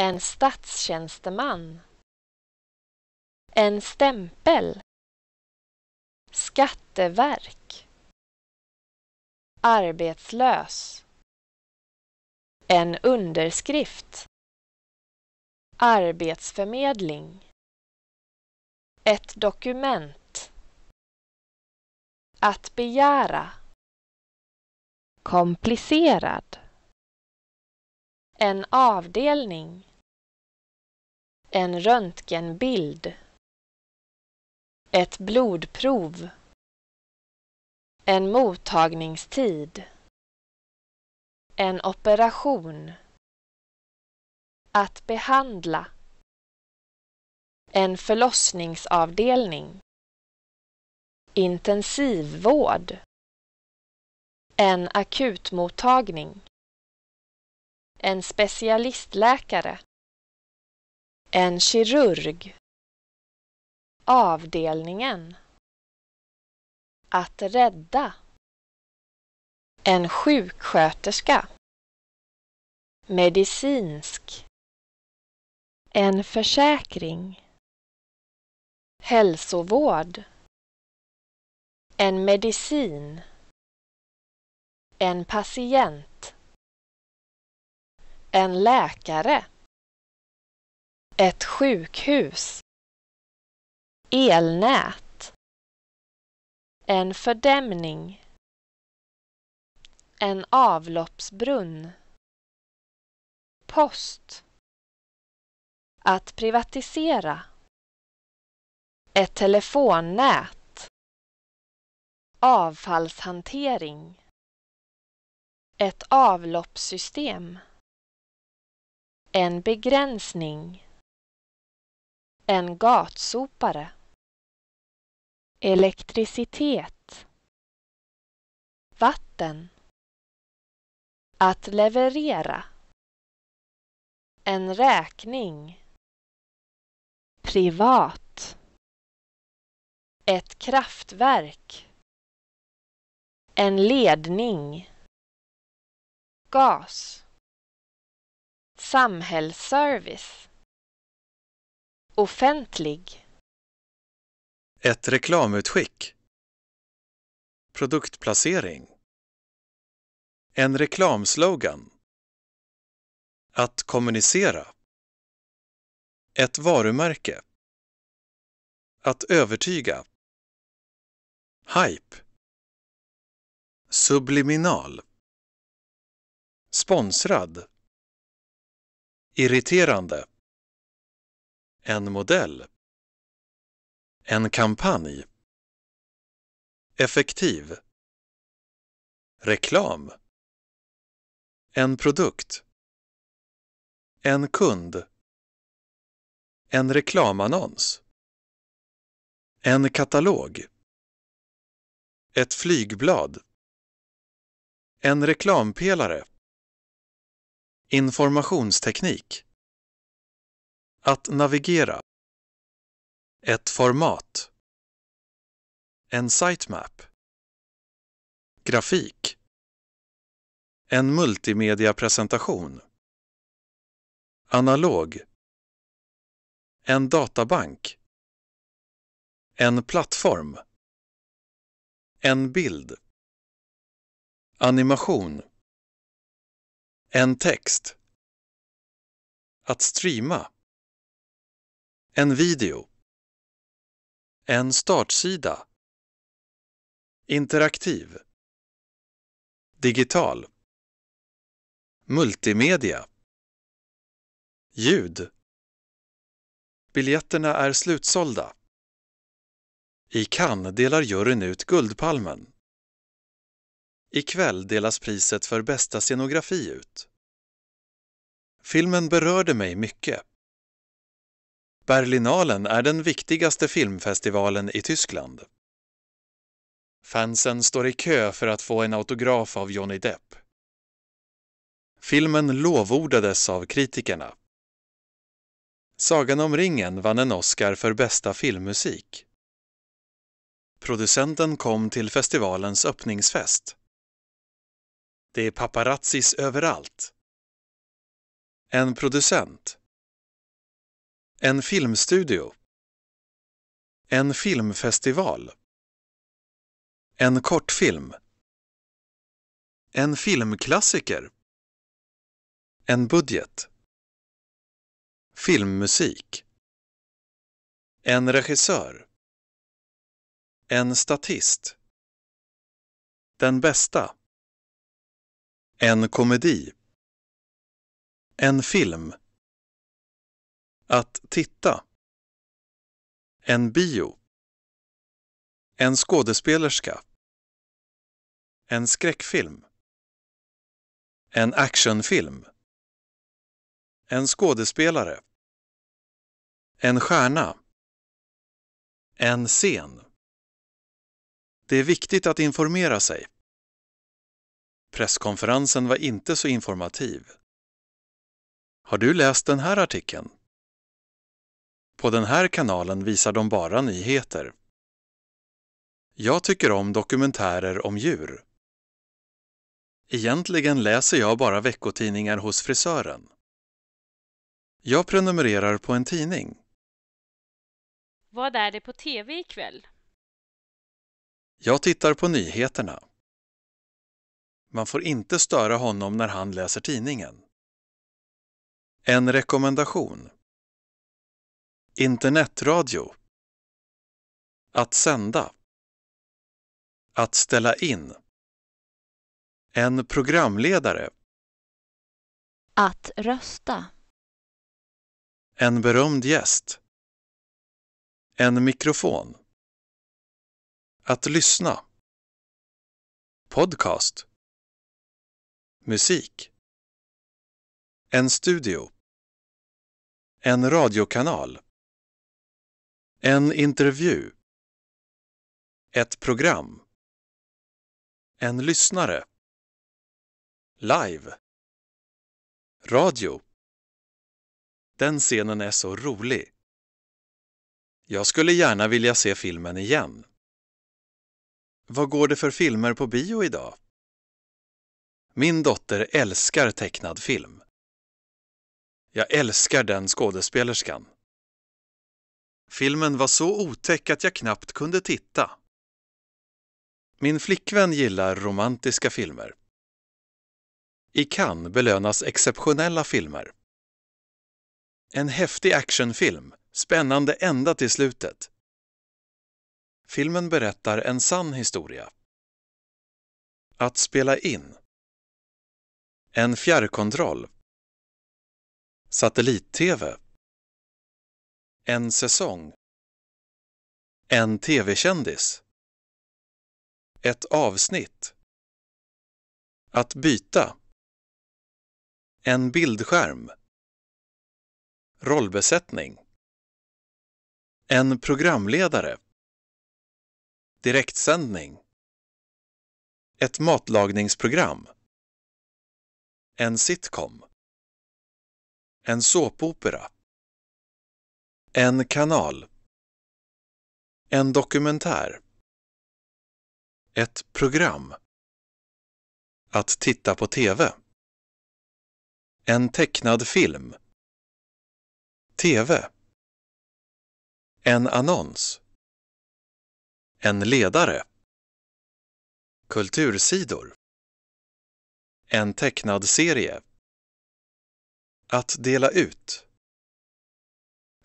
En statstjänsteman. En stämpel. Skatteverk. Arbetslös. En underskrift. Arbetsförmedling. Ett dokument. Att begära. Komplicerad. En avdelning en röntgenbild. Ett blodprov. En mottagningstid. En operation. Att behandla. En förlossningsavdelning. Intensivvård. En akutmottagning. En specialistläkare. En kirurg. Avdelningen. Att rädda. En sjuksköterska. Medicinsk. En försäkring. Hälsovård. En medicin. En patient. En läkare. Ett sjukhus. Elnät. En fördämning. En avloppsbrunn. Post. Att privatisera. Ett telefonnät. Avfallshantering. Ett avloppssystem. En begränsning. En gatsopare. Elektricitet. Vatten. Att leverera. En räkning. Privat. Ett kraftverk. En ledning. Gas. Samhällsservice Offentlig. Ett reklamutskick. Produktplacering. En reklamslogan. Att kommunicera. Ett varumärke. Att övertyga. Hype. Subliminal. Sponsrad. Irriterande. En modell. En kampanj. Effektiv. Reklam. En produkt. En kund. En reklamannons. En katalog. Ett flygblad. En reklampelare. Informationsteknik. Att navigera. Ett format. En sitemap. Grafik. En multimediapresentation. Analog. En databank. En plattform. En bild. Animation. En text. Att streama. En video. En startsida. Interaktiv. Digital. Multimedia. Ljud. Biljetterna är slutsålda. I Cannes delar juryn ut Guldpalmen. I kväll delas priset för bästa scenografi ut. Filmen berörde mig mycket. Berlinalen är den viktigaste filmfestivalen i Tyskland. Fansen står i kö för att få en autograf av Johnny Depp. Filmen lovordades av kritikerna. Sagan om ringen vann en Oscar för bästa filmmusik. Producenten kom till festivalens öppningsfest. Det är paparazzis överallt. En producent, en filmstudio. En filmfestival. En kortfilm. En filmklassiker. En budget. Filmmusik. En regissör. En statist. Den bästa. En komedi. En film. Att titta. En bio. En skådespelerska. En skräckfilm. En actionfilm. En skådespelare. En stjärna. En scen. Det är viktigt att informera sig. Presskonferensen var inte så informativ. Har du läst den här artikeln? På den här kanalen visar de bara nyheter. Jag tycker om dokumentärer om djur. Egentligen läser jag bara veckotidningar hos frisören. Jag prenumererar på en tidning. Vad är det på tv ikväll? Jag tittar på nyheterna. Man får inte störa honom när han läser tidningen. En rekommendation. Internetradio. Att sända. Att ställa in. En programledare. Att rösta. En berömd gäst. En mikrofon. Att lyssna. Podcast. Musik. En studio. En radiokanal. En intervju. Ett program. En lyssnare. Live. Radio. Den scenen är så rolig. Jag skulle gärna vilja se filmen igen. Vad går det för filmer på bio idag? Min dotter älskar tecknad film. Jag älskar den skådespelerskan. Filmen var så otäck att jag knappt kunde titta. Min flickvän gillar romantiska filmer. I Cannes belönas exceptionella filmer. En häftig actionfilm, spännande ända till slutet. Filmen berättar en sann historia. Att spela in. En fjärrkontroll. Satellit-tv. En säsong. En tv-kändis. Ett avsnitt. Att byta. En bildskärm. Rollbesättning. En programledare. Direktsändning. Ett matlagningsprogram. En sitcom. En såpopera. En kanal. En dokumentär. Ett program. Att titta på TV. En tecknad film. TV. En annons. En ledare. Kultursidor. En tecknad serie. Att dela ut.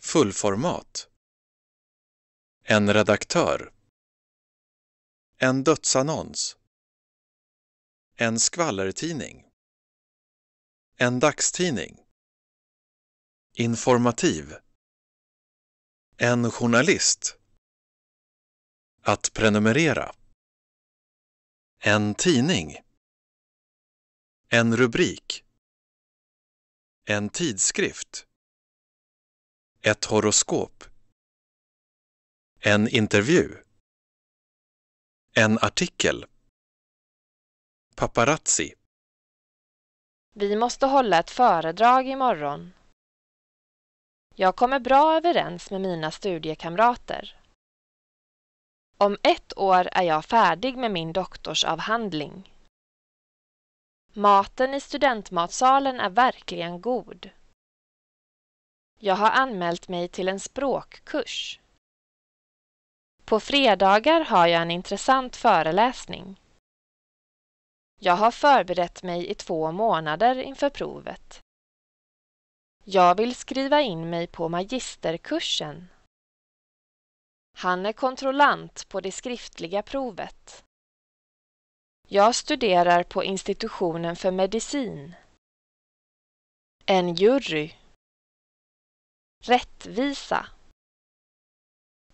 Fullformat. En redaktör. En dödsannons. En skvallertidning. En dagstidning. Informativ. En journalist. Att prenumerera. En tidning. En rubrik. En tidskrift. Ett horoskop. En intervju. En artikel. Paparazzi. Vi måste hålla ett föredrag imorgon. Jag kommer bra överens med mina studiekamrater. Om ett år är jag färdig med min doktorsavhandling. Maten i studentmatsalen är verkligen god. Jag har anmält mig till en språkkurs. På fredagar har jag en intressant föreläsning. Jag har förberett mig i två månader inför provet. Jag vill skriva in mig på magisterkursen. Han är kontrollant på det skriftliga provet. Jag studerar på institutionen för medicin. En jury rättvisa.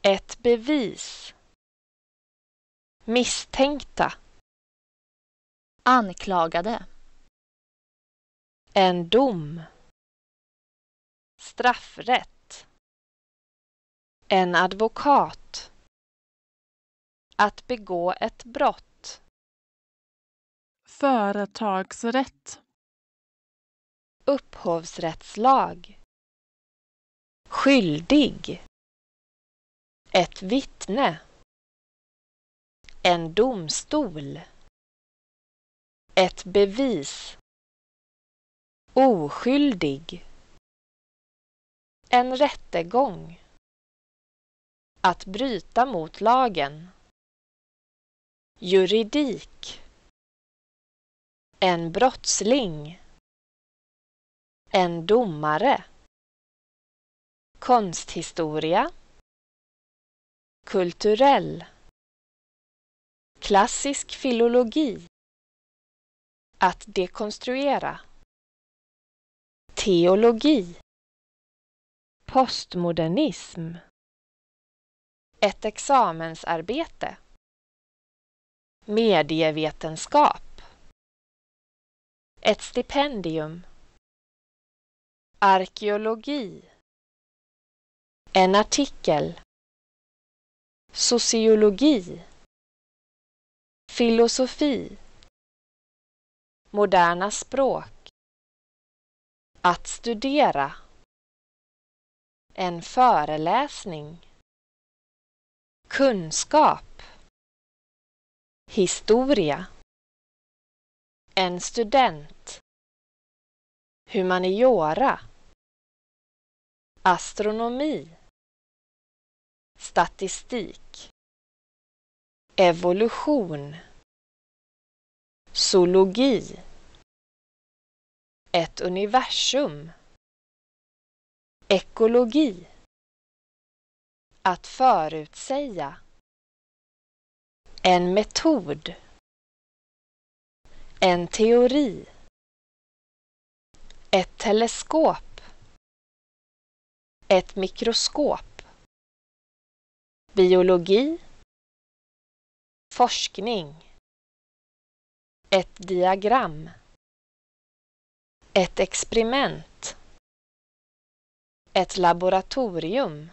Ett bevis. Misstänkta. Anklagade. En dom. Straffrätt. En advokat. Att begå ett brott. Företagsrätt. Upphovsrättslag skyldig, ett vittne, en domstol, ett bevis, oskyldig, en rättegång, att bryta mot lagen, juridik, en brottsling, en domare konsthistoria, kulturell, klassisk filologi, att dekonstruera, teologi, postmodernism, ett examensarbete, medievetenskap, ett stipendium, arkeologi, en artikel Sociologi Filosofi Moderna språk Att studera En föreläsning Kunskap Historia En student Humaniora Astronomi statistik evolution zoologi ett universum ekologi att förutsäga en metod en teori ett teleskop ett mikroskop biologi, forskning, ett diagram, ett experiment, ett laboratorium,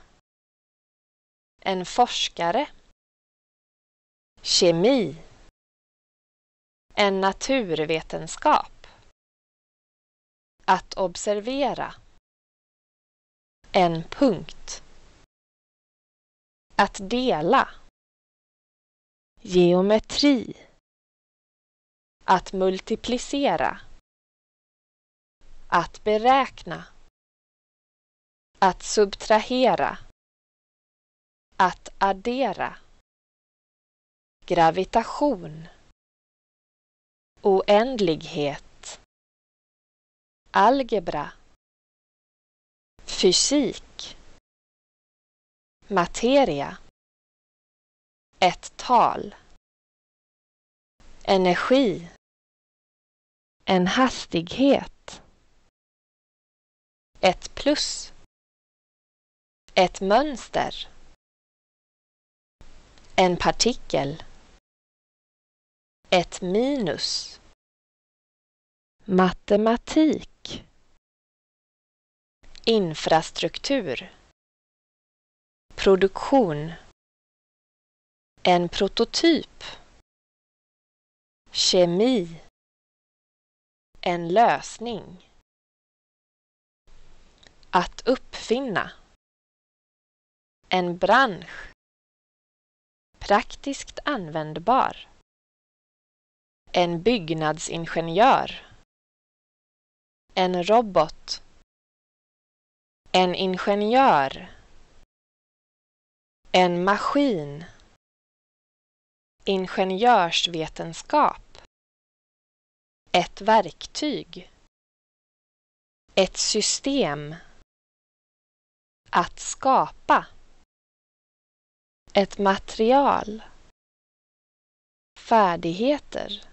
en forskare, kemi, en naturvetenskap, att observera, en punkt. Att dela. Geometri. Att multiplicera. Att beräkna. Att subtrahera. Att addera. Gravitation. Oändlighet. Algebra. Fysik materia, ett tal, energi, en hastighet, ett plus, ett mönster, en partikel, ett minus, matematik, infrastruktur produktion en prototyp kemi en lösning att uppfinna en bransch praktiskt användbar en byggnadsingenjör en robot en ingenjör en maskin. Ingenjörsvetenskap. Ett verktyg. Ett system. Att skapa. Ett material. Färdigheter.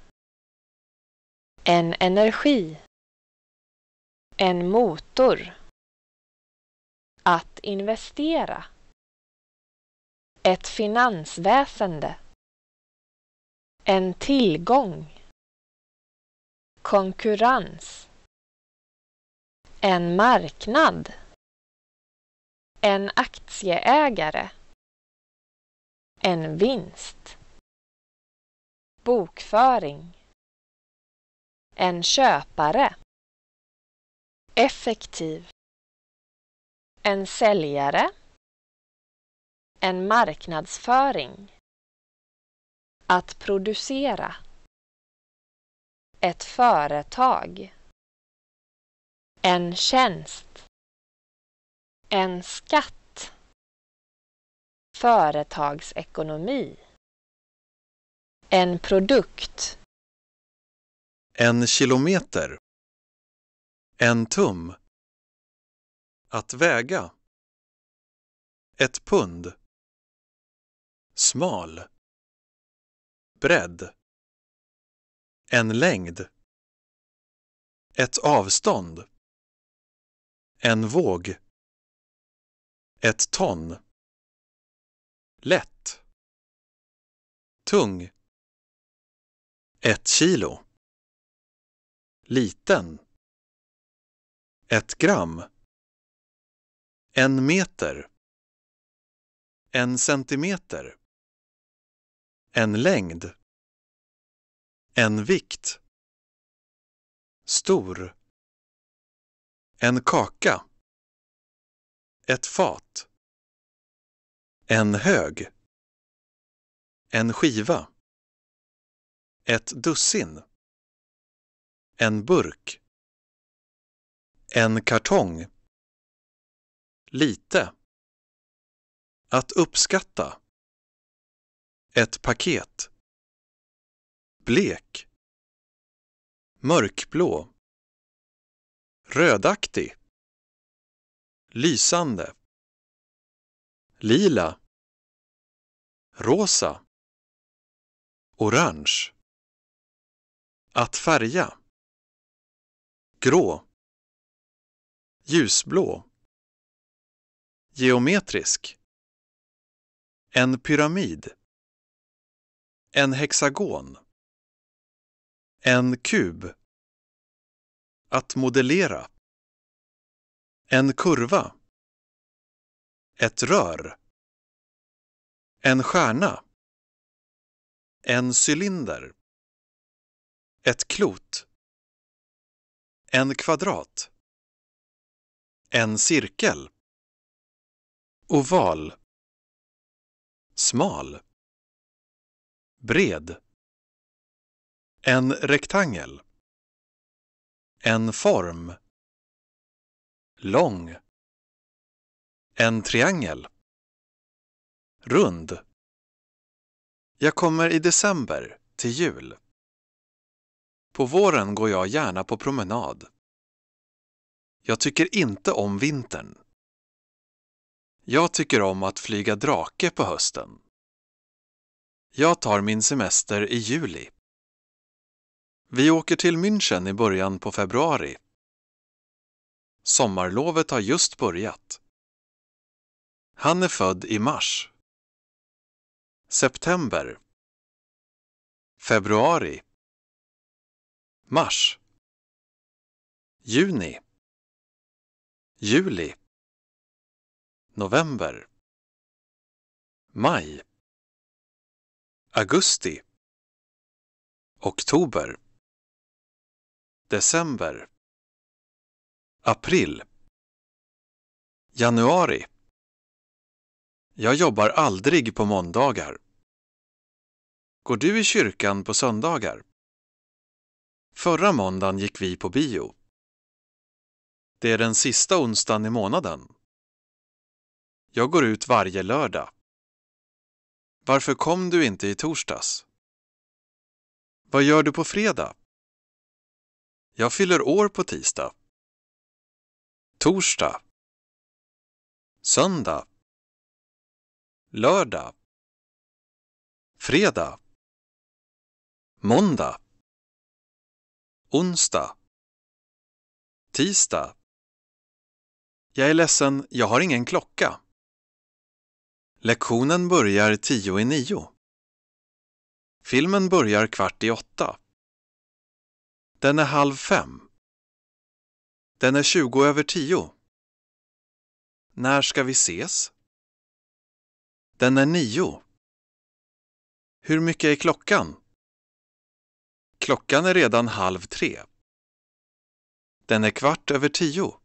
En energi. En motor. Att investera. Ett finansväsende. En tillgång. Konkurrens. En marknad. En aktieägare. En vinst. Bokföring. En köpare. Effektiv. En säljare en marknadsföring. Att producera. Ett företag. En tjänst. En skatt. Företagsekonomi. En produkt. En kilometer. En tum. Att väga. Ett pund smal bredd en längd ett avstånd en våg ett ton lätt tung ett kilo liten ett gram en meter en centimeter en längd. En vikt. Stor. En kaka. Ett fat. En hög. En skiva. Ett dussin. En burk. En kartong. Lite. Att uppskatta. Ett paket. Blek. Mörkblå. Rödaktig. Lysande. Lila. Rosa. Orange. Att färga. Grå. Ljusblå. Geometrisk. En pyramid. En hexagon. En kub. Att modellera. En kurva. Ett rör. En stjärna. En cylinder. Ett klot. En kvadrat. En cirkel. Oval. Smal. Bred. En rektangel. En form. Lång. En triangel. Rund. Jag kommer i december, till jul. På våren går jag gärna på promenad. Jag tycker inte om vintern. Jag tycker om att flyga drake på hösten. Jag tar min semester i juli. Vi åker till München i början på februari. Sommarlovet har just börjat. Han är född i mars. September. Februari. Mars. Juni. Juli. November. Maj augusti oktober december april januari Jag jobbar aldrig på måndagar. Går du i kyrkan på söndagar? Förra måndagen gick vi på bio. Det är den sista onsdagen i månaden. Jag går ut varje lördag. Varför kom du inte i torsdags? Vad gör du på fredag? Jag fyller år på tisdag. Torsdag. Söndag. Lördag. Fredag. Måndag. Onsdag. Tisdag. Jag är ledsen, jag har ingen klocka. Lektionen börjar tio i nio. Filmen börjar kvart i åtta. Den är halv fem. Den är tjugo över tio. När ska vi ses? Den är nio. Hur mycket är klockan? Klockan är redan halv tre. Den är kvart över tio.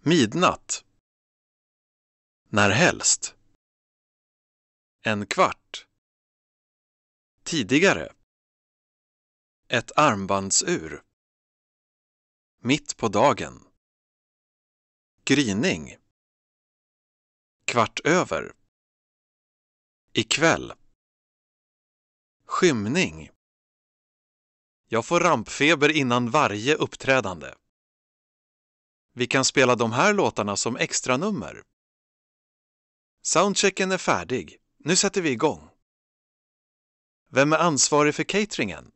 Midnatt. När helst. En kvart. Tidigare. Ett armbandsur. Mitt på dagen. Gryning. Kvart över. Ikväll. Skymning. Jag får rampfeber innan varje uppträdande. Vi kan spela de här låtarna som extranummer. Soundchecken är färdig. Nu sätter vi igång. Vem är ansvarig för cateringen?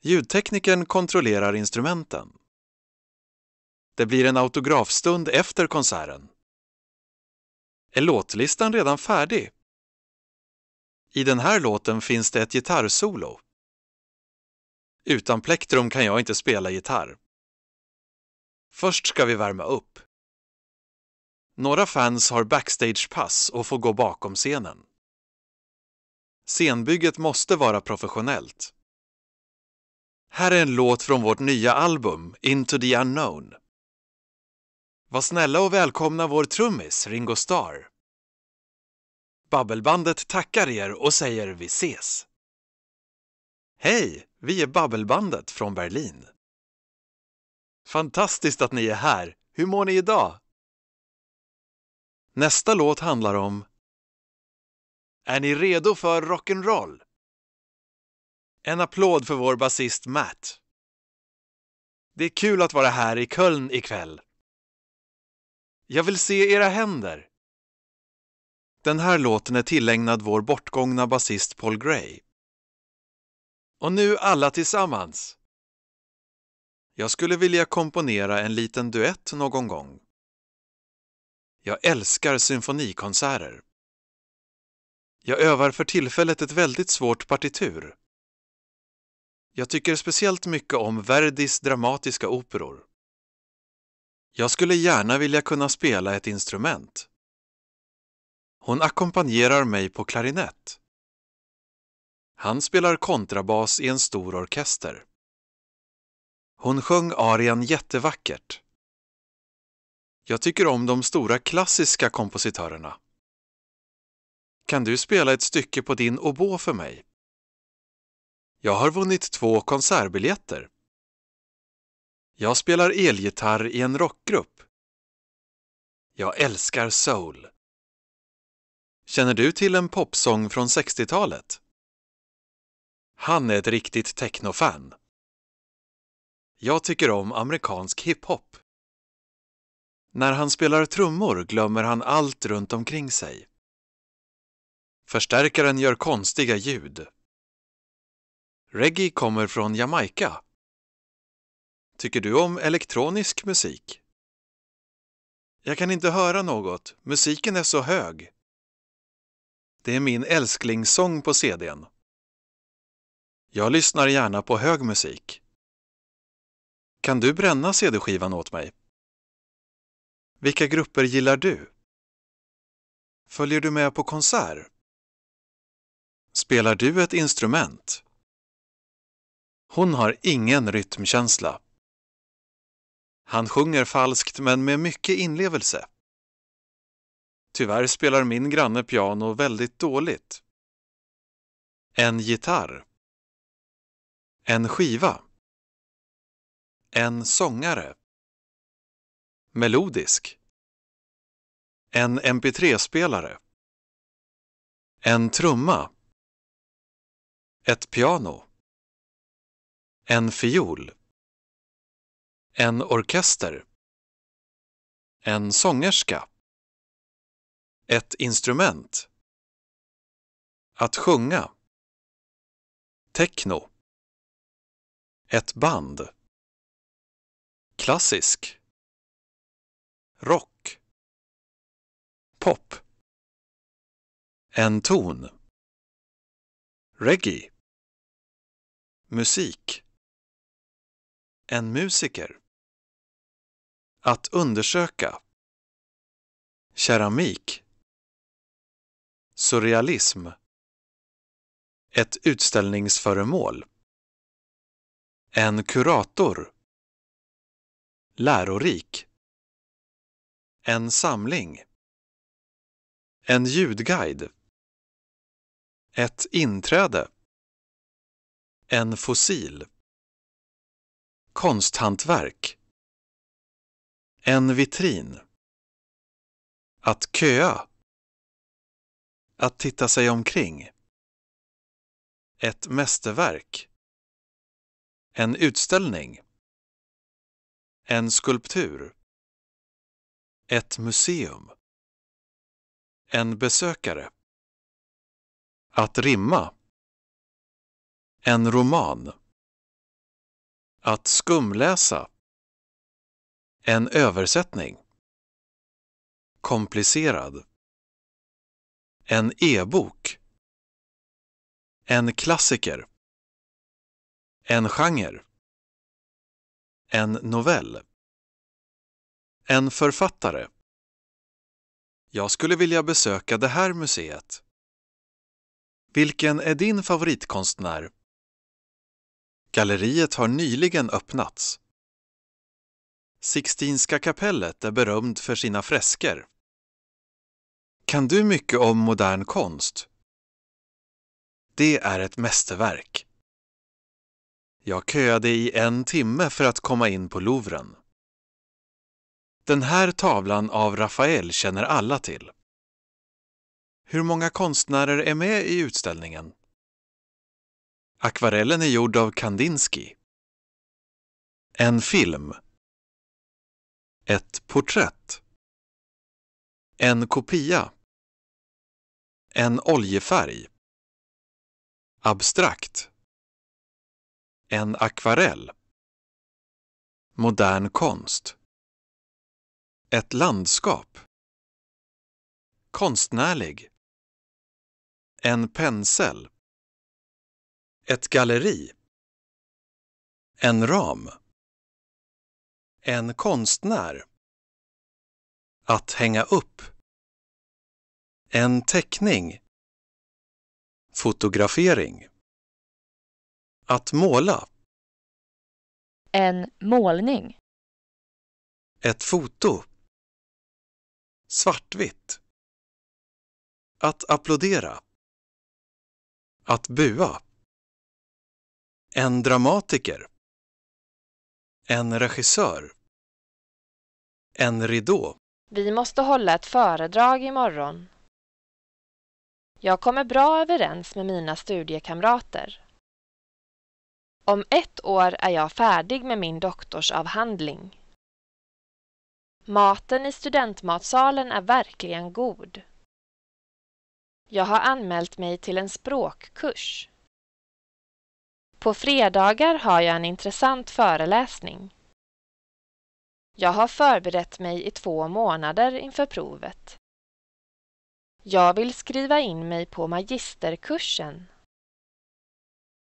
Ljudteknikern kontrollerar instrumenten. Det blir en autografstund efter konserten. Är låtlistan redan färdig? I den här låten finns det ett gitarrsolo. Utan plektrum kan jag inte spela gitarr. Först ska vi värma upp. Några fans har backstagepass och får gå bakom scenen. Scenbygget måste vara professionellt. Här är en låt från vårt nya album, Into the Unknown. Var snälla och välkomna vår trummis Ringo Starr. Babbelbandet tackar er och säger vi ses. Hej, vi är Babbelbandet från Berlin. Fantastiskt att ni är här. Hur mår ni idag? Nästa låt handlar om Är ni redo för rock'n'roll? En applåd för vår basist Matt. Det är kul att vara här i Köln ikväll. Jag vill se era händer. Den här låten är tillägnad vår bortgångna basist Paul Gray. Och nu alla tillsammans. Jag skulle vilja komponera en liten duett någon gång. Jag älskar symfonikonserter. Jag övar för tillfället ett väldigt svårt partitur. Jag tycker speciellt mycket om Verdis dramatiska operor. Jag skulle gärna vilja kunna spela ett instrument. Hon ackompanjerar mig på klarinett. Han spelar kontrabas i en stor orkester. Hon sjöng arian jättevackert. Jag tycker om de stora klassiska kompositörerna. Kan du spela ett stycke på din oboe för mig? Jag har vunnit två konsertbiljetter. Jag spelar elgitarr i en rockgrupp. Jag älskar soul. Känner du till en popsång från 60-talet? Han är ett riktigt technofan. Jag tycker om amerikansk hiphop. När han spelar trummor glömmer han allt runt omkring sig. Förstärkaren gör konstiga ljud. Reggae kommer från Jamaica. Tycker du om elektronisk musik? Jag kan inte höra något, musiken är så hög. Det är min älsklingssång på CDn. Jag lyssnar gärna på hög musik. Kan du bränna CD-skivan åt mig? Vilka grupper gillar du? Följer du med på konsert? Spelar du ett instrument? Hon har ingen rytmkänsla. Han sjunger falskt men med mycket inlevelse. Tyvärr spelar min granne piano väldigt dåligt. En gitarr. En skiva. En sångare. Melodisk. En mp3-spelare. En trumma. Ett piano. En fiol. En orkester. En sångerska. Ett instrument. Att sjunga. Techno. Ett band. Klassisk rock pop en ton reggae musik en musiker att undersöka keramik surrealism ett utställningsföremål en kurator lärorik en samling. En ljudguide. Ett inträde. En fossil. Konsthantverk. En vitrin. Att köa. Att titta sig omkring. Ett mästerverk. En utställning. En skulptur. Ett museum. En besökare. Att rimma. En roman. Att skumläsa. En översättning. Komplicerad. En e-bok. En klassiker. En genre. En novell. En författare. Jag skulle vilja besöka det här museet. Vilken är din favoritkonstnär? Galleriet har nyligen öppnats. Sixtinska kapellet är berömd för sina fresker. Kan du mycket om modern konst? Det är ett mästerverk. Jag köade i en timme för att komma in på Louvren. Den här tavlan av Rafael känner alla till. Hur många konstnärer är med i utställningen? Akvarellen är gjord av Kandinsky. En film. Ett porträtt. En kopia. En oljefärg. Abstrakt. En akvarell. Modern konst. Ett landskap. Konstnärlig. En pensel. Ett galleri. En ram. En konstnär. Att hänga upp. En teckning. Fotografering. Att måla. En målning. Ett foto. Svartvitt. Att applådera. Att bua. En dramatiker. En regissör. En ridå. Vi måste hålla ett föredrag imorgon. Jag kommer bra överens med mina studiekamrater. Om ett år är jag färdig med min doktorsavhandling. Maten i studentmatsalen är verkligen god. Jag har anmält mig till en språkkurs. På fredagar har jag en intressant föreläsning. Jag har förberett mig i två månader inför provet. Jag vill skriva in mig på magisterkursen.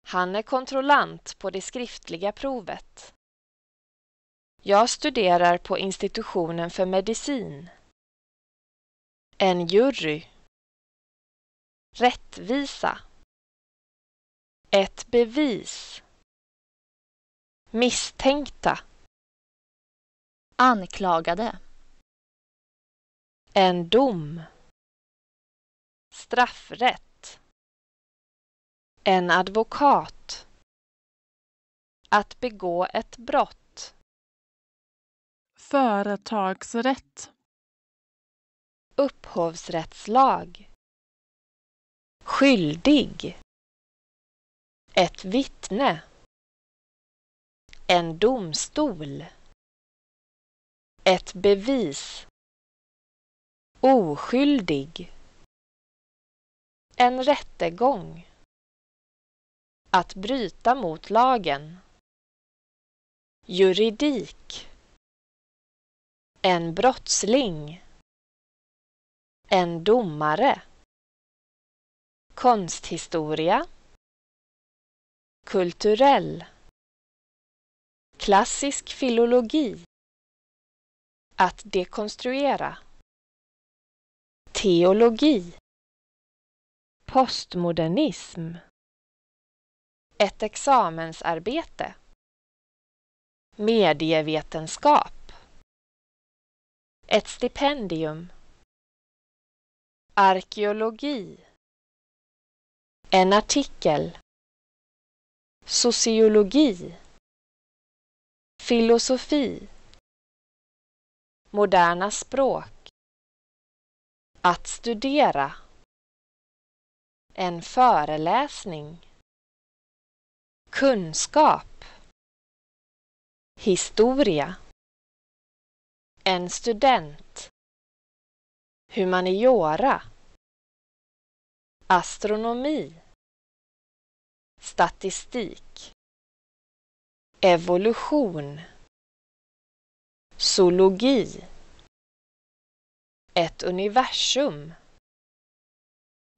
Han är kontrollant på det skriftliga provet. Jag studerar på institutionen för medicin. En jury. Rättvisa. Ett bevis. Misstänkta. Anklagade. En dom. Straffrätt. En advokat. Att begå ett brott. Företagsrätt. Upphovsrättslag. Skyldig. Ett vittne. En domstol. Ett bevis. Oskyldig. En rättegång. Att bryta mot lagen. Juridik. En brottsling. En domare. Konsthistoria. Kulturell. Klassisk filologi. Att dekonstruera. Teologi. Postmodernism. Ett examensarbete. Medievetenskap. Ett stipendium. Arkeologi. En artikel. Sociologi. Filosofi. Moderna språk. Att studera. En föreläsning. Kunskap. Historia en student. Humaniora. Astronomi. Statistik. Evolution. Zoologi. Ett universum.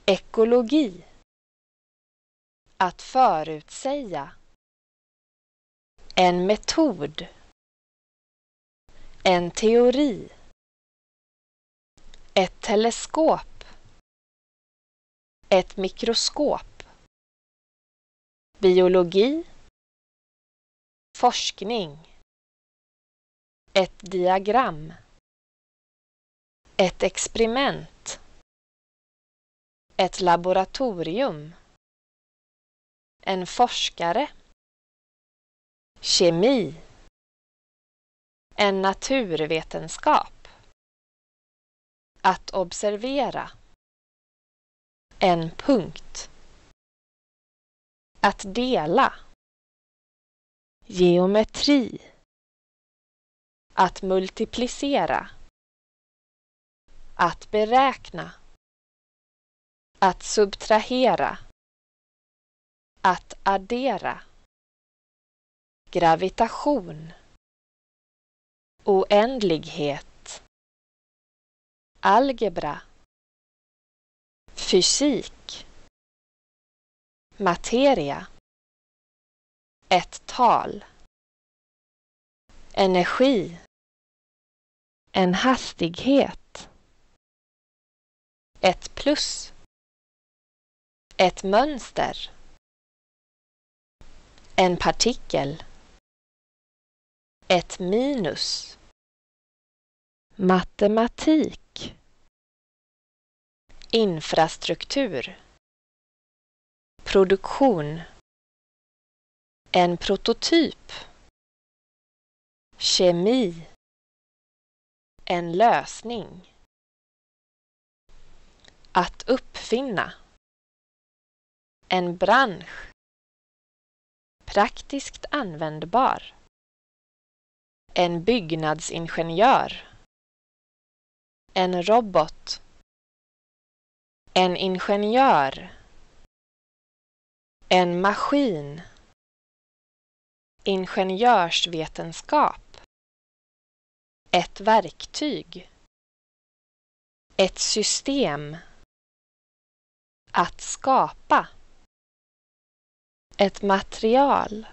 Ekologi. Att förutsäga. En metod. En teori. Ett teleskop. Ett mikroskop. Biologi. Forskning. Ett diagram. Ett experiment. Ett laboratorium. En forskare. Kemi en naturvetenskap. Att observera. En punkt. Att dela. Geometri. Att multiplicera. Att beräkna. Att subtrahera. Att addera. Gravitation oändlighet, algebra, fysik, materia, ett tal, energi, en hastighet, ett plus, ett mönster, en partikel ett minus. Matematik. Infrastruktur. Produktion. En prototyp. Kemi. En lösning. Att uppfinna. En bransch. Praktiskt användbar. En byggnadsingenjör. En robot. En ingenjör. En maskin. Ingenjörsvetenskap. Ett verktyg. Ett system. Att skapa. Ett material.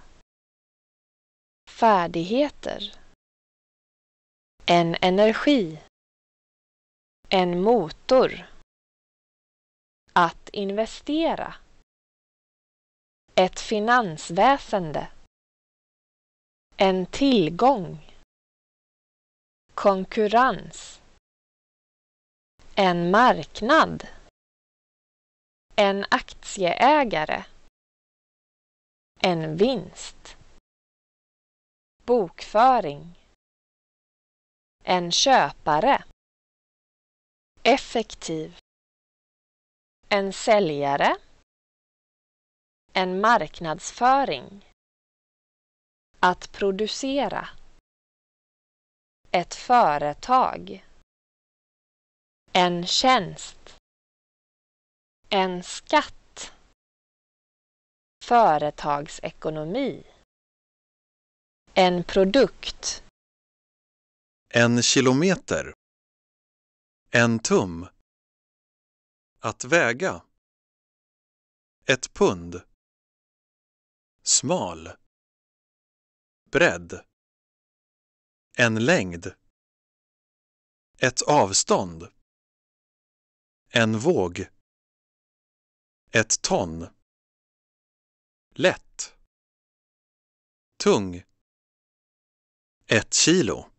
Färdigheter. En energi. En motor. Att investera. Ett finansväsende. En tillgång. Konkurrens. En marknad. En aktieägare. En vinst. Bokföring. En köpare. Effektiv. En säljare. En marknadsföring. Att producera. Ett företag. En tjänst. En skatt. Företagsekonomi. En produkt. En kilometer. En tum. Att väga. Ett pund. Smal. Bredd. En längd. Ett avstånd. En våg. Ett ton. Lätt. Tung. Ett kilo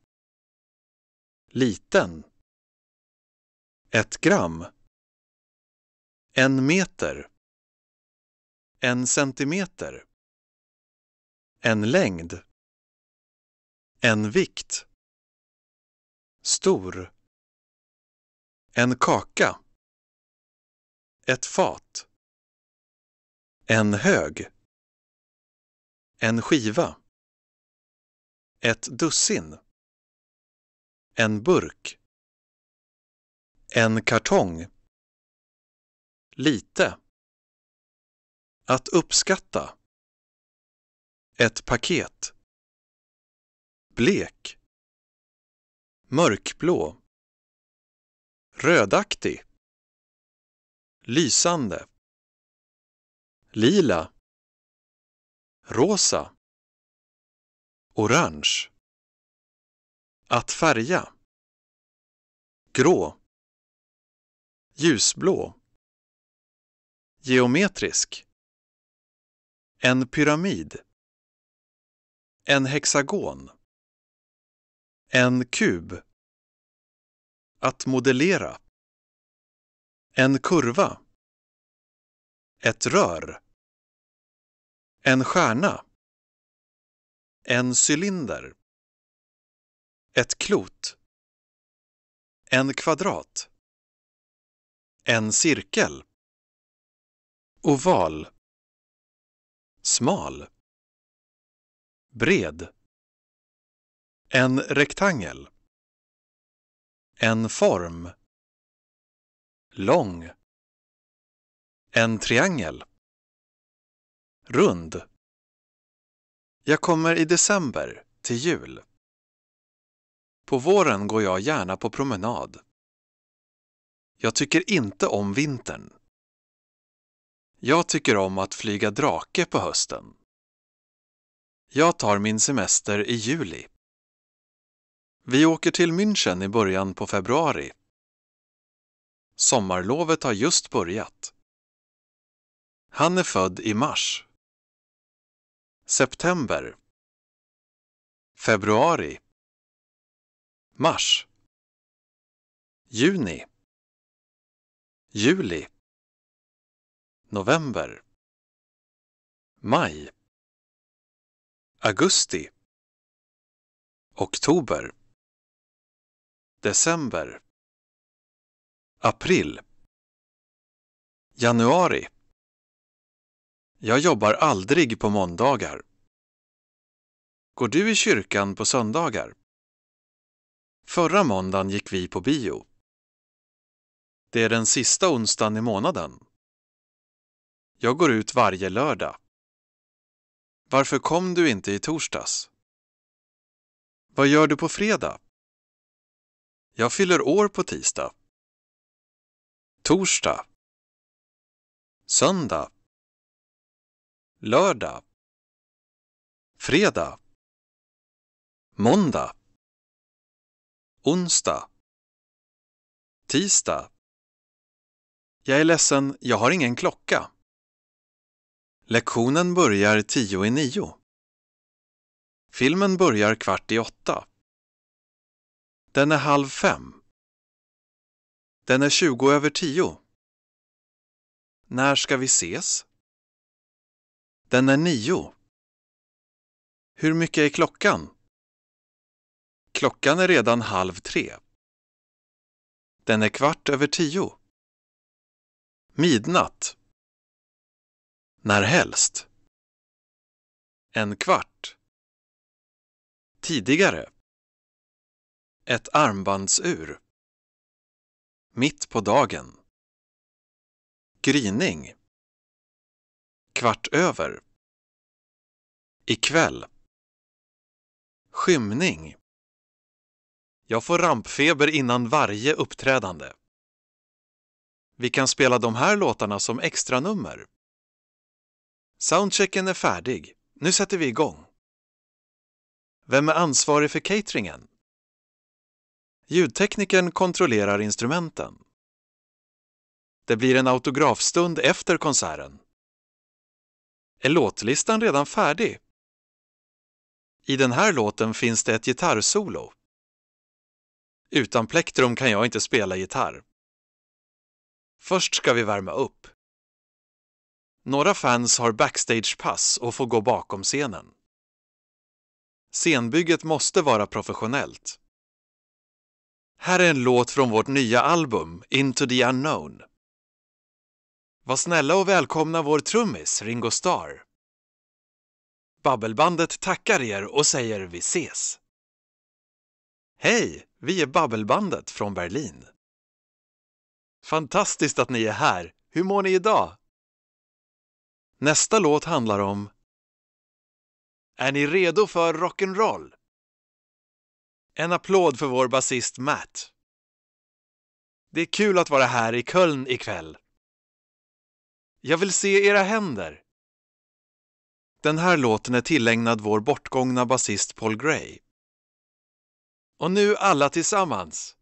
liten. Ett gram. En meter. En centimeter. En längd. En vikt. Stor. En kaka. Ett fat. En hög. En skiva. Ett dussin. En burk. En kartong. Lite. Att uppskatta. Ett paket. Blek. Mörkblå. Rödaktig. Lysande. Lila. Rosa. Orange. Att färga. Grå. Ljusblå. Geometrisk. En pyramid. En hexagon. En kub. Att modellera. En kurva. Ett rör. En stjärna. En cylinder. Ett klot. En kvadrat. En cirkel. Oval. Smal. Bred. En rektangel. En form. Lång. En triangel. Rund. Jag kommer i december, till jul. På våren går jag gärna på promenad. Jag tycker inte om vintern. Jag tycker om att flyga drake på hösten. Jag tar min semester i juli. Vi åker till München i början på februari. Sommarlovet har just börjat. Han är född i mars. September. Februari. Mars Juni Juli November Maj Augusti Oktober December April Januari Jag jobbar aldrig på måndagar. Går du i kyrkan på söndagar? Förra måndagen gick vi på bio. Det är den sista onsdagen i månaden. Jag går ut varje lördag. Varför kom du inte i torsdags? Vad gör du på fredag? Jag fyller år på tisdag. Torsdag. Söndag. Lördag. Fredag. Måndag. Onsdag. Tisdag. Jag är ledsen, jag har ingen klocka. Lektionen börjar tio i nio. Filmen börjar kvart i åtta. Den är halv fem. Den är tjugo över tio. När ska vi ses? Den är nio. Hur mycket är klockan? Klockan är redan halv tre. Den är kvart över tio. Midnatt. När helst. En kvart. Tidigare. Ett armbandsur. Mitt på dagen. Gryning. Kvart över. Ikväll. Skymning. Jag får rampfeber innan varje uppträdande. Vi kan spela de här låtarna som extranummer. Soundchecken är färdig. Nu sätter vi igång. Vem är ansvarig för cateringen? Ljudteknikern kontrollerar instrumenten. Det blir en autografstund efter konserten. Är låtlistan redan färdig? I den här låten finns det ett gitarrsolo. Utan plektrum kan jag inte spela gitarr. Först ska vi värma upp. Några fans har backstagepass och får gå bakom scenen. Scenbygget måste vara professionellt. Här är en låt från vårt nya album, Into the Unknown. Var snälla och välkomna vår trummis Ringo Starr. Babbelbandet tackar er och säger vi ses. Hej! Vi är Babbelbandet från Berlin. Fantastiskt att ni är här! Hur mår ni idag? Nästa låt handlar om Är ni redo för rock'n'roll? En applåd för vår basist Matt. Det är kul att vara här i Köln ikväll. Jag vill se era händer. Den här låten är tillägnad vår bortgångna basist Paul Gray. Och nu alla tillsammans!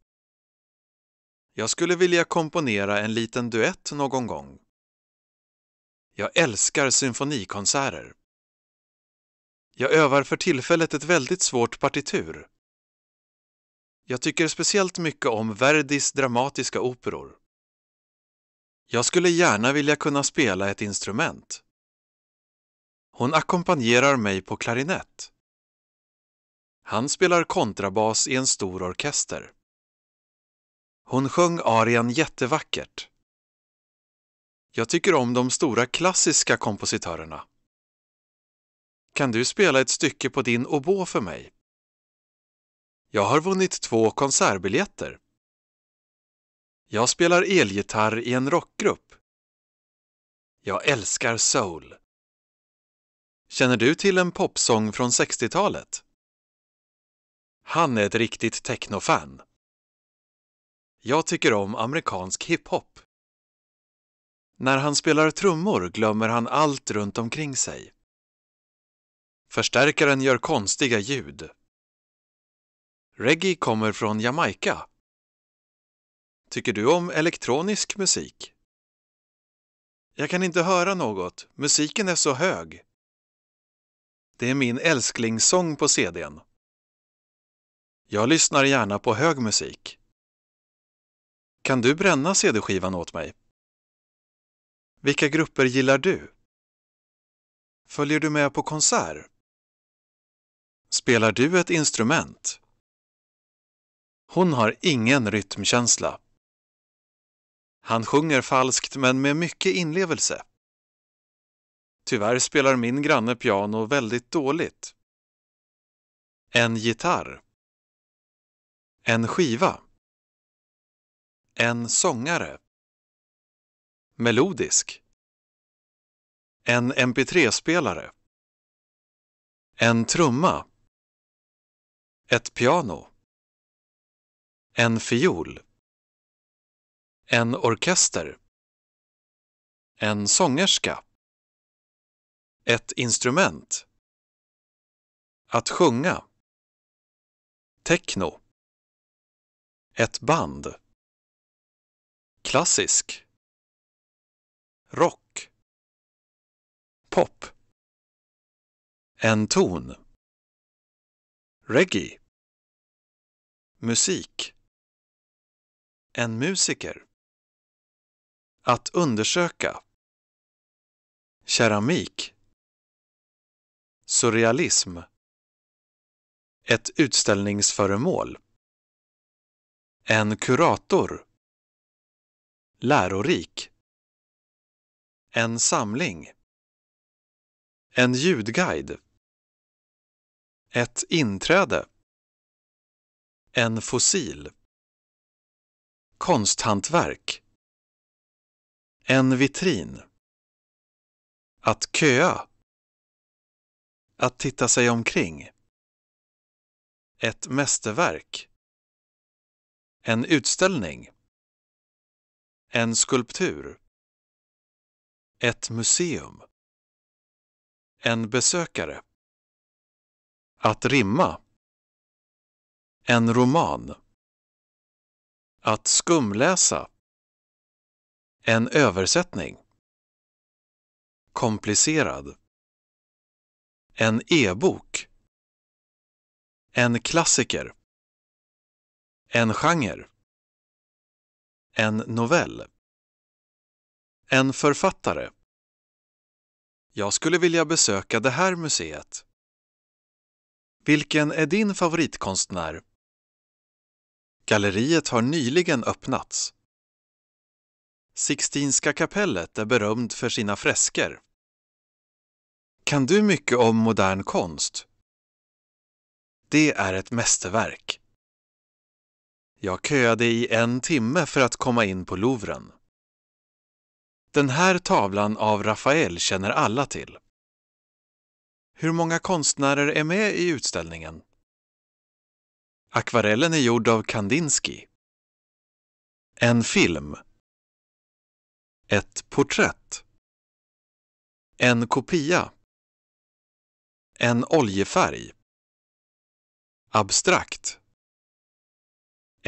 Jag skulle vilja komponera en liten duett någon gång. Jag älskar symfonikonserter. Jag övar för tillfället ett väldigt svårt partitur. Jag tycker speciellt mycket om Verdis dramatiska operor. Jag skulle gärna vilja kunna spela ett instrument. Hon ackompanjerar mig på klarinett. Han spelar kontrabas i en stor orkester. Hon sjöng arian jättevackert. Jag tycker om de stora klassiska kompositörerna. Kan du spela ett stycke på din oboe för mig? Jag har vunnit två konsertbiljetter. Jag spelar elgitarr i en rockgrupp. Jag älskar soul. Känner du till en popsång från 60-talet? Han är ett riktigt technofan. Jag tycker om amerikansk hiphop. När han spelar trummor glömmer han allt runt omkring sig. Förstärkaren gör konstiga ljud. Reggae kommer från Jamaica. Tycker du om elektronisk musik? Jag kan inte höra något, musiken är så hög. Det är min älsklingssång på CDn. Jag lyssnar gärna på hög musik. Kan du bränna CD-skivan åt mig? Vilka grupper gillar du? Följer du med på konsert? Spelar du ett instrument? Hon har ingen rytmkänsla. Han sjunger falskt men med mycket inlevelse. Tyvärr spelar min granne piano väldigt dåligt. En gitarr. En skiva. En sångare. Melodisk. En mp3-spelare. En trumma. Ett piano. En fiol. En orkester. En sångerska. Ett instrument. Att sjunga. Techno. Ett band. Klassisk. Rock. Pop. En ton. Reggae. Musik. En musiker. Att undersöka. Keramik. Surrealism. Ett utställningsföremål. En kurator. Lärorik. En samling. En ljudguide. Ett inträde. En fossil. Konsthantverk. En vitrin. Att köa. Att titta sig omkring. Ett mästerverk. En utställning. En skulptur. Ett museum. En besökare. Att rimma. En roman. Att skumläsa. En översättning. Komplicerad. En e-bok. En klassiker. En genre. En novell. En författare. Jag skulle vilja besöka det här museet. Vilken är din favoritkonstnär? Galleriet har nyligen öppnats. Sixtinska kapellet är berömd för sina fresker. Kan du mycket om modern konst? Det är ett mästerverk. Jag köade i en timme för att komma in på Louvren. Den här tavlan av Rafael känner alla till. Hur många konstnärer är med i utställningen? Akvarellen är gjord av Kandinsky. En film. Ett porträtt. En kopia. En oljefärg. Abstrakt.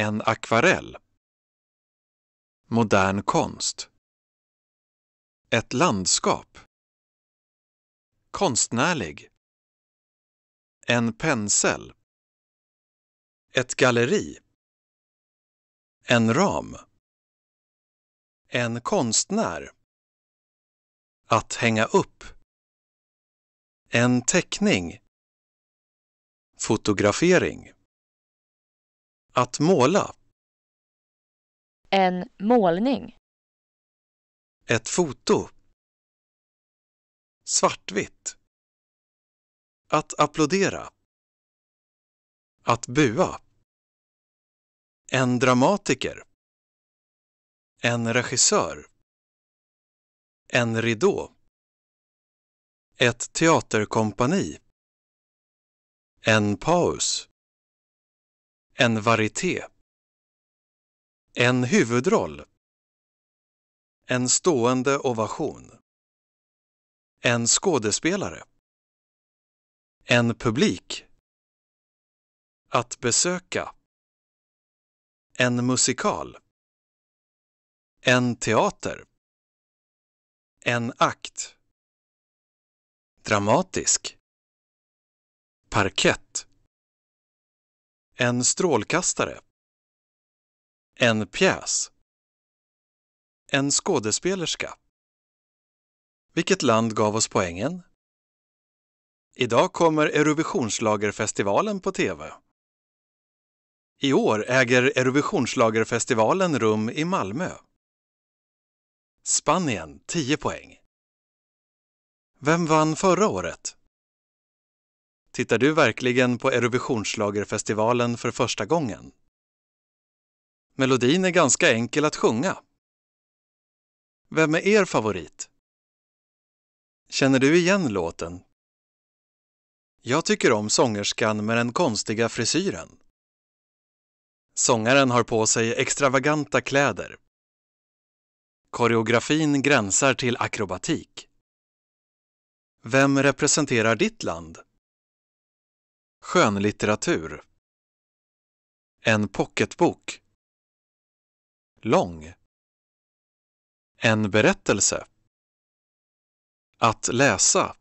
En akvarell. Modern konst. Ett landskap. Konstnärlig. En pensel. Ett galleri. En ram. En konstnär. Att hänga upp. En teckning. Fotografering. Att måla. En målning. Ett foto. Svartvitt. Att applådera. Att bua. En dramatiker. En regissör. En ridå. Ett teaterkompani. En paus. En varieté. En huvudroll. En stående ovation. En skådespelare. En publik. Att besöka. En musikal. En teater. En akt. Dramatisk. Parkett. En strålkastare. En pjäs. En skådespelerska. Vilket land gav oss poängen? Idag kommer Eurovisionsschlagerfestivalen på TV. I år äger Eurovisionsschlagerfestivalen rum i Malmö. Spanien 10 poäng. Vem vann förra året? Tittar du verkligen på Eurovisionsschlagerfestivalen för första gången? Melodin är ganska enkel att sjunga. Vem är er favorit? Känner du igen låten? Jag tycker om sångerskan med den konstiga frisyren. Sångaren har på sig extravaganta kläder. Koreografin gränsar till akrobatik. Vem representerar ditt land? Skönlitteratur En pocketbok Lång En berättelse Att läsa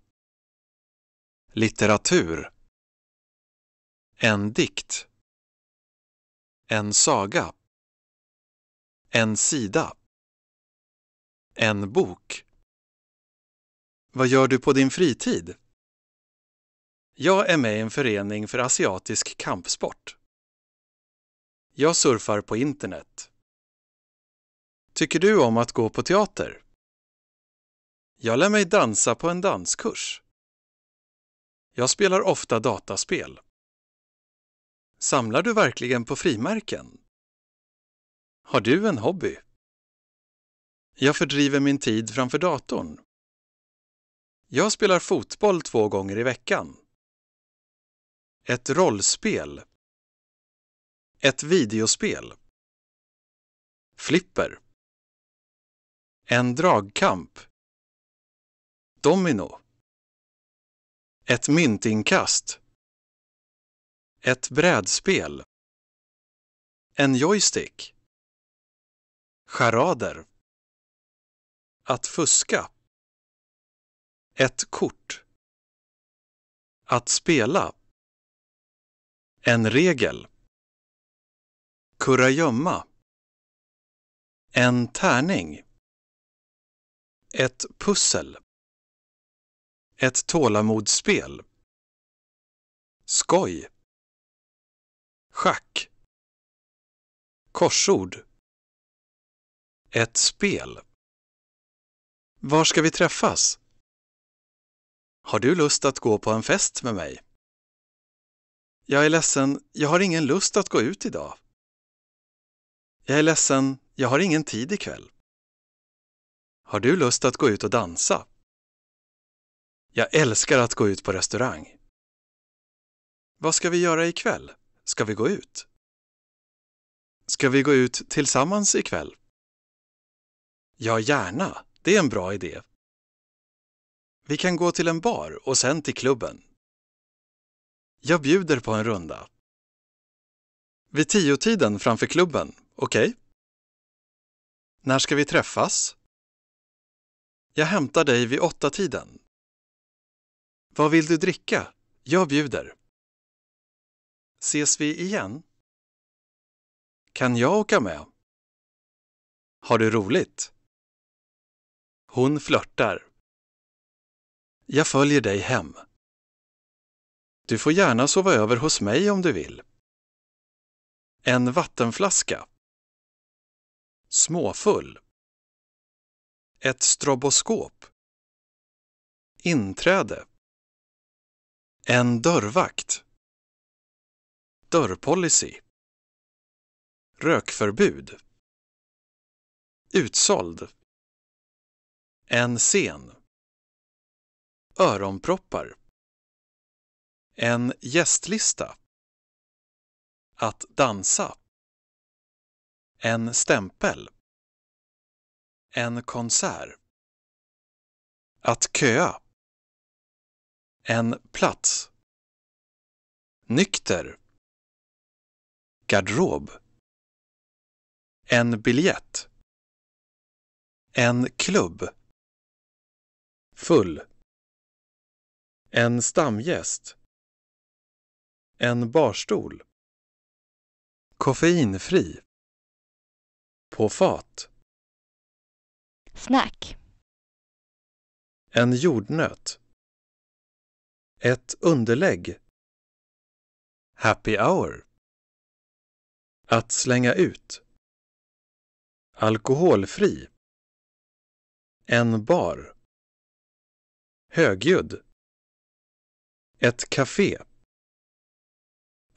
Litteratur En dikt En saga En sida En bok Vad gör du på din fritid? Jag är med i en förening för asiatisk kampsport. Jag surfar på internet. Tycker du om att gå på teater? Jag lär mig dansa på en danskurs. Jag spelar ofta dataspel. Samlar du verkligen på frimärken? Har du en hobby? Jag fördriver min tid framför datorn. Jag spelar fotboll två gånger i veckan. Ett rollspel. Ett videospel. Flipper. En dragkamp. Domino. Ett myntinkast. Ett brädspel. En joystick. Charader. Att fuska. Ett kort. Att spela. En regel. Kurragömma. En tärning. Ett pussel. Ett tålamodsspel. Skoj. Schack. Korsord. Ett spel. Var ska vi träffas? Har du lust att gå på en fest med mig? Jag är ledsen, jag har ingen lust att gå ut idag. Jag är ledsen, jag har ingen tid ikväll. Har du lust att gå ut och dansa? Jag älskar att gå ut på restaurang. Vad ska vi göra ikväll? Ska vi gå ut? Ska vi gå ut tillsammans ikväll? Ja, gärna. Det är en bra idé. Vi kan gå till en bar och sen till klubben. Jag bjuder på en runda. Vid tiotiden framför klubben, okej? Okay? När ska vi träffas? Jag hämtar dig vid åttatiden. Vad vill du dricka? Jag bjuder. Ses vi igen? Kan jag åka med? Har du roligt? Hon flörtar. Jag följer dig hem. Du får gärna sova över hos mig om du vill. En vattenflaska. Småfull. Ett stroboskop. Inträde. En dörrvakt. Dörrpolicy. Rökförbud. Utsåld. En scen. Öronproppar. En gästlista. Att dansa. En stämpel. En konsert. Att köa. En plats. Nykter. Garderob. En biljett. En klubb. Full. En stamgäst. En barstol. Koffeinfri. På fat. Snack. En jordnöt. Ett underlägg. Happy hour. Att slänga ut. Alkoholfri. En bar. Högljudd. Ett café.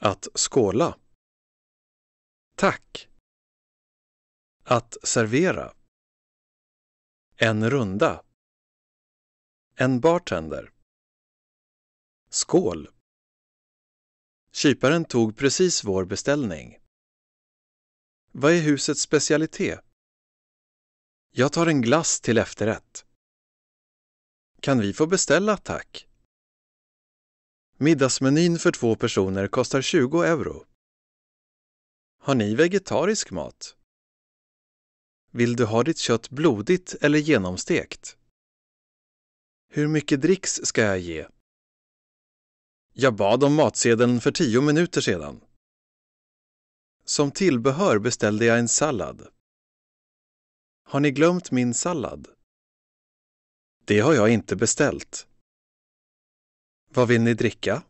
Att skåla. Tack. Att servera. En runda. En bartender. Skål. Kyparen tog precis vår beställning. Vad är husets specialitet? Jag tar en glass till efterrätt. Kan vi få beställa, tack? Middagsmenyn för två personer kostar 20 euro. Har ni vegetarisk mat? Vill du ha ditt kött blodigt eller genomstekt? Hur mycket dricks ska jag ge? Jag bad om matsedeln för tio minuter sedan. Som tillbehör beställde jag en sallad. Har ni glömt min sallad? Det har jag inte beställt. Vad vill ni dricka?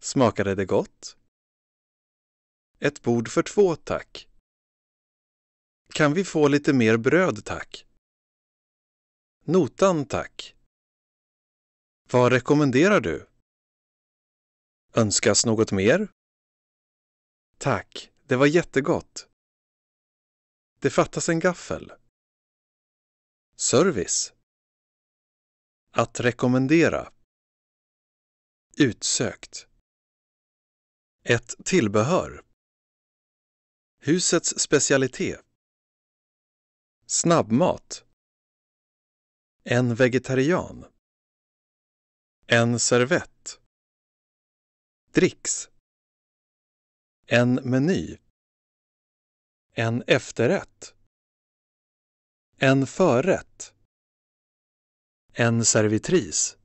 Smakade det gott? Ett bord för två, tack. Kan vi få lite mer bröd, tack? Notan, tack. Vad rekommenderar du? Önskas något mer? Tack, det var jättegott. Det fattas en gaffel. Service. Att rekommendera. Utsökt. Ett tillbehör. Husets specialitet. Snabbmat. En vegetarian. En servett. Dricks. En meny. En efterrätt. En förrätt. En servitris.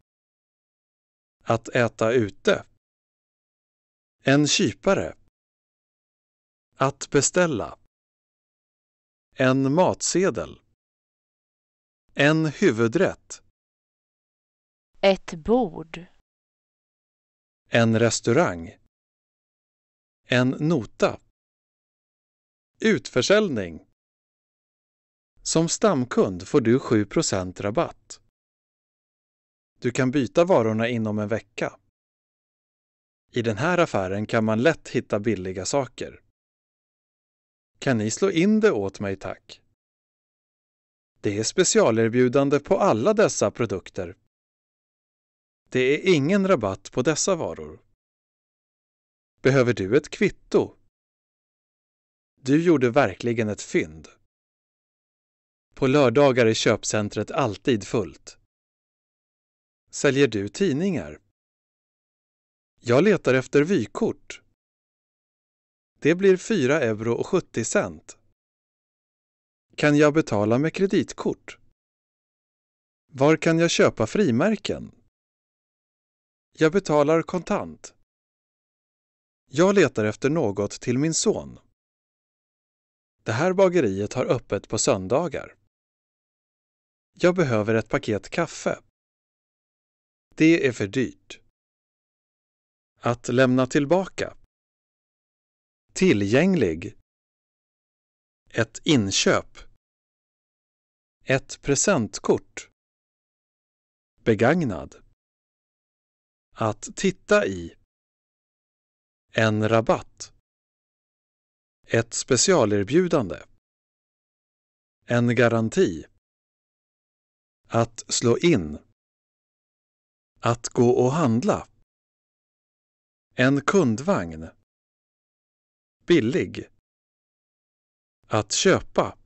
Att äta ute. En kypare. Att beställa. En matsedel. En huvudrätt. Ett bord. En restaurang. En nota. Utförsäljning. Som stamkund får du 7 rabatt. Du kan byta varorna inom en vecka. I den här affären kan man lätt hitta billiga saker. Kan ni slå in det åt mig tack? Det är specialerbjudande på alla dessa produkter. Det är ingen rabatt på dessa varor. Behöver du ett kvitto? Du gjorde verkligen ett fynd. På lördagar är köpcentret alltid fullt. Säljer du tidningar? Jag letar efter vykort. Det blir 4 euro och 70 cent. Kan jag betala med kreditkort? Var kan jag köpa frimärken? Jag betalar kontant. Jag letar efter något till min son. Det här bageriet har öppet på söndagar. Jag behöver ett paket kaffe. Det är för dyrt. Att lämna tillbaka. Tillgänglig. Ett inköp. Ett presentkort. Begagnad. Att titta i. En rabatt. Ett specialerbjudande. En garanti. Att slå in. Att gå och handla. En kundvagn. Billig. Att köpa.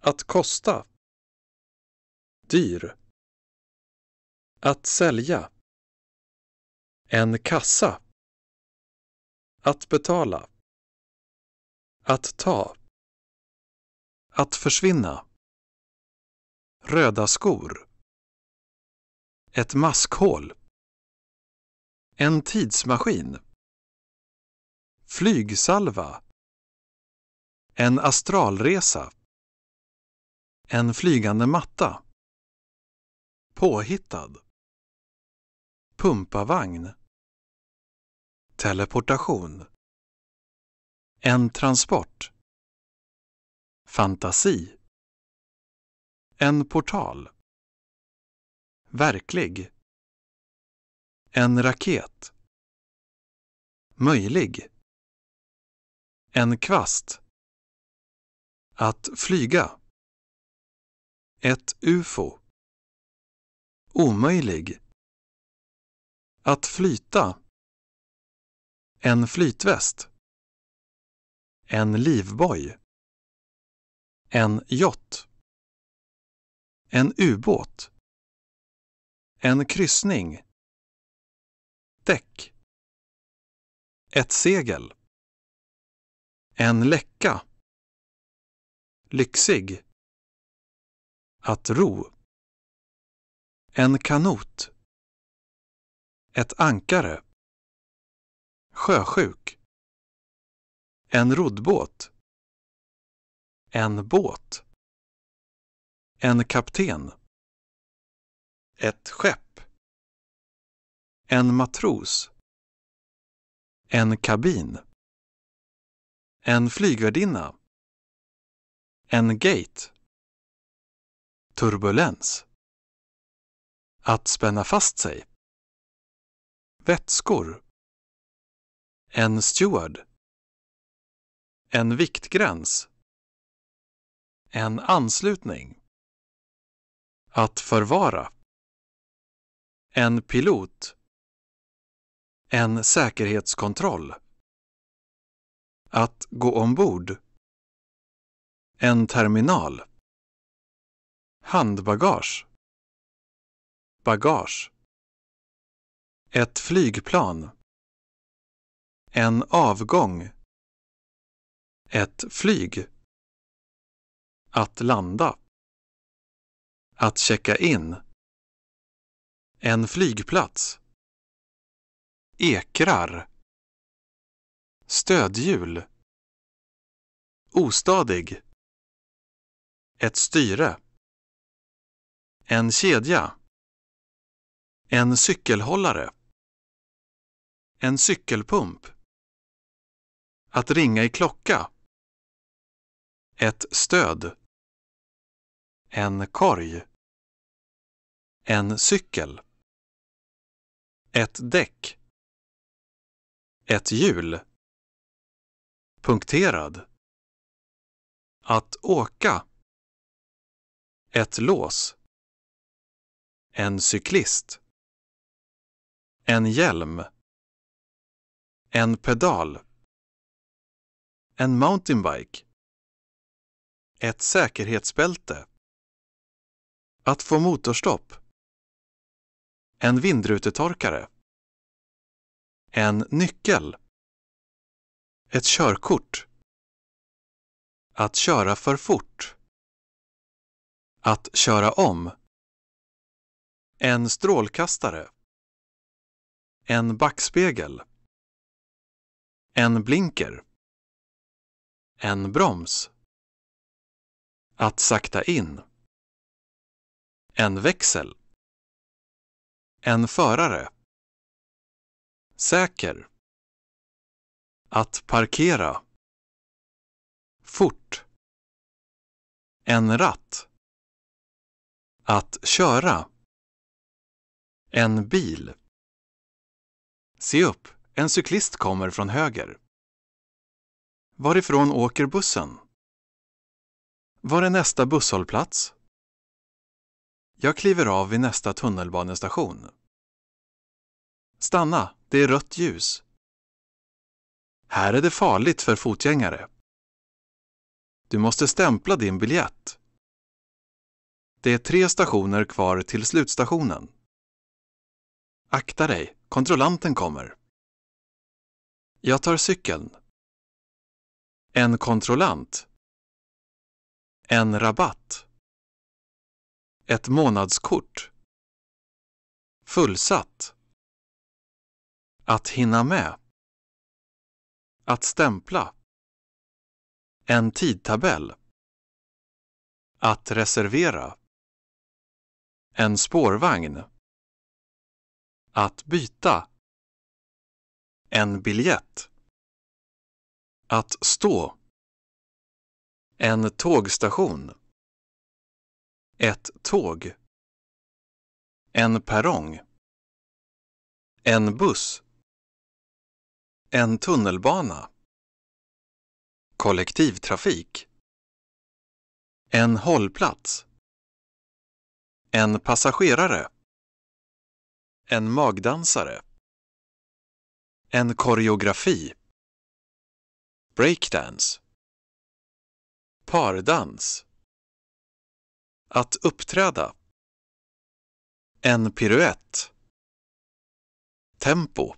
Att kosta. Dyr. Att sälja. En kassa. Att betala. Att ta. Att försvinna. Röda skor. Ett maskhål. En tidsmaskin. Flygsalva. En astralresa. En flygande matta. Påhittad. Pumpavagn. Teleportation. En transport. Fantasi. En portal. Verklig. En raket. Möjlig. En kvast. Att flyga. Ett ufo. Omöjlig. Att flyta. En flytväst. En livboj. En jott. En ubåt. En kryssning. Däck. Ett segel. En läcka. Lyxig. Att ro. En kanot. Ett ankare. Sjösjuk. En roddbåt. En båt. En kapten. Ett skepp. En matros. En kabin. En flygvärdinna. En gate. Turbulens. Att spänna fast sig. Vätskor. En steward. En viktgräns. En anslutning. Att förvara. En pilot. En säkerhetskontroll. Att gå ombord. En terminal. Handbagage. Bagage. Ett flygplan. En avgång. Ett flyg. Att landa. Att checka in. En flygplats. Ekrar. Stödhjul. Ostadig. Ett styre. En kedja. En cykelhållare. En cykelpump. Att ringa i klocka. Ett stöd. En korg. En cykel. Ett däck. Ett hjul. Punkterad. Att åka. Ett lås. En cyklist. En hjälm. En pedal. En mountainbike. Ett säkerhetsbälte. Att få motorstopp. En vindrutetorkare. En nyckel. Ett körkort. Att köra för fort. Att köra om. En strålkastare. En backspegel. En blinker. En broms. Att sakta in. En växel. En förare. Säker. Att parkera. Fort. En ratt. Att köra. En bil. Se upp, en cyklist kommer från höger. Varifrån åker bussen? Var är nästa busshållplats? Jag kliver av vid nästa tunnelbanestation. Stanna, det är rött ljus. Här är det farligt för fotgängare. Du måste stämpla din biljett. Det är tre stationer kvar till slutstationen. Akta dig, kontrollanten kommer. Jag tar cykeln. En kontrollant. En rabatt. Ett månadskort. Fullsatt. Att hinna med. Att stämpla. En tidtabell. Att reservera. En spårvagn. Att byta. En biljett. Att stå. En tågstation. Ett tåg. En perrong. En buss. En tunnelbana. Kollektivtrafik. En hållplats. En passagerare. En magdansare. En koreografi. Breakdance. Pardans. Att uppträda. En piruett. Tempo.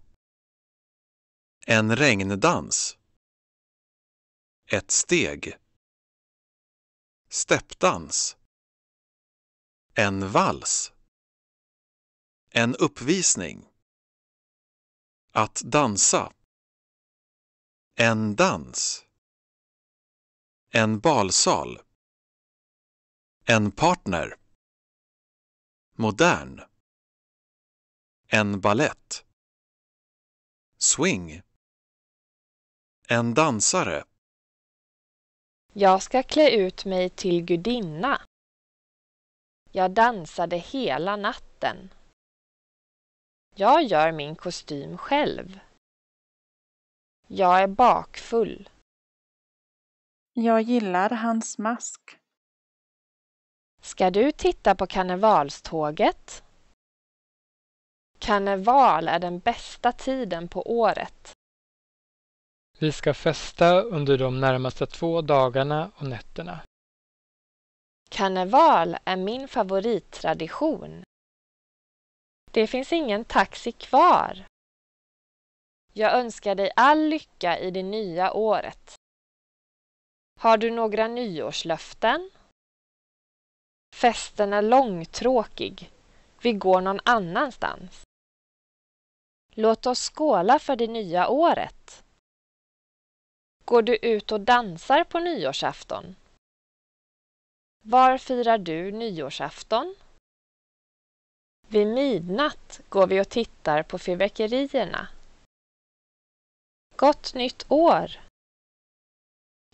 En regndans. Ett steg. Steppdans. En vals. En uppvisning. Att dansa. En dans. En balsal. En partner. Modern. En ballett. Swing. En dansare. Jag ska klä ut mig till gudinna. Jag dansade hela natten. Jag gör min kostym själv. Jag är bakfull. Jag gillar hans mask. Ska du titta på karnevalståget? Karneval är den bästa tiden på året. Vi ska festa under de närmaste två dagarna och nätterna. Karneval är min favorittradition. Det finns ingen taxi kvar. Jag önskar dig all lycka i det nya året. Har du några nyårslöften? Festen är långtråkig, vi går någon annanstans. Låt oss skåla för det nya året. Går du ut och dansar på nyårsafton? Var firar du nyårsafton? Vid midnatt går vi och tittar på fyrverkerierna. Gott nytt år!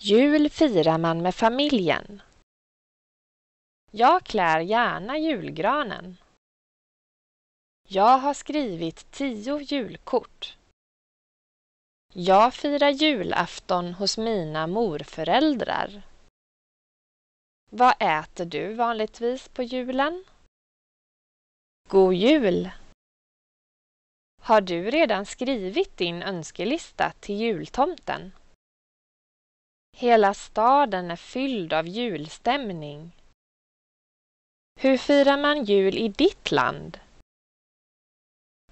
Jul firar man med familjen. Jag klär gärna julgranen. Jag har skrivit tio julkort. Jag firar julafton hos mina morföräldrar. Vad äter du vanligtvis på julen? God jul! Har du redan skrivit din önskelista till jultomten? Hela staden är fylld av julstämning. Hur firar man jul i ditt land?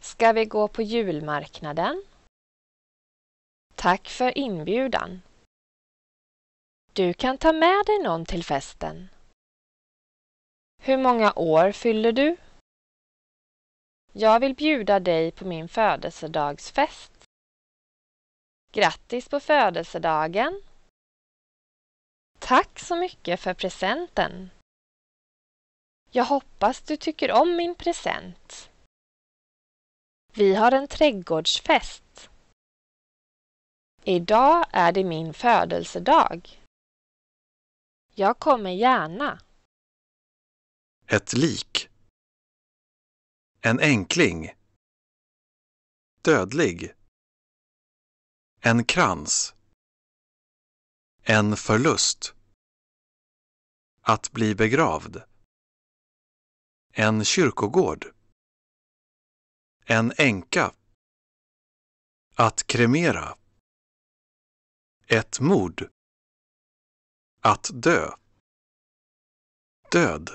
Ska vi gå på julmarknaden? Tack för inbjudan. Du kan ta med dig någon till festen. Hur många år fyller du? Jag vill bjuda dig på min födelsedagsfest. Grattis på födelsedagen! Tack så mycket för presenten! Jag hoppas du tycker om min present. Vi har en trädgårdsfest. Idag är det min födelsedag. Jag kommer gärna. Ett lik. En enkling. Dödlig. En krans. En förlust. Att bli begravd. En kyrkogård. En änka. Att kremera. Ett mord. Att dö. Död.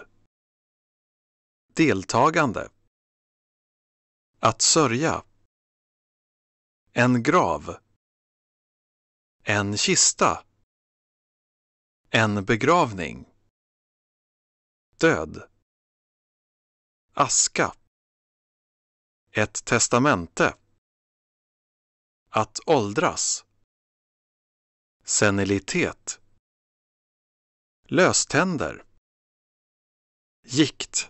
Deltagande. Att sörja. En grav. En kista. En begravning. Död aska. Ett testamente. Att åldras. Senilitet. Löständer. Gikt.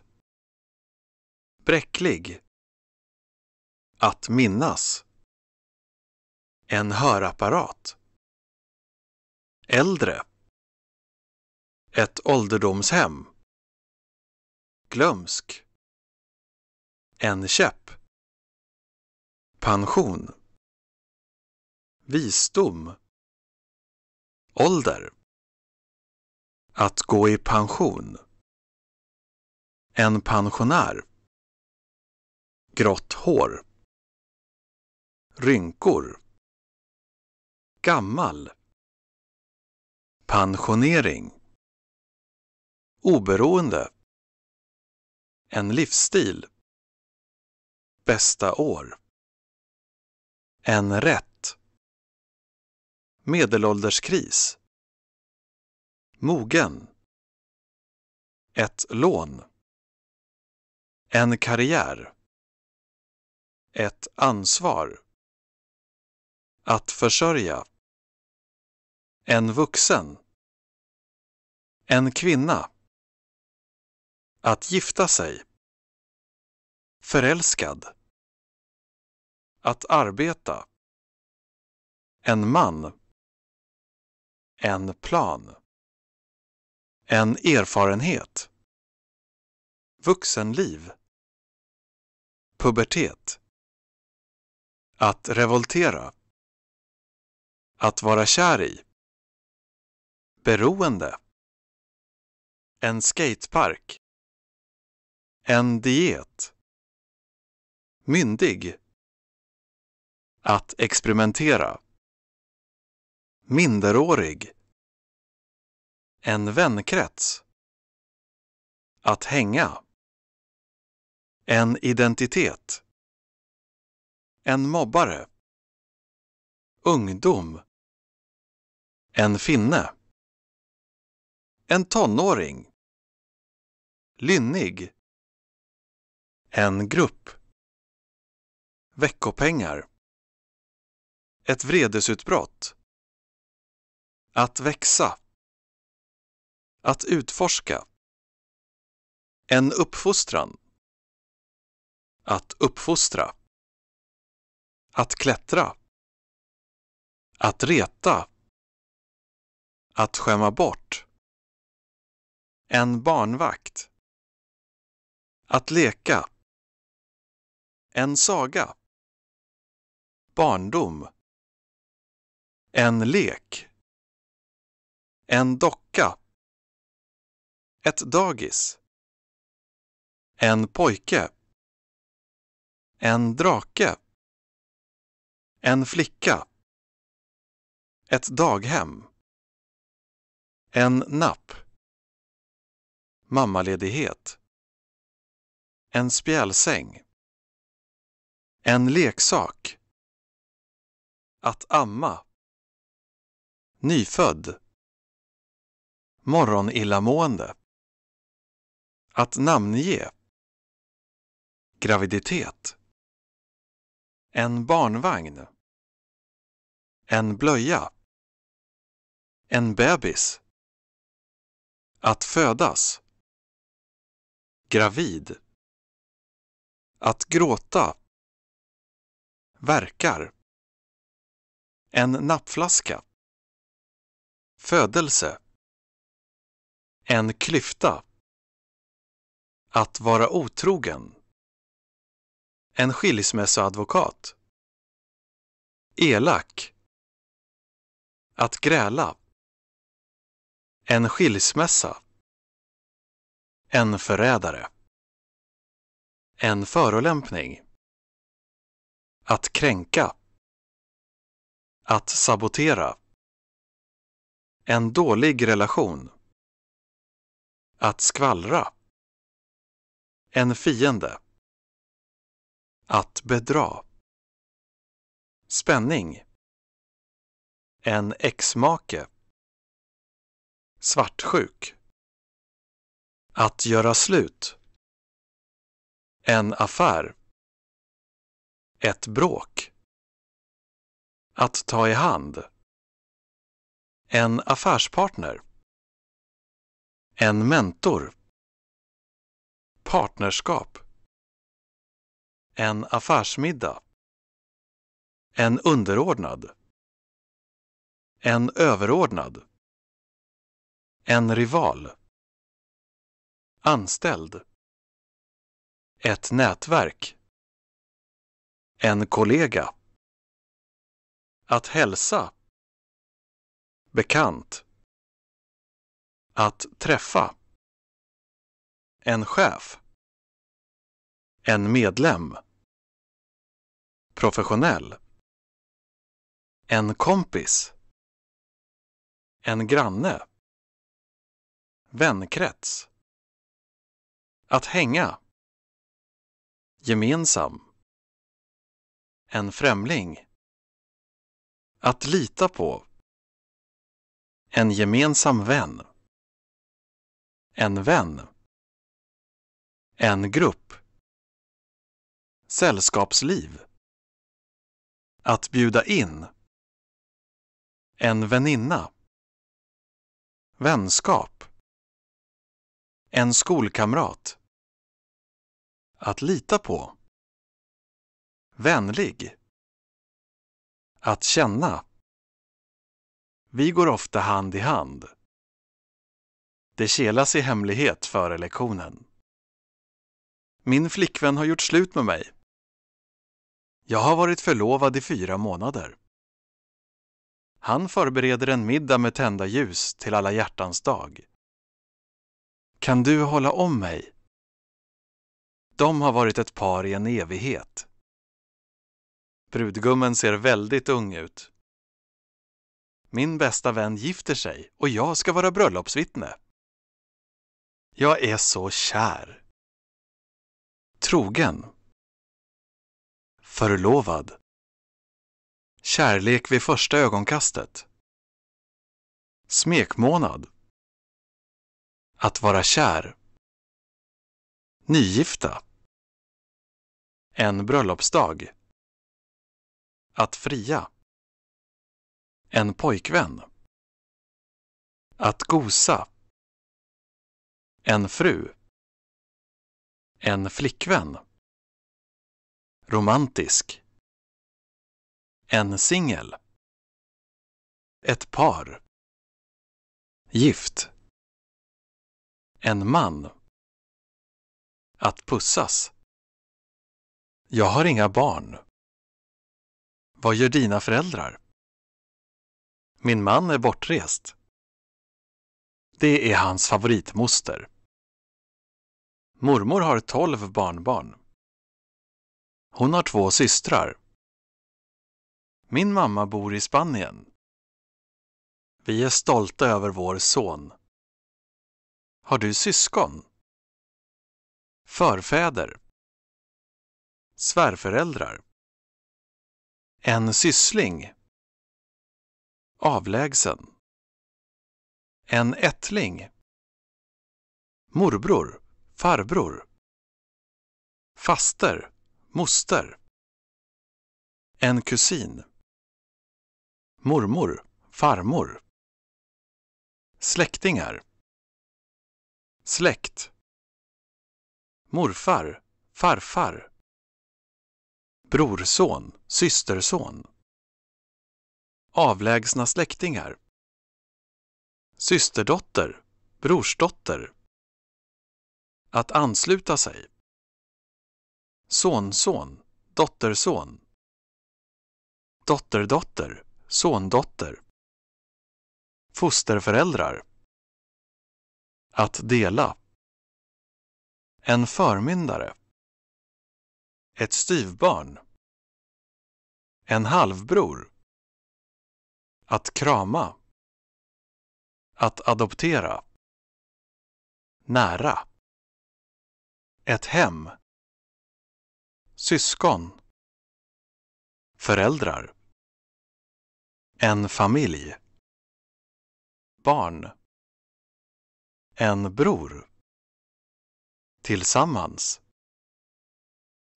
Bräcklig. Att minnas. En hörapparat. Äldre. Ett ålderdomshem. Glömsk. En käpp. Pension. Visdom. Ålder. Att gå i pension. En pensionär. Grått hår. Rynkor. Gammal. Pensionering. Oberoende. En livsstil. Bästa år. En rätt. Medelålderskris. Mogen. Ett lån. En karriär. Ett ansvar. Att försörja. En vuxen. En kvinna. Att gifta sig. Förälskad. Att arbeta. En man. En plan. En erfarenhet. Vuxenliv. Pubertet. Att revoltera. Att vara kär i. Beroende. En skatepark. En diet. Myndig. Att experimentera. Minderårig. En vänkrets. Att hänga. En identitet. En mobbare. Ungdom. En finne. En tonåring. Lynnig. En grupp. Veckopengar. Ett vredesutbrott. Att växa. Att utforska. En uppfostran. Att uppfostra. Att klättra. Att reta. Att skämma bort. En barnvakt. Att leka. En saga barndom. En lek. En docka. Ett dagis. En pojke. En drake. En flicka. Ett daghem. En napp. Mammaledighet. En spjälsäng. En leksak. Att amma. Nyfödd. Morgonillamående. Att namnge. Graviditet. En barnvagn. En blöja. En bebis. Att födas. Gravid. Att gråta. Verkar. En nappflaska. Födelse. En klyfta. Att vara otrogen. En skilsmässoadvokat. Elak. Att gräla. En skilsmässa. En förrädare. En förolämpning. Att kränka. Att sabotera. En dålig relation. Att skvallra. En fiende. Att bedra. Spänning. En exmake. Svartsjuk. Att göra slut. En affär. Ett bråk. Att ta i hand. En affärspartner. En mentor. Partnerskap. En affärsmiddag. En underordnad. En överordnad. En rival. Anställd. Ett nätverk. En kollega. Att hälsa. Bekant. Att träffa. En chef. En medlem. Professionell. En kompis. En granne. Vänkrets. Att hänga. Gemensam. En främling. Att lita på. En gemensam vän. En vän. En grupp. Sällskapsliv. Att bjuda in. En väninna. Vänskap. En skolkamrat. Att lita på. Vänlig. Att känna. Vi går ofta hand i hand. Det kelas i hemlighet före lektionen. Min flickvän har gjort slut med mig. Jag har varit förlovad i fyra månader. Han förbereder en middag med tända ljus till alla hjärtans dag. Kan du hålla om mig? De har varit ett par i en evighet. Brudgummen ser väldigt ung ut. Min bästa vän gifter sig och jag ska vara bröllopsvittne. Jag är så kär. Trogen. Förlovad. Kärlek vid första ögonkastet. Smekmånad. Att vara kär. Nygifta. En bröllopsdag. Att fria. En pojkvän. Att gosa. En fru. En flickvän. Romantisk. En singel. Ett par. Gift. En man. Att pussas. Jag har inga barn. Vad gör dina föräldrar? Min man är bortrest. Det är hans favoritmoster. Mormor har tolv barnbarn. Hon har två systrar. Min mamma bor i Spanien. Vi är stolta över vår son. Har du syskon? Förfäder. Svärföräldrar. En syssling. Avlägsen. En ättling. Morbror, farbror. Faster, moster. En kusin. Mormor, farmor. Släktingar. Släkt. Morfar, farfar brorson, systerson. Avlägsna släktingar. Systerdotter, brorsdotter. Att ansluta sig. Sonson, dotterson. Dotterdotter, sondotter. Fosterföräldrar. Att dela. En förmyndare. Ett styvbarn. En halvbror. Att krama. Att adoptera. Nära. Ett hem. Syskon. Föräldrar. En familj. Barn. En bror. Tillsammans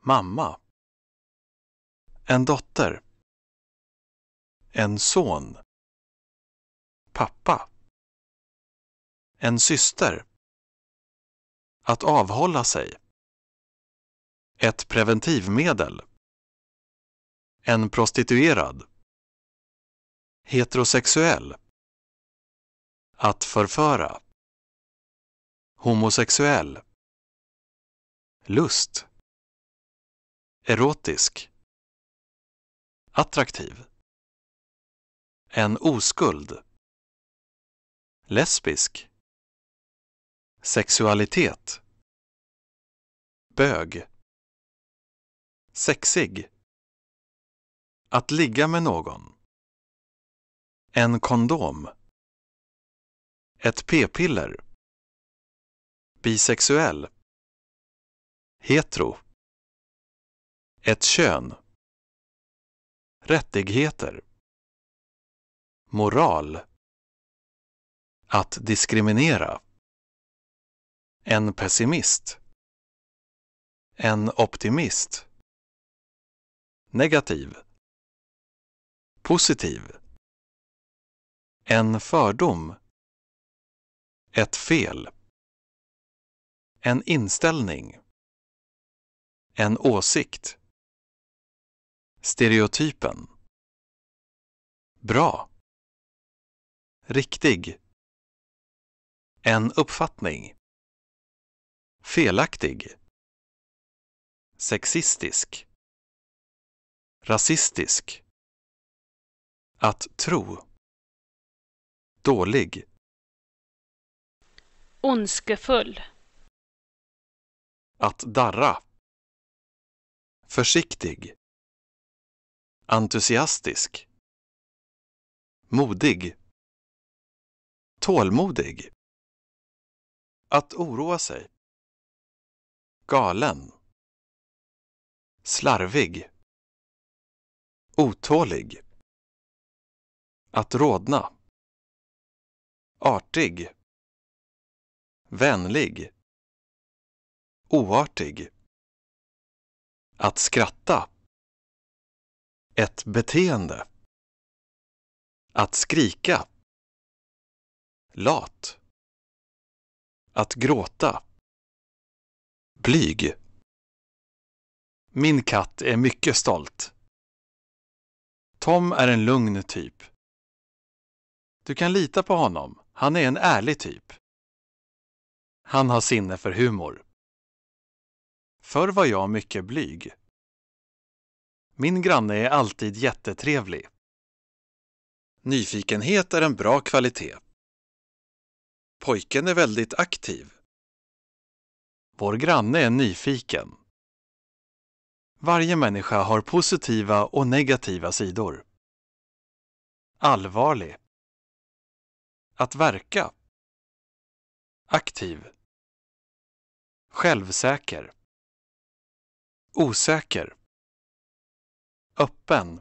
mamma. En dotter. En son. Pappa. En syster. Att avhålla sig. Ett preventivmedel. En prostituerad. Heterosexuell. Att förföra. Homosexuell. Lust. Erotisk. Attraktiv. En oskuld. Lesbisk. Sexualitet. Bög. Sexig. Att ligga med någon. En kondom. Ett p-piller. Bisexuell. Hetero. Ett kön. Rättigheter. Moral. Att diskriminera. En pessimist. En optimist. Negativ. Positiv. En fördom. Ett fel. En inställning. En åsikt. Stereotypen. Bra. Riktig. En uppfattning. Felaktig. Sexistisk. Rasistisk. Att tro. Dålig. Ondskefull. Att darra. Försiktig entusiastisk, modig, tålmodig, att oroa sig, galen, slarvig, otålig, att rodna, artig, vänlig, oartig, att skratta. Ett beteende. Att skrika. Lat. Att gråta. Blyg. Min katt är mycket stolt. Tom är en lugn typ. Du kan lita på honom. Han är en ärlig typ. Han har sinne för humor. Förr var jag mycket blyg. Min granne är alltid jättetrevlig. Nyfikenhet är en bra kvalitet. Pojken är väldigt aktiv. Vår granne är nyfiken. Varje människa har positiva och negativa sidor. Allvarlig. Att verka. Aktiv. Självsäker. Osäker öppen.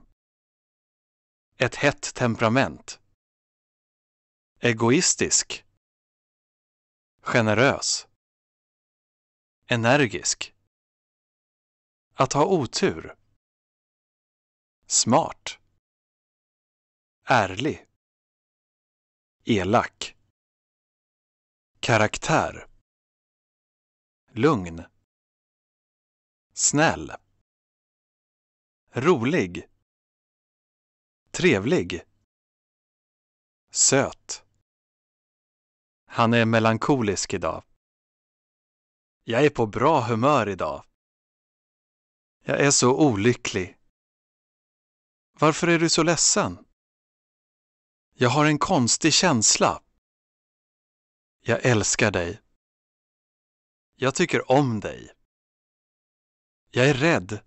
Ett hett temperament. Egoistisk. Generös. Energisk. Att ha otur. Smart. Ärlig. Elak. Karaktär. Lugn. Snäll rolig, trevlig, söt. Han är melankolisk idag. Jag är på bra humör idag. Jag är så olycklig. Varför är du så ledsen? Jag har en konstig känsla. Jag älskar dig. Jag tycker om dig. Jag är rädd.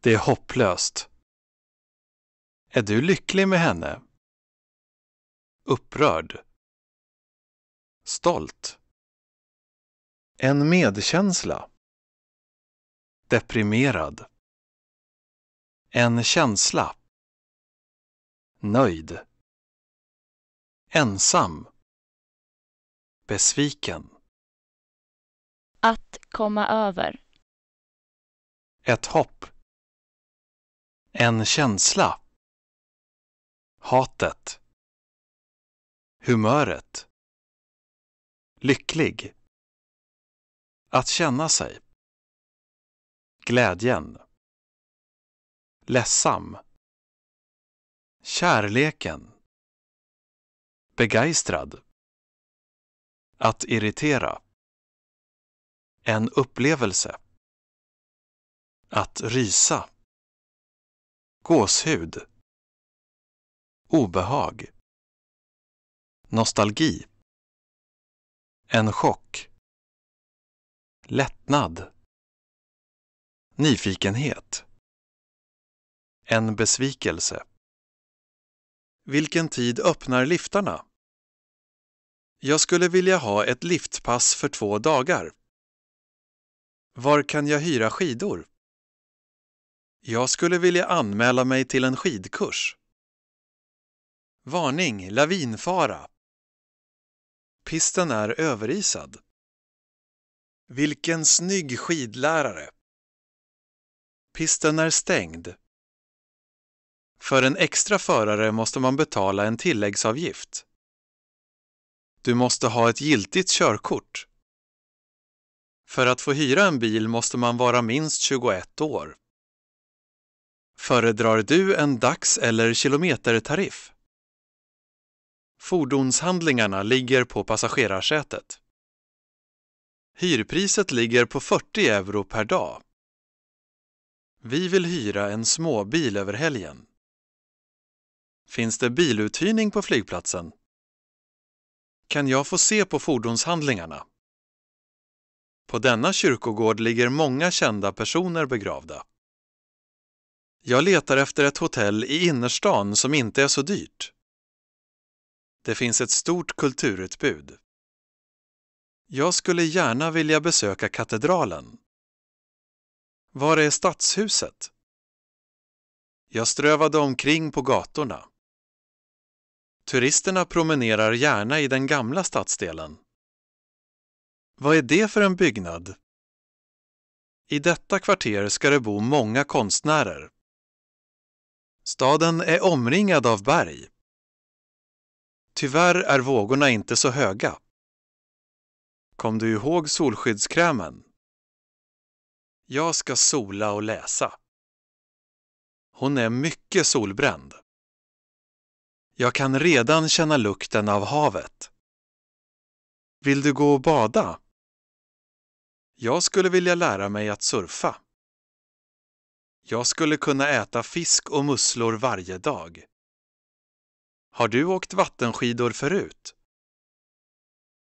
Det är hopplöst. Är du lycklig med henne? Upprörd. Stolt. En medkänsla. Deprimerad. En känsla. Nöjd. Ensam. Besviken. Att komma över. Ett hopp. En känsla. Hatet. Humöret. Lycklig. Att känna sig. Glädjen. Ledsam. Kärleken. Begeistrad. Att irritera. En upplevelse. Att rysa gåshud, obehag, nostalgi, en chock, lättnad, nyfikenhet, en besvikelse. Vilken tid öppnar liftarna? Jag skulle vilja ha ett liftpass för två dagar. Var kan jag hyra skidor? Jag skulle vilja anmäla mig till en skidkurs. Varning, lavinfara! Pisten är överisad. Vilken snygg skidlärare! Pisten är stängd. För en extra förare måste man betala en tilläggsavgift. Du måste ha ett giltigt körkort. För att få hyra en bil måste man vara minst 21 år. Föredrar du en dags eller kilometertariff? Fordonshandlingarna ligger på passagerarsätet. Hyrpriset ligger på 40 euro per dag. Vi vill hyra en småbil över helgen. Finns det biluthyrning på flygplatsen? Kan jag få se på fordonshandlingarna? På denna kyrkogård ligger många kända personer begravda. Jag letar efter ett hotell i innerstan som inte är så dyrt. Det finns ett stort kulturutbud. Jag skulle gärna vilja besöka katedralen. Var är stadshuset? Jag strövade omkring på gatorna. Turisterna promenerar gärna i den gamla stadsdelen. Vad är det för en byggnad? I detta kvarter ska det bo många konstnärer. Staden är omringad av berg. Tyvärr är vågorna inte så höga. Kom du ihåg solskyddskrämen? Jag ska sola och läsa. Hon är mycket solbränd. Jag kan redan känna lukten av havet. Vill du gå och bada? Jag skulle vilja lära mig att surfa. Jag skulle kunna äta fisk och musslor varje dag. Har du åkt vattenskidor förut?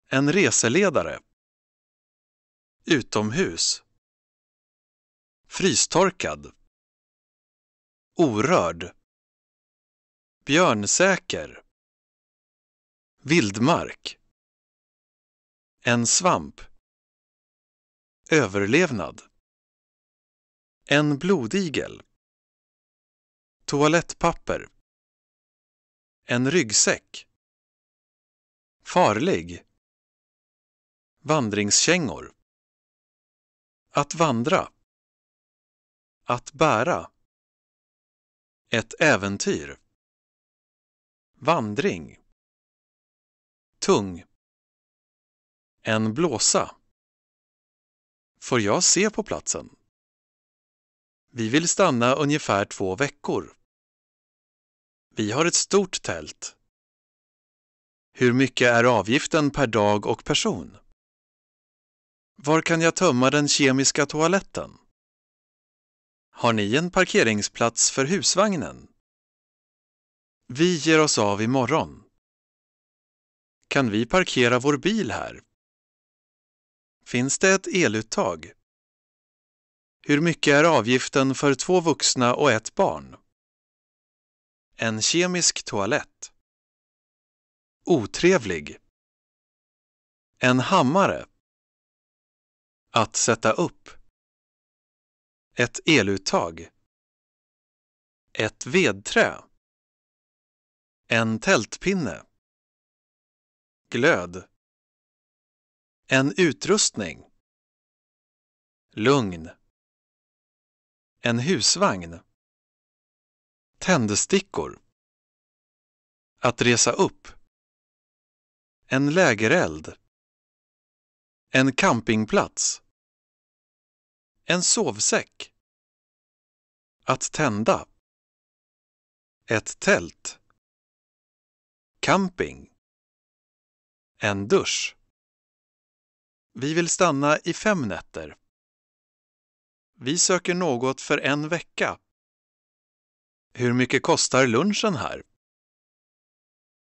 En reseledare. Utomhus. Frystorkad. Orörd. Björnsäker. Vildmark. En svamp. Överlevnad. En blodigel. Toalettpapper. En ryggsäck. Farlig. Vandringskängor. Att vandra. Att bära. Ett äventyr. Vandring. Tung. En blåsa. Får jag se på platsen? Vi vill stanna ungefär två veckor. Vi har ett stort tält. Hur mycket är avgiften per dag och person? Var kan jag tömma den kemiska toaletten? Har ni en parkeringsplats för husvagnen? Vi ger oss av imorgon. Kan vi parkera vår bil här? Finns det ett eluttag? Hur mycket är avgiften för två vuxna och ett barn? En kemisk toalett. Otrevlig. En hammare. Att sätta upp. Ett eluttag. Ett vedträ. En tältpinne. Glöd. En utrustning. Lugn. En husvagn. Tändstickor. Att resa upp. En lägereld. En campingplats. En sovsäck. Att tända. Ett tält. Camping. En dusch. Vi vill stanna i fem nätter. Vi söker något för en vecka. Hur mycket kostar lunchen här?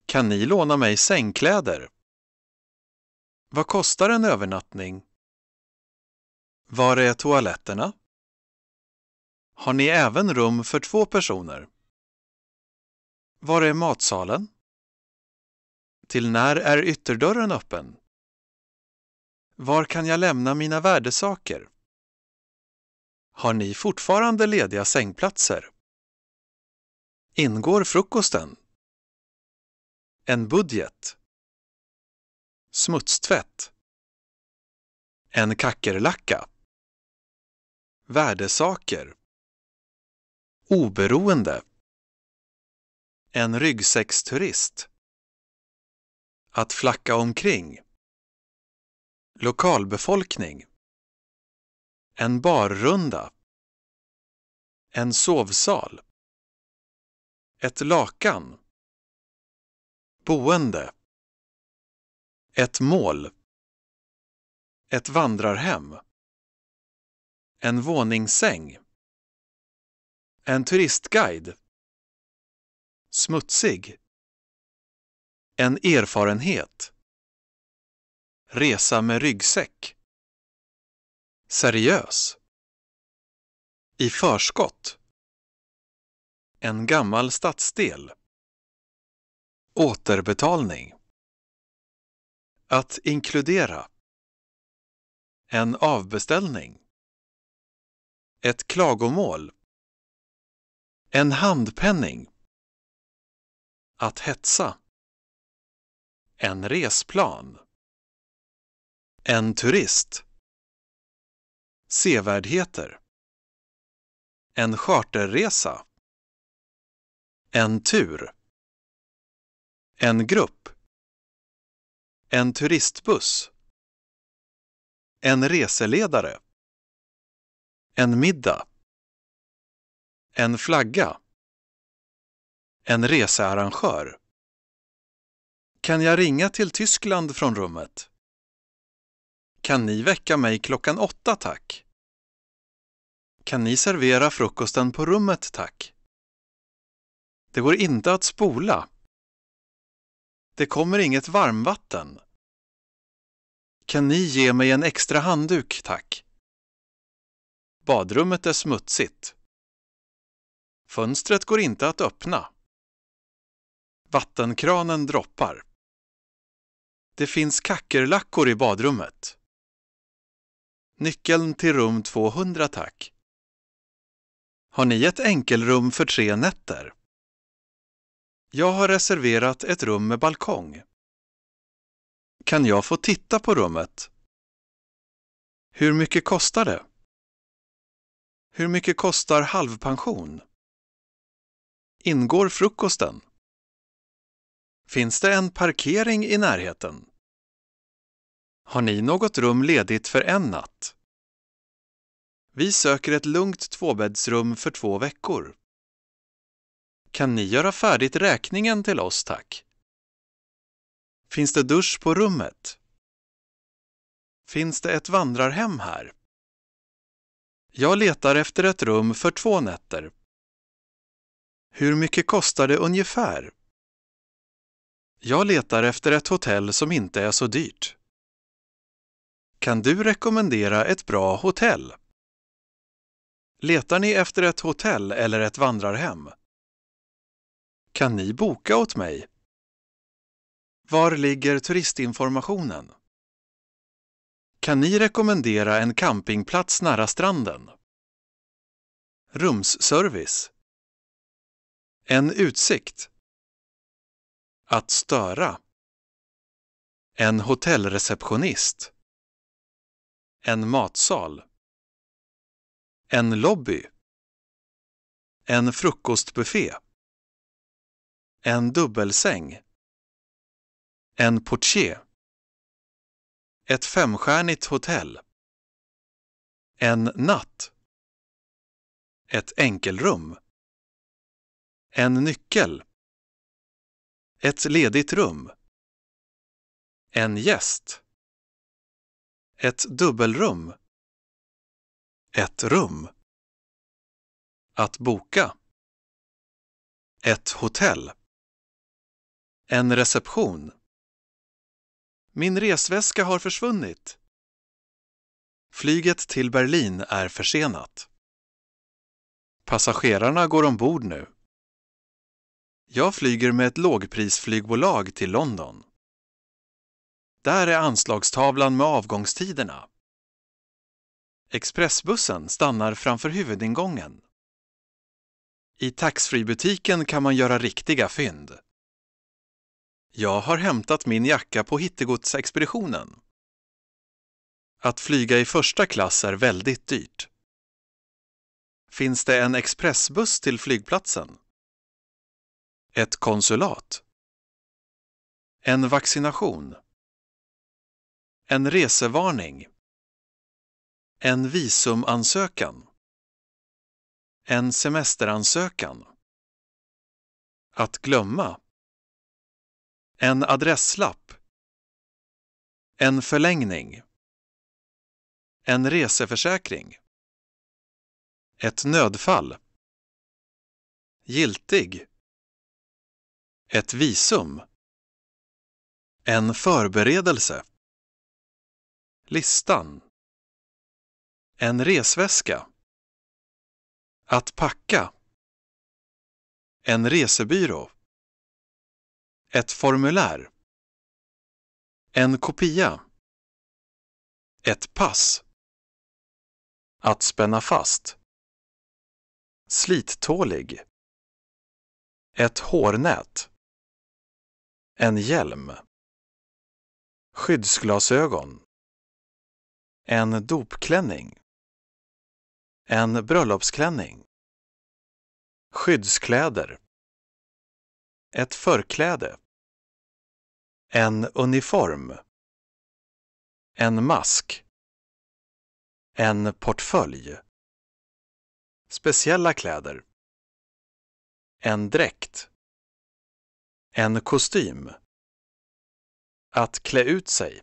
Kan ni låna mig sängkläder? Vad kostar en övernattning? Var är toaletterna? Har ni även rum för två personer? Var är matsalen? Till när är ytterdörren öppen? Var kan jag lämna mina värdesaker? Har ni fortfarande lediga sängplatser? Ingår frukosten? En budget? Smutstvätt? En kackerlacka? Värdesaker? Oberoende? En ryggsäcksturist? Att flacka omkring? Lokalbefolkning? En barrunda. En sovsal. Ett lakan. Boende. Ett mål. Ett vandrarhem. En våningssäng. En turistguide. Smutsig. En erfarenhet. Resa med ryggsäck seriös. I förskott. En gammal stadsdel. Återbetalning. Att inkludera. En avbeställning. Ett klagomål. En handpenning. Att hetsa. En resplan. En turist. Sevärdheter En charterresa En tur En grupp En turistbuss En reseledare En middag En flagga En researrangör Kan jag ringa till Tyskland från rummet? Kan ni väcka mig klockan åtta, tack? Kan ni servera frukosten på rummet, tack? Det går inte att spola. Det kommer inget varmvatten. Kan ni ge mig en extra handduk, tack? Badrummet är smutsigt. Fönstret går inte att öppna. Vattenkranen droppar. Det finns kackerlackor i badrummet. Nyckeln till rum 200 tack. Har ni ett enkelrum för tre nätter? Jag har reserverat ett rum med balkong. Kan jag få titta på rummet? Hur mycket kostar det? Hur mycket kostar halvpension? Ingår frukosten? Finns det en parkering i närheten? Har ni något rum ledigt för en natt? Vi söker ett lugnt tvåbäddsrum för två veckor. Kan ni göra färdigt räkningen till oss, tack? Finns det dusch på rummet? Finns det ett vandrarhem här? Jag letar efter ett rum för två nätter. Hur mycket kostar det ungefär? Jag letar efter ett hotell som inte är så dyrt. Kan du rekommendera ett bra hotell? Letar ni efter ett hotell eller ett vandrarhem? Kan ni boka åt mig? Var ligger turistinformationen? Kan ni rekommendera en campingplats nära stranden? Rumsservice. En utsikt. Att störa. En hotellreceptionist. En matsal. En lobby. En frukostbuffé. En dubbelsäng. En portier. Ett femstjärnigt hotell. En natt. Ett enkelrum. En nyckel. Ett ledigt rum. En gäst. Ett dubbelrum. Ett rum. Att boka. Ett hotell. En reception. Min resväska har försvunnit. Flyget till Berlin är försenat. Passagerarna går ombord nu. Jag flyger med ett lågprisflygbolag till London. Där är anslagstavlan med avgångstiderna. Expressbussen stannar framför huvudingången. I taxfreebutiken kan man göra riktiga fynd. Jag har hämtat min jacka på hittegodsexpeditionen. Att flyga i första klass är väldigt dyrt. Finns det en expressbuss till flygplatsen? Ett konsulat. En vaccination. En resevarning. En visumansökan. En semesteransökan. Att glömma. En adresslapp. En förlängning. En reseförsäkring. Ett nödfall. Giltig. Ett visum. En förberedelse. Listan En resväska Att packa En resebyrå Ett formulär En kopia Ett pass Att spänna fast Slittålig Ett hårnät En hjälm Skyddsglasögon en dopklänning. En bröllopsklänning. Skyddskläder. Ett förkläde. En uniform. En mask. En portfölj. Speciella kläder. En dräkt. En kostym. Att klä ut sig.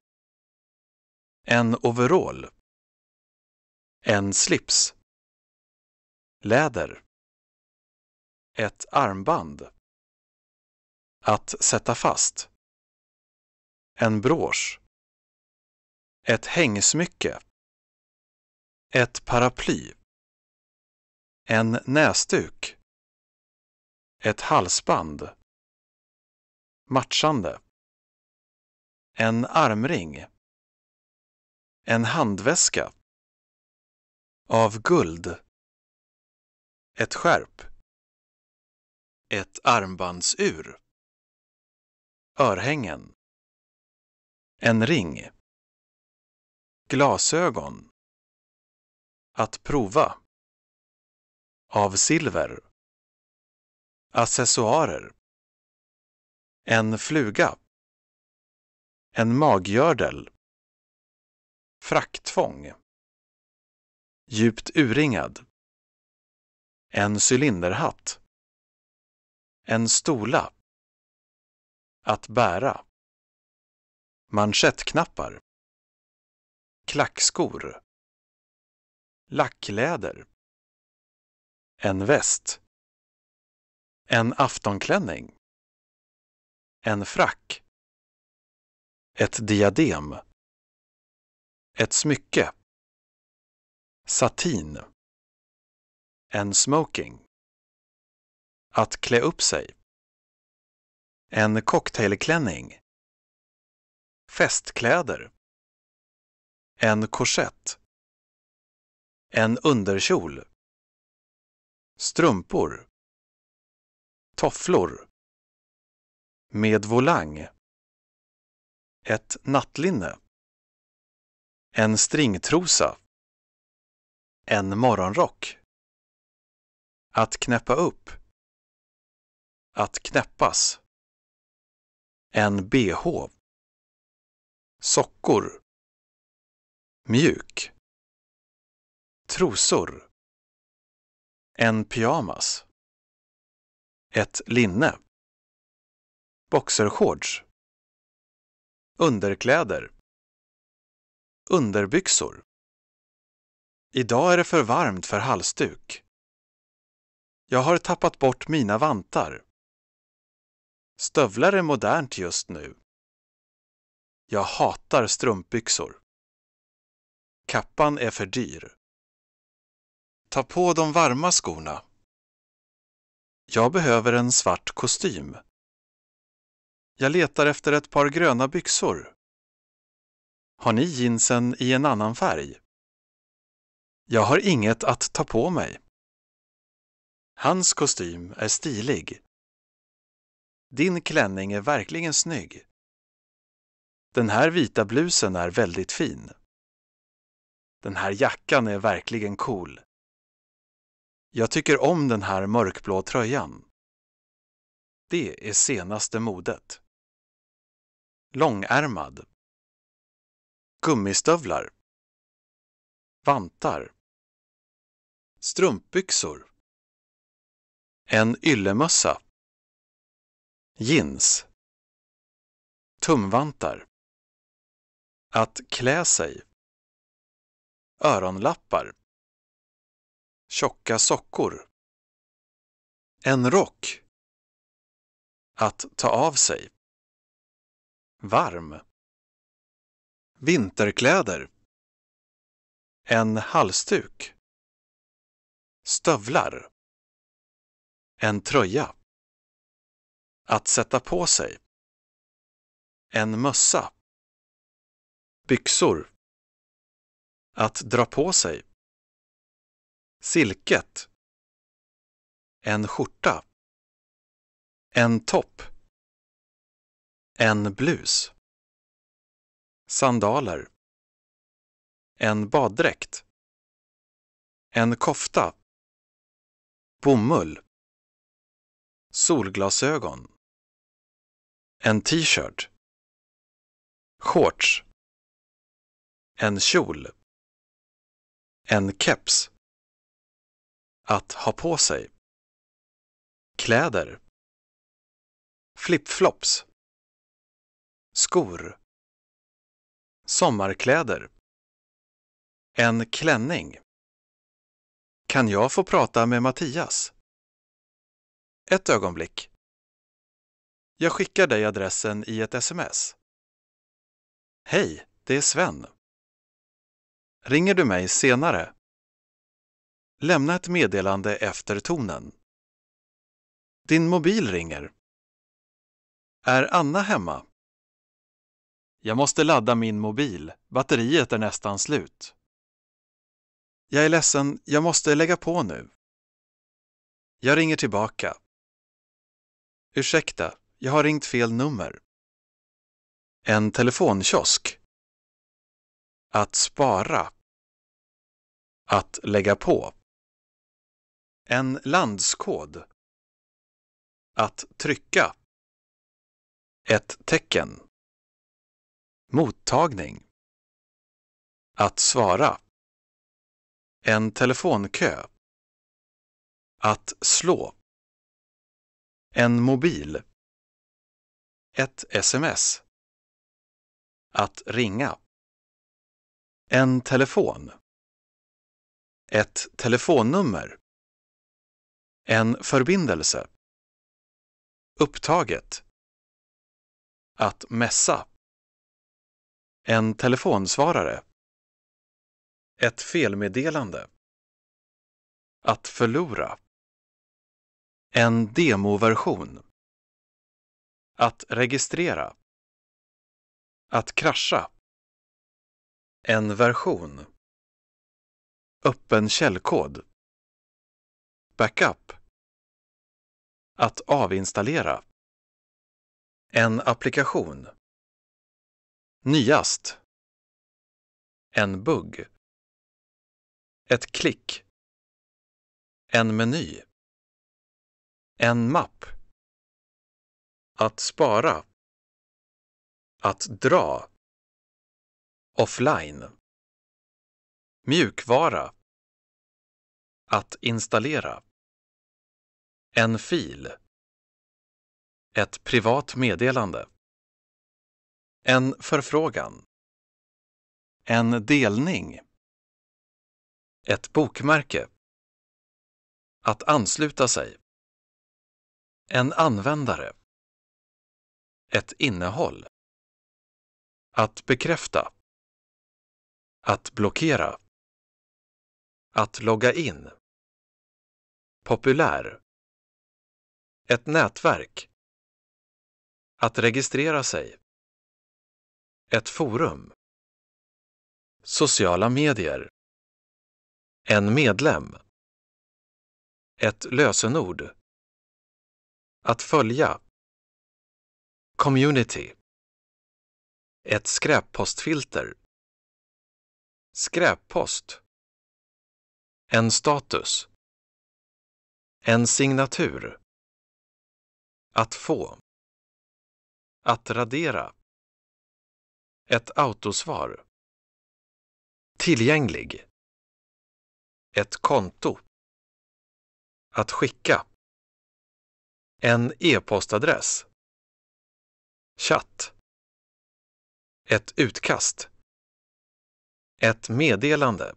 En overall. En slips. Läder. Ett armband. Att sätta fast. En brosch. Ett hängsmycke. Ett paraply. En näsduk. Ett halsband. Matchande. En armring. En handväska. Av guld. Ett skärp. Ett armbandsur. Örhängen. En ring. Glasögon. Att prova. Av silver. Accessoarer. En fluga. En maggördel. Fraktfång. Djupt urringad. En cylinderhatt. En stola. Att bära. Manschettknappar. Klackskor. Lackläder. En väst. En aftonklänning. En frack. Ett diadem. Ett smycke. Satin. En smoking. Att klä upp sig. En cocktailklänning. Festkläder. En korsett. En underkjol. Strumpor. Tofflor. Med volang. Ett nattlinne. En stringtrosa. En morgonrock. Att knäppa upp. Att knäppas. En bh. Sockor. Mjuk. Trosor. En pyjamas. Ett linne. Boxershorts. Underkläder. Underbyxor. Idag är det för varmt för halsduk. Jag har tappat bort mina vantar. Stövlar är modernt just nu. Jag hatar strumpbyxor. Kappan är för dyr. Ta på de varma skorna. Jag behöver en svart kostym. Jag letar efter ett par gröna byxor. Har ni jeansen i en annan färg? Jag har inget att ta på mig. Hans kostym är stilig. Din klänning är verkligen snygg. Den här vita blusen är väldigt fin. Den här jackan är verkligen cool. Jag tycker om den här mörkblå tröjan. Det är senaste modet. Långärmad gummistövlar, vantar, strumpbyxor, en yllemössa, jeans, tumvantar, att klä sig, öronlappar, tjocka sockor, en rock, att ta av sig, varm. Vinterkläder. En halsduk. Stövlar. En tröja. Att sätta på sig. En mössa. Byxor. Att dra på sig. Silket. En skjorta. En topp. En blus sandaler, en baddräkt, en kofta, bomull, solglasögon, en t-shirt, shorts, en kjol, en keps, att ha på sig, kläder, flipflops, skor, Sommarkläder. En klänning. Kan jag få prata med Mattias? Ett ögonblick. Jag skickar dig adressen i ett sms. Hej, det är Sven. Ringer du mig senare? Lämna ett meddelande efter tonen. Din mobil ringer. Är Anna hemma? Jag måste ladda min mobil. Batteriet är nästan slut. Jag är ledsen, jag måste lägga på nu. Jag ringer tillbaka. Ursäkta, jag har ringt fel nummer. En telefonkiosk. Att spara. Att lägga på. En landskod. Att trycka. Ett tecken. Mottagning. Att svara. En telefonkö. Att slå. En mobil. Ett sms. Att ringa. En telefon. Ett telefonnummer. En förbindelse. Upptaget. Att mässa. En telefonsvarare. Ett felmeddelande. Att förlora. En demoversion. Att registrera. Att krascha. En version. Öppen källkod. Backup. Att avinstallera. En applikation. Nyast. En bugg. Ett klick. En meny. En mapp. Att spara. Att dra. Offline. Mjukvara. Att installera. En fil. Ett privat meddelande. En förfrågan. En delning. Ett bokmärke. Att ansluta sig. En användare. Ett innehåll. Att bekräfta. Att blockera. Att logga in. Populär. Ett nätverk. Att registrera sig. Ett forum. Sociala medier. En medlem. Ett lösenord. Att följa. Community. Ett skräppostfilter. Skräppost. En status. En signatur. Att få. Att radera. Ett autosvar. Tillgänglig. Ett konto. Att skicka. En e-postadress. Chatt. Ett utkast. Ett meddelande.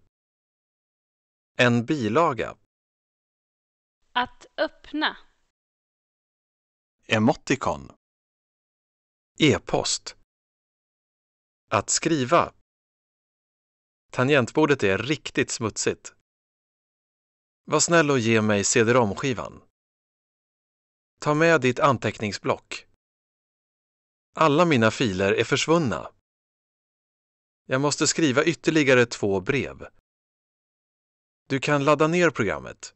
En bilaga. Att öppna. Emoticon. E-post. Att skriva. Tangentbordet är riktigt smutsigt. Var snäll och ge mig cd romskivan Ta med ditt anteckningsblock. Alla mina filer är försvunna. Jag måste skriva ytterligare två brev. Du kan ladda ner programmet.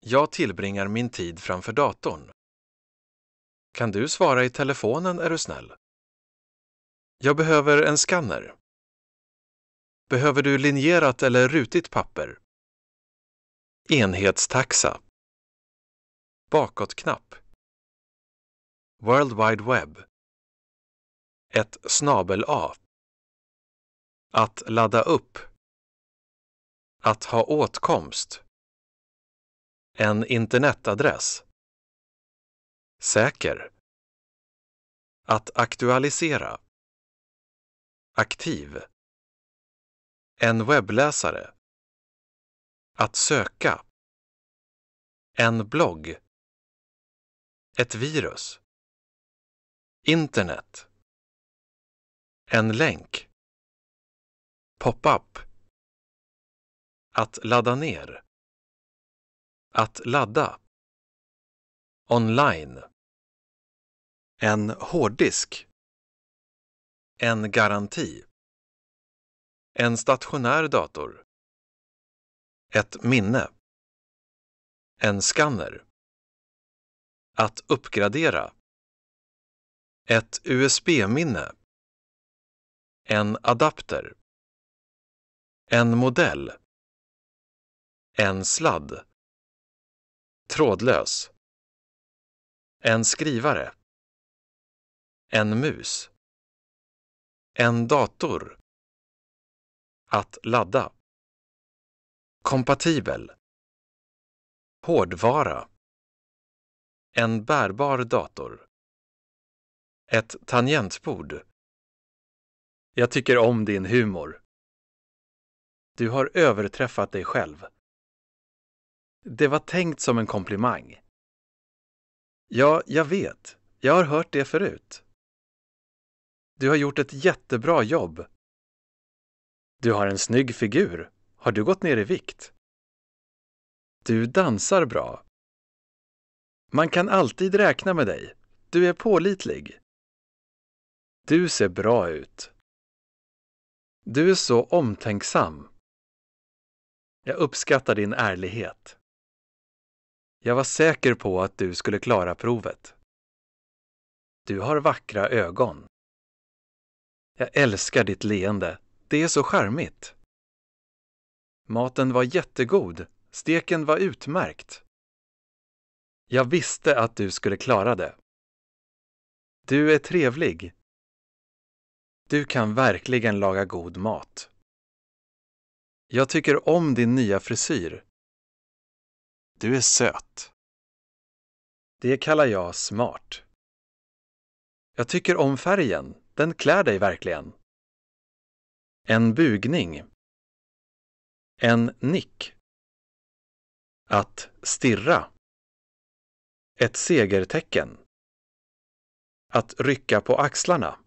Jag tillbringar min tid framför datorn. Kan du svara i telefonen är du snäll? Jag behöver en skanner. Behöver du linjerat eller rutigt papper? Enhetstaxa. Bakåtknapp. World Wide Web. Ett snabel-A. Att ladda upp. Att ha åtkomst. En internetadress. Säker. Att aktualisera. Aktiv. En webbläsare. Att söka. En blogg. Ett virus. Internet. En länk. Pop-up. Att ladda ner. Att ladda. Online. En hårddisk. En garanti. En stationär dator. Ett minne. En skanner. Att uppgradera. Ett USB-minne. En adapter. En modell. En sladd. Trådlös. En skrivare. En mus. En dator. Att ladda. Kompatibel. Hårdvara. En bärbar dator. Ett tangentbord. Jag tycker om din humor. Du har överträffat dig själv. Det var tänkt som en komplimang. Ja, jag vet. Jag har hört det förut. Du har gjort ett jättebra jobb. Du har en snygg figur. Har du gått ner i vikt? Du dansar bra. Man kan alltid räkna med dig. Du är pålitlig. Du ser bra ut. Du är så omtänksam. Jag uppskattar din ärlighet. Jag var säker på att du skulle klara provet. Du har vackra ögon. Jag älskar ditt leende. Det är så charmigt. Maten var jättegod. Steken var utmärkt. Jag visste att du skulle klara det. Du är trevlig. Du kan verkligen laga god mat. Jag tycker om din nya frisyr. Du är söt. Det kallar jag smart. Jag tycker om färgen. Den klär dig verkligen. En bugning. En nick. Att stirra. Ett segertecken. Att rycka på axlarna.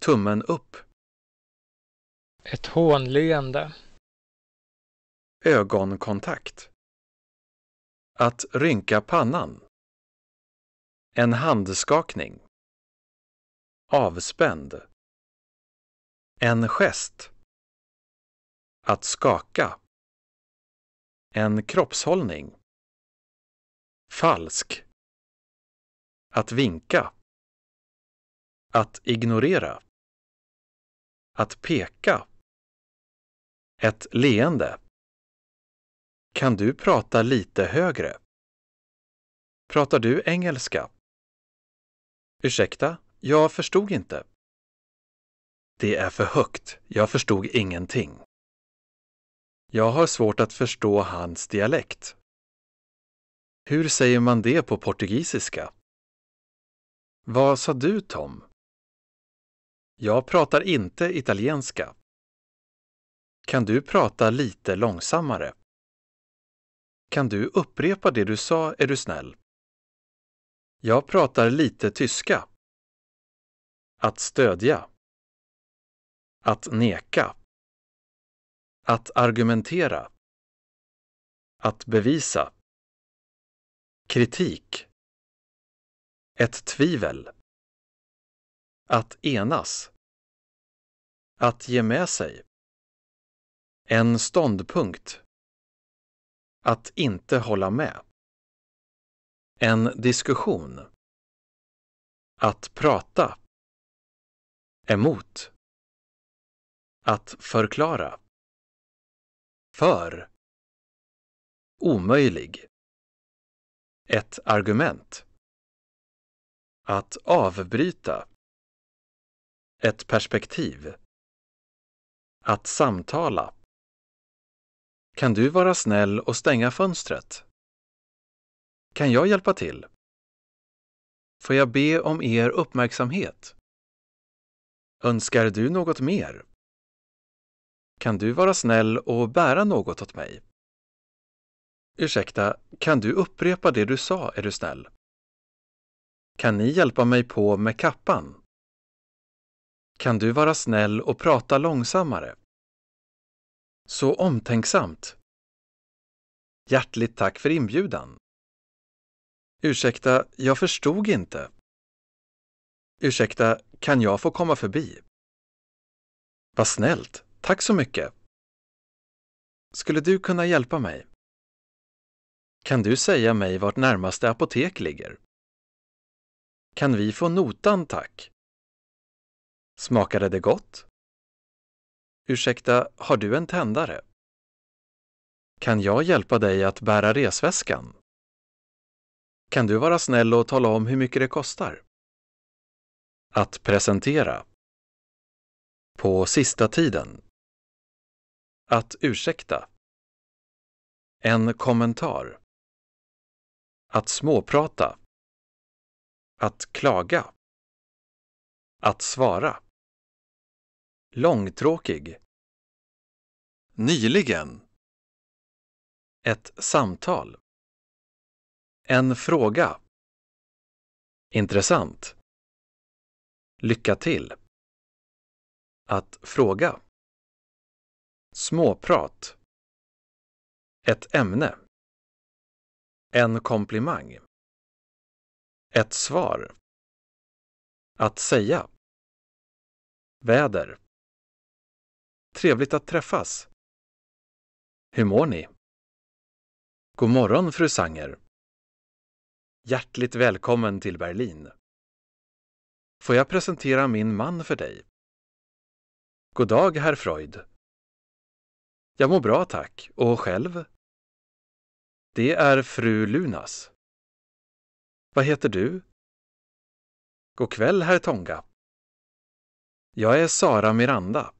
Tummen upp. Ett hånleende. Ögonkontakt. Att rynka pannan. En handskakning. Avspänd. En gest. Att skaka. En kroppshållning. Falsk. Att vinka. Att ignorera. Att peka. Ett leende. Kan du prata lite högre? Pratar du engelska? Ursäkta, jag förstod inte. Det är för högt. Jag förstod ingenting. Jag har svårt att förstå hans dialekt. Hur säger man det på portugisiska? Vad sa du, Tom? Jag pratar inte italienska. Kan du prata lite långsammare? Kan du upprepa det du sa, är du snäll? Jag pratar lite tyska. Att stödja. Att neka. Att argumentera. Att bevisa. Kritik. Ett tvivel. Att enas. Att ge med sig. En ståndpunkt. Att inte hålla med. En diskussion. Att prata emot att förklara för omöjlig ett argument att avbryta ett perspektiv att samtala Kan du vara snäll och stänga fönstret? Kan jag hjälpa till? Får jag be om er uppmärksamhet? Önskar du något mer? Kan du vara snäll och bära något åt mig? Ursäkta, kan du upprepa det du sa är du snäll? Kan ni hjälpa mig på med kappan? Kan du vara snäll och prata långsammare? Så omtänksamt! Hjärtligt tack för inbjudan! Ursäkta, jag förstod inte. Ursäkta, kan jag få komma förbi? Vad snällt, tack så mycket. Skulle du kunna hjälpa mig? Kan du säga mig vart närmaste apotek ligger? Kan vi få notan, tack? Smakade det gott? Ursäkta, har du en tändare? Kan jag hjälpa dig att bära resväskan? Kan du vara snäll och tala om hur mycket det kostar? Att presentera. På sista tiden. Att ursäkta. En kommentar. Att småprata. Att klaga. Att svara. Långtråkig. Nyligen. Ett samtal. En fråga. Intressant. Lycka till! Att fråga. Småprat. Ett ämne. En komplimang. Ett svar. Att säga. Väder. Trevligt att träffas. Hur mår ni? God morgon, fru Sanger. Hjärtligt välkommen till Berlin. Får jag presentera min man för dig? God dag, herr Freud. Jag mår bra, tack. Och själv? Det är fru Lunas. Vad heter du? God kväll, herr Tonga. Jag är Sara Miranda.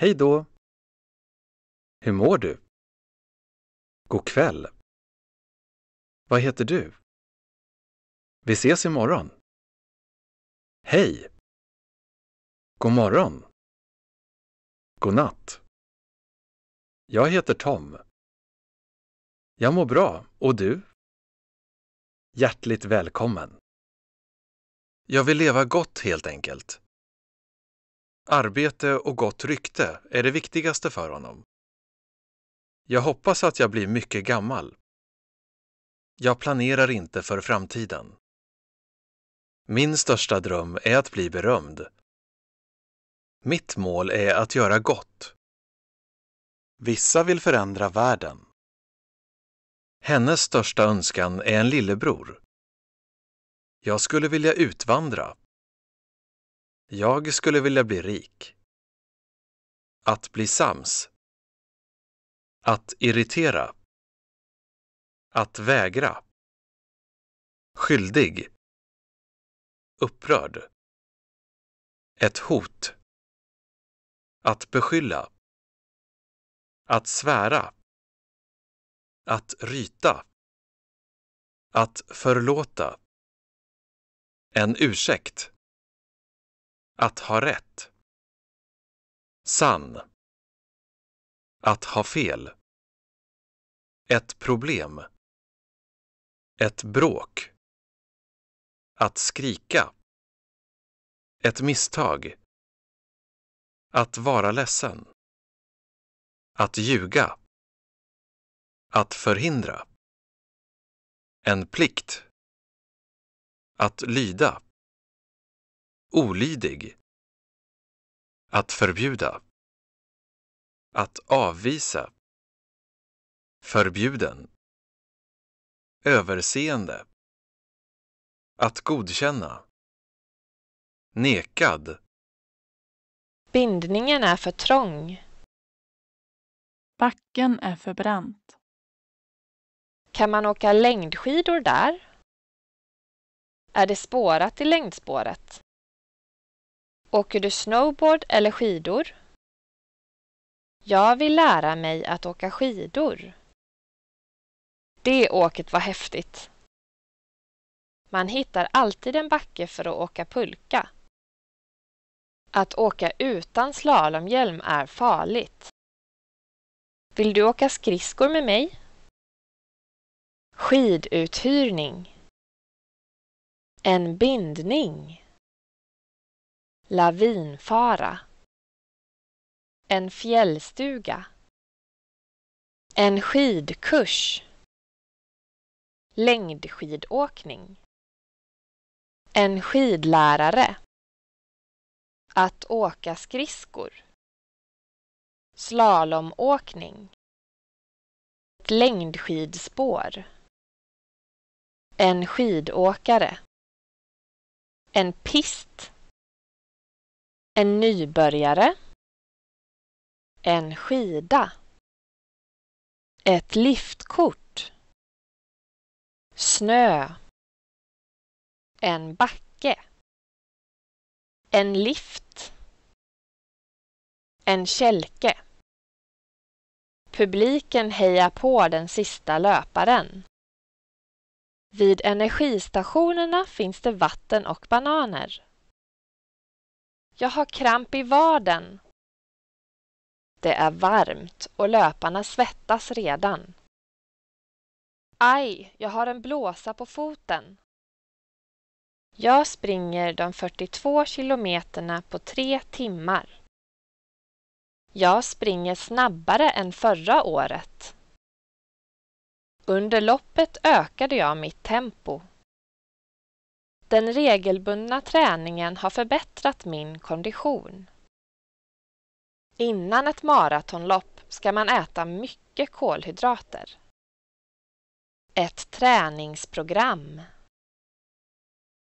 Hej då. Hur mår du? God kväll. Vad heter du? Vi ses imorgon. Hej! God morgon! God natt! Jag heter Tom. Jag mår bra, och du? Hjärtligt välkommen! Jag vill leva gott helt enkelt. Arbete och gott rykte är det viktigaste för honom. Jag hoppas att jag blir mycket gammal. Jag planerar inte för framtiden. Min största dröm är att bli berömd. Mitt mål är att göra gott. Vissa vill förändra världen. Hennes största önskan är en lillebror. Jag skulle vilja utvandra. Jag skulle vilja bli rik. Att bli sams. Att irritera. Att vägra. Skyldig upprörd. Ett hot. Att beskylla. Att svära. Att ryta. Att förlåta. En ursäkt. Att ha rätt. Sann. Att ha fel. Ett problem. Ett bråk. Att skrika. Ett misstag. Att vara ledsen. Att ljuga. Att förhindra. En plikt. Att lyda. Olydig. Att förbjuda. Att avvisa. Förbjuden. Överseende. Att godkänna. Nekad. Bindningen är för trång. Backen är för brant. Kan man åka längdskidor där? Är det spårat i längdspåret? Åker du snowboard eller skidor? Jag vill lära mig att åka skidor. Det åket var häftigt. Man hittar alltid en backe för att åka pulka. Att åka utan slalomhjälm är farligt. Vill du åka skridskor med mig? Skiduthyrning. En bindning. Lavinfara. En fjällstuga. En skidkurs. Längdskidåkning. En skidlärare. Att åka skridskor. Slalomåkning. Ett längdskidspår. En skidåkare. En pist. En nybörjare. En skida. Ett liftkort. Snö. En backe. En lift. En kälke. Publiken hejar på den sista löparen. Vid energistationerna finns det vatten och bananer. Jag har kramp i vaden. Det är varmt och löparna svettas redan. Aj, jag har en blåsa på foten. Jag springer de 42 kilometerna på tre timmar. Jag springer snabbare än förra året. Under loppet ökade jag mitt tempo. Den regelbundna träningen har förbättrat min kondition. Innan ett maratonlopp ska man äta mycket kolhydrater. Ett träningsprogram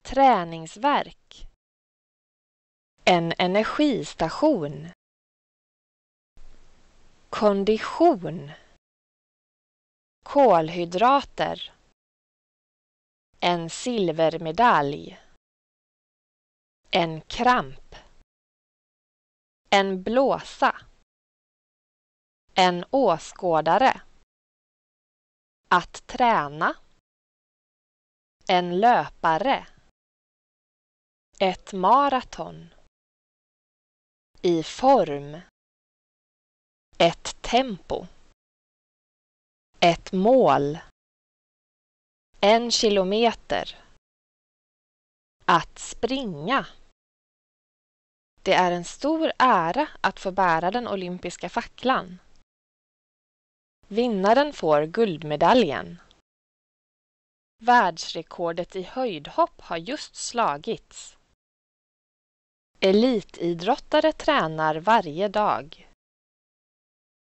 träningsverk. En energistation. Kondition. Kolhydrater. En silvermedalj. En kramp. En blåsa. En åskådare. Att träna. En löpare. Ett maraton. I form. Ett tempo. Ett mål. En kilometer. Att springa. Det är en stor ära att få bära den olympiska facklan. Vinnaren får guldmedaljen. Världsrekordet i höjdhopp har just slagits. Elitidrottare tränar varje dag.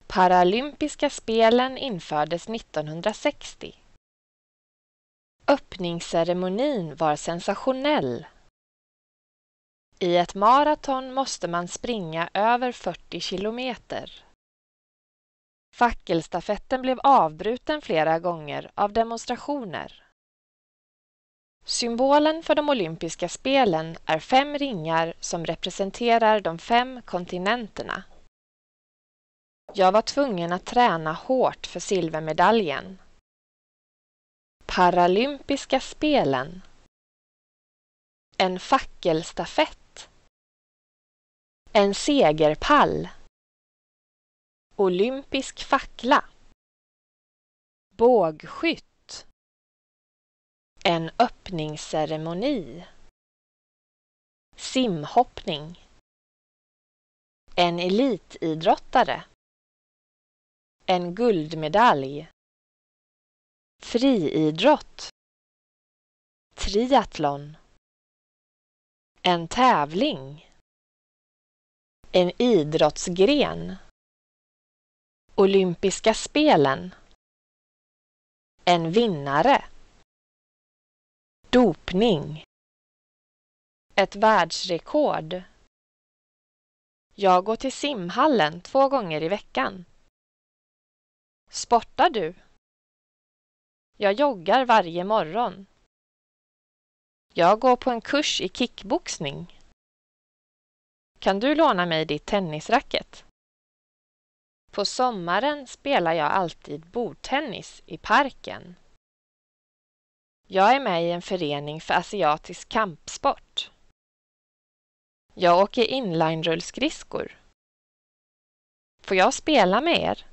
Paralympiska spelen infördes 1960. Öppningsceremonin var sensationell. I ett maraton måste man springa över 40 kilometer. Fackelstafetten blev avbruten flera gånger av demonstrationer. Symbolen för de olympiska spelen är fem ringar som representerar de fem kontinenterna. Jag var tvungen att träna hårt för silvermedaljen. Paralympiska spelen. En fackelstafett. En segerpall. Olympisk fackla. Bågskytt. En öppningsceremoni. Simhoppning. En elitidrottare. En guldmedalj. Friidrott. Triathlon. En tävling. En idrottsgren. Olympiska spelen. En vinnare. Dopning. Ett världsrekord. Jag går till simhallen två gånger i veckan. Sportar du? Jag joggar varje morgon. Jag går på en kurs i kickboxning. Kan du låna mig ditt tennisracket? På sommaren spelar jag alltid bordtennis i parken. Jag är med i en förening för asiatisk kampsport. Jag åker inlinerullskridskor. Får jag spela med er?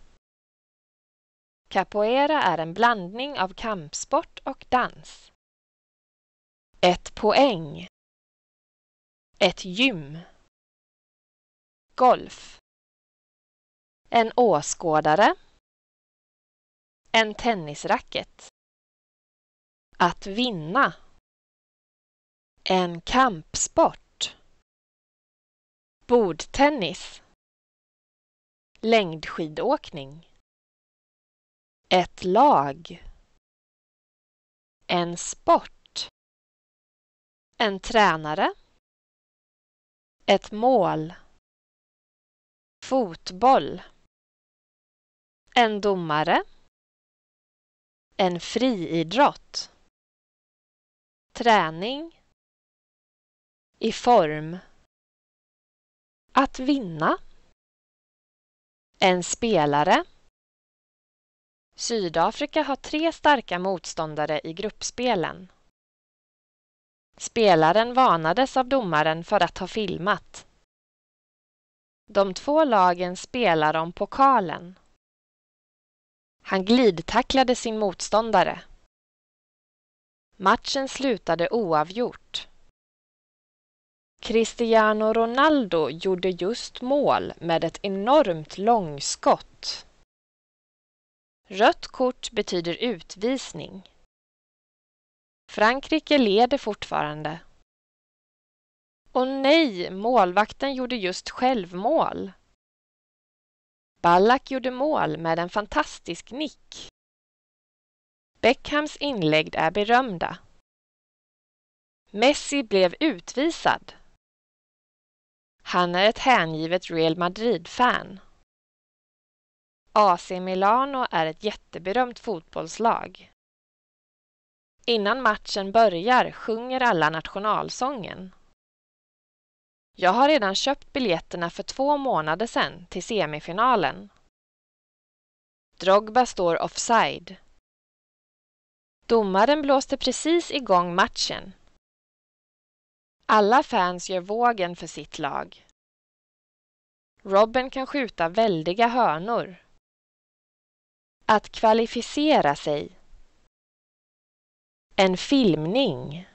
Capoeira är en blandning av kampsport och dans. Ett poäng. Ett gym. Golf. En åskådare. En tennisracket. Att vinna. En kampsport. Bordtennis. Längdskidåkning. Ett lag. En sport. En tränare. Ett mål. Fotboll. En domare. En friidrott träning, i form, att vinna, en spelare. Sydafrika har tre starka motståndare i gruppspelen. Spelaren varnades av domaren för att ha filmat. De två lagen spelar om pokalen. Han glidtacklade sin motståndare. Matchen slutade oavgjort. Cristiano Ronaldo gjorde just mål med ett enormt långskott. Rött kort betyder utvisning. Frankrike leder fortfarande. Och nej, målvakten gjorde just självmål! Ballack gjorde mål med en fantastisk nick. Beckhams inlägg är berömda. Messi blev utvisad. Han är ett hängivet Real Madrid-fan. AC Milano är ett jätteberömt fotbollslag. Innan matchen börjar sjunger alla nationalsången. Jag har redan köpt biljetterna för två månader sedan till semifinalen. Drogba står offside. Domaren blåste precis igång matchen. Alla fans gör vågen för sitt lag. Robben kan skjuta väldiga hörnor. Att kvalificera sig. En filmning.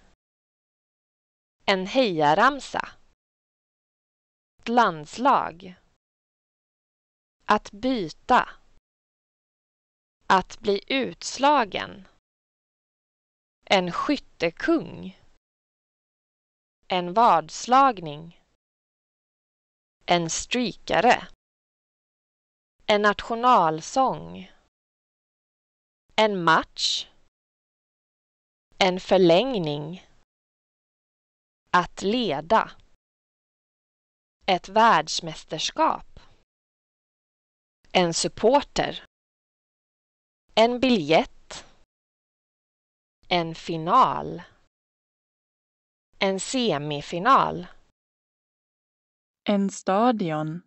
En hejaramsa. Ett landslag. Att byta. Att bli utslagen. En skyttekung. En vadslagning. En strykare. En nationalsång. En match. En förlängning. Att leda. Ett världsmästerskap. En supporter. En biljett en final. En semifinal. En stadion.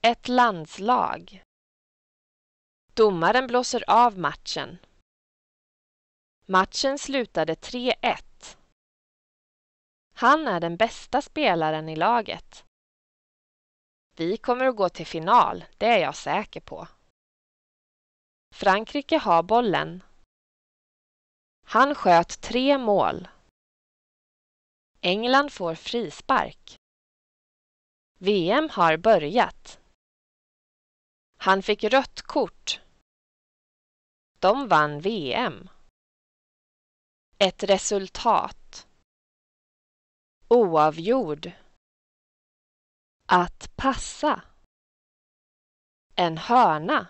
Ett landslag. Domaren blåser av matchen. Matchen slutade 3-1. Han är den bästa spelaren i laget. Vi kommer att gå till final, det är jag säker på. Frankrike har bollen. Han sköt tre mål. England får frispark. VM har börjat. Han fick rött kort. De vann VM. Ett resultat. Oavgjord. Att passa. En hörna.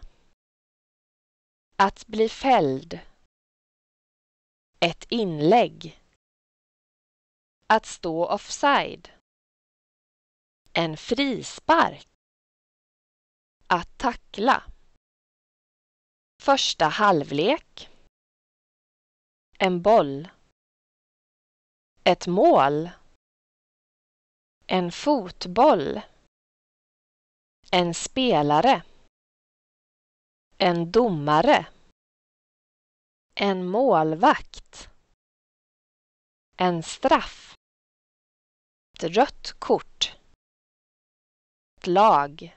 Att bli fälld. Ett inlägg. Att stå offside. En frispark. Att tackla. Första halvlek. En boll. Ett mål. En fotboll. En spelare. En domare. En målvakt. En straff. Ett rött kort. Ett lag.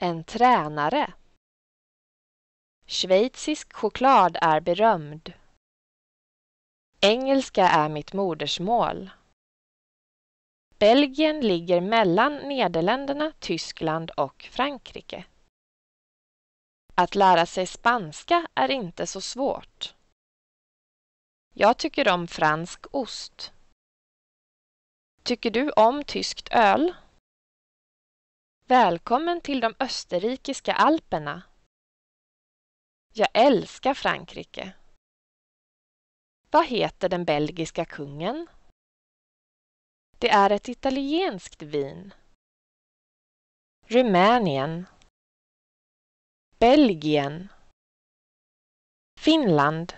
En tränare. Schweizisk choklad är berömd. Engelska är mitt modersmål. Belgien ligger mellan Nederländerna, Tyskland och Frankrike. Att lära sig spanska är inte så svårt. Jag tycker om fransk ost. Tycker du om tyskt öl? Välkommen till de österrikiska alperna. Jag älskar Frankrike. Vad heter den belgiska kungen? Det är ett italienskt vin. Rumänien Belgien Finland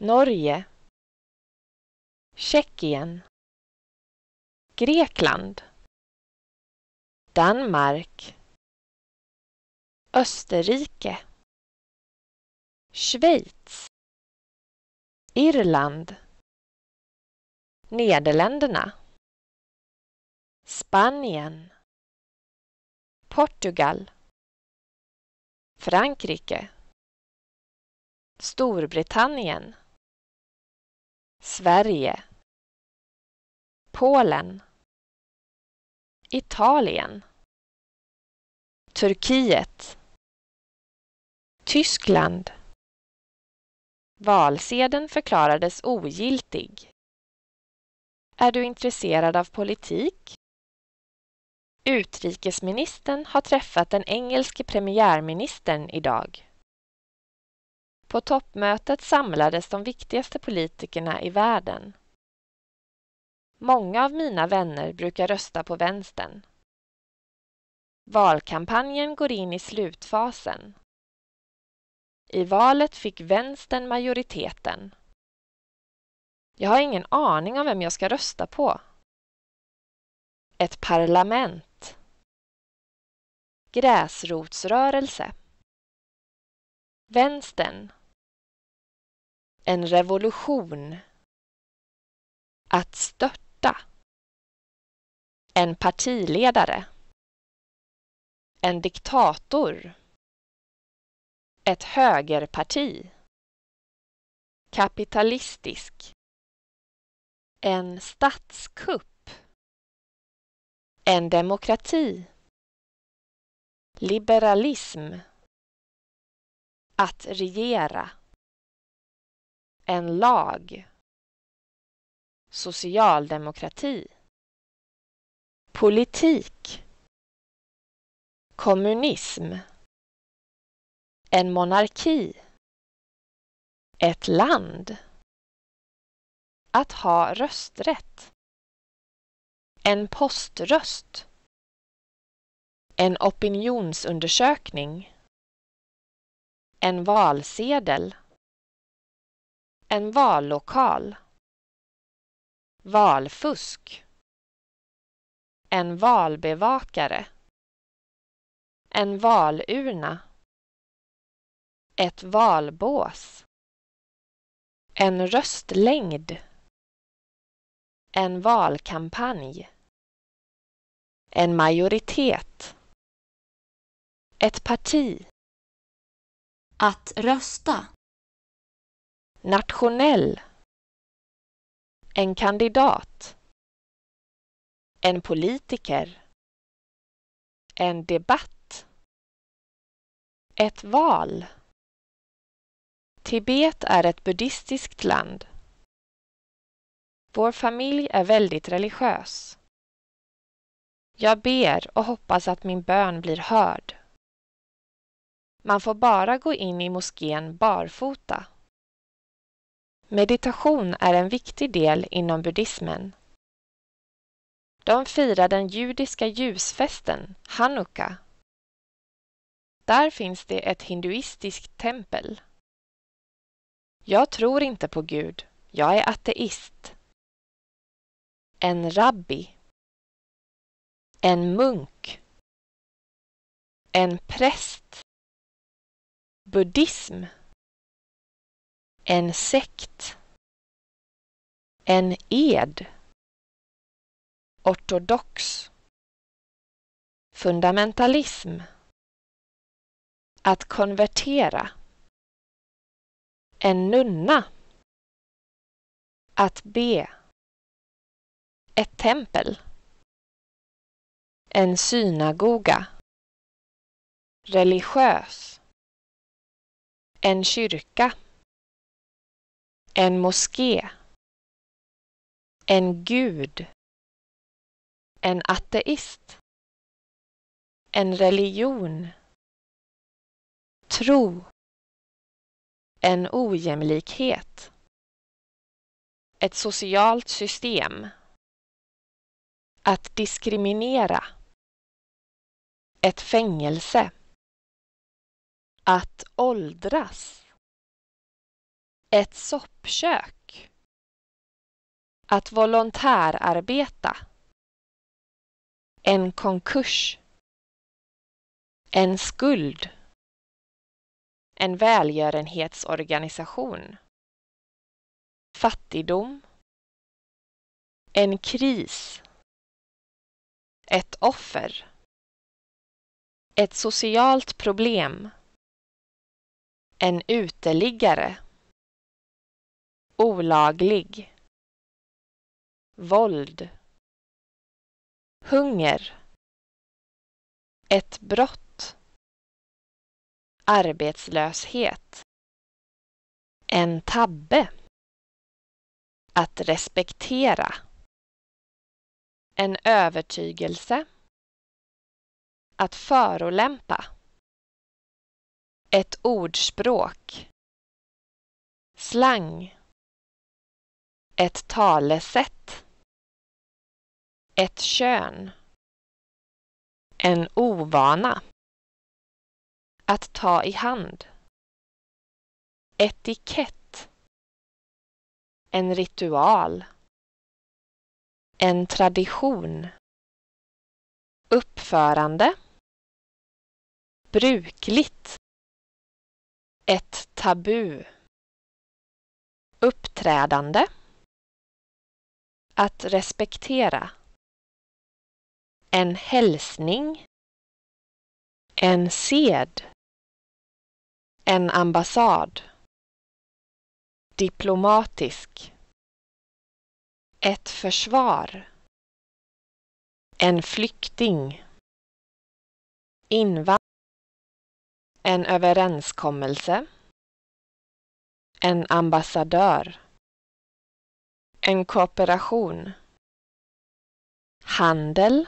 Norge Tjeckien Grekland Danmark Österrike Schweiz Irland Nederländerna Spanien Portugal Frankrike Storbritannien Sverige Polen Italien Turkiet Tyskland Valsedeln förklarades ogiltig. Är du intresserad av politik? Utrikesministern har träffat den engelske premiärministern i dag. På toppmötet samlades de viktigaste politikerna i världen. Många av mina vänner brukar rösta på vänstern. Valkampanjen går in i slutfasen. I valet fick vänstern majoriteten. Jag har ingen aning om vem jag ska rösta på. Ett parlament gräsrotsrörelse. Vänstern. En revolution. Att störta. En partiledare. En diktator. Ett högerparti. Kapitalistisk. En statskupp. En demokrati. Liberalism Att regera En lag Socialdemokrati Politik Kommunism En monarki Ett land Att ha rösträtt En poströst en opinionsundersökning. En valsedel. En vallokal. Valfusk. En valbevakare. En valurna. Ett valbås. En röstlängd. En valkampanj. En majoritet. Ett parti. Att rösta. Nationell. En kandidat. En politiker. En debatt. Ett val. Tibet är ett buddhistiskt land. Vår familj är väldigt religiös. Jag ber och hoppas att min bön blir hörd. Man får bara gå in i moskén barfota. Meditation är en viktig del inom buddhismen. De firar den judiska ljusfesten, hanukka. Där finns det ett hinduistiskt tempel. Jag tror inte på Gud. Jag är ateist. En rabbi. En munk. En präst buddhism en sekt en ed ortodox fundamentalism att konvertera en nunna att be ett tempel en synagoga religiös en kyrka. En moské. En gud. En ateist. En religion. Tro. En ojämlikhet. Ett socialt system. Att diskriminera. Ett fängelse. Att åldras. Ett soppkök. Att volontärarbeta. En konkurs. En skuld. En välgörenhetsorganisation. Fattigdom. En kris. Ett offer. Ett socialt problem. En uteliggare. Olaglig. Våld. Hunger. Ett brott. Arbetslöshet. En tabbe. Att respektera. En övertygelse. Att förolämpa. Ett ordspråk. Slang. Ett talesätt. Ett kön. En ovana. Att ta i hand. Etikett. En ritual. En tradition. Uppförande. Brukligt. Ett tabu. Uppträdande. Att respektera. En hälsning. En sed. En ambassad. Diplomatisk. Ett försvar. En flykting. invandring en överenskommelse. En ambassadör. En kooperation. Handel.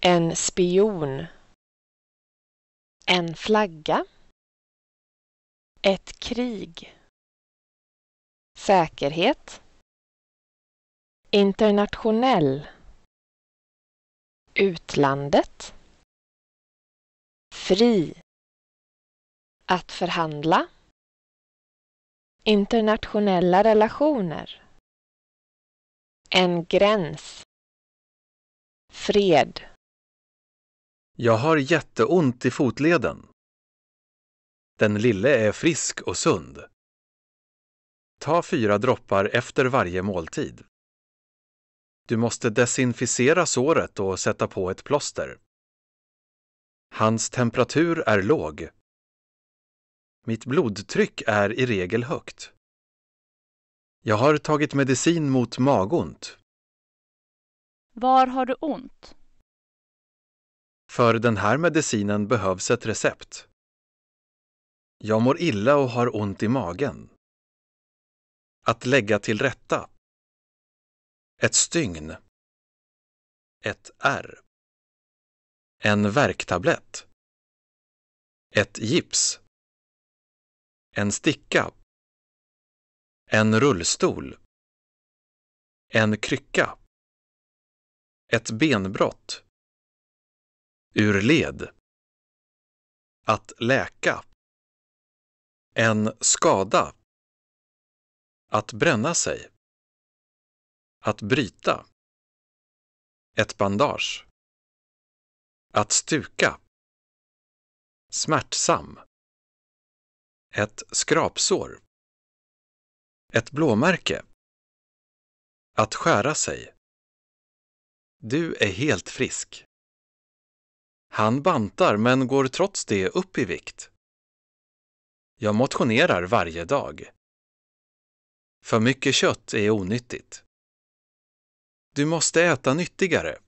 En spion. En flagga. Ett krig. Säkerhet. Internationell. Utlandet fri att förhandla internationella relationer en gräns fred Jag har jätteont i fotleden. Den lille är frisk och sund. Ta fyra droppar efter varje måltid. Du måste desinficera såret och sätta på ett plåster. Hans temperatur är låg. Mitt blodtryck är i regel högt. Jag har tagit medicin mot magont. Var har du ont? För den här medicinen behövs ett recept. Jag mår illa och har ont i magen. Att lägga till rätta. Ett stygn. Ett R. En värktablett. Ett gips. En sticka. En rullstol. En krycka. Ett benbrott. Ur led. Att läka. En skada. Att bränna sig. Att bryta. Ett bandage. Att stuka. Smärtsam. Ett skrapsår. Ett blåmärke. Att skära sig. Du är helt frisk. Han bantar men går trots det upp i vikt. Jag motionerar varje dag. För mycket kött är onyttigt. Du måste äta nyttigare.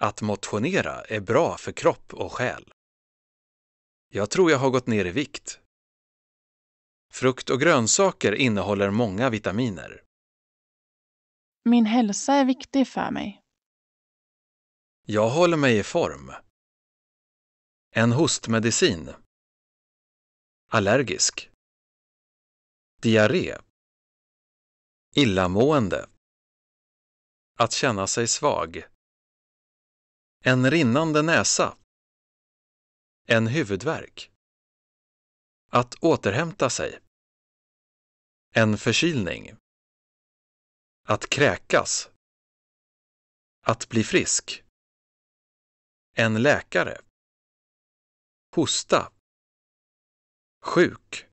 Att motionera är bra för kropp och själ. Jag tror jag har gått ner i vikt. Frukt och grönsaker innehåller många vitaminer. Min hälsa är viktig för mig. Jag håller mig i form. En hostmedicin. Allergisk. Diarré. Illamående. Att känna sig svag. En rinnande näsa. En huvudvärk. Att återhämta sig. En förkylning. Att kräkas. Att bli frisk. En läkare. Hosta. Sjuk.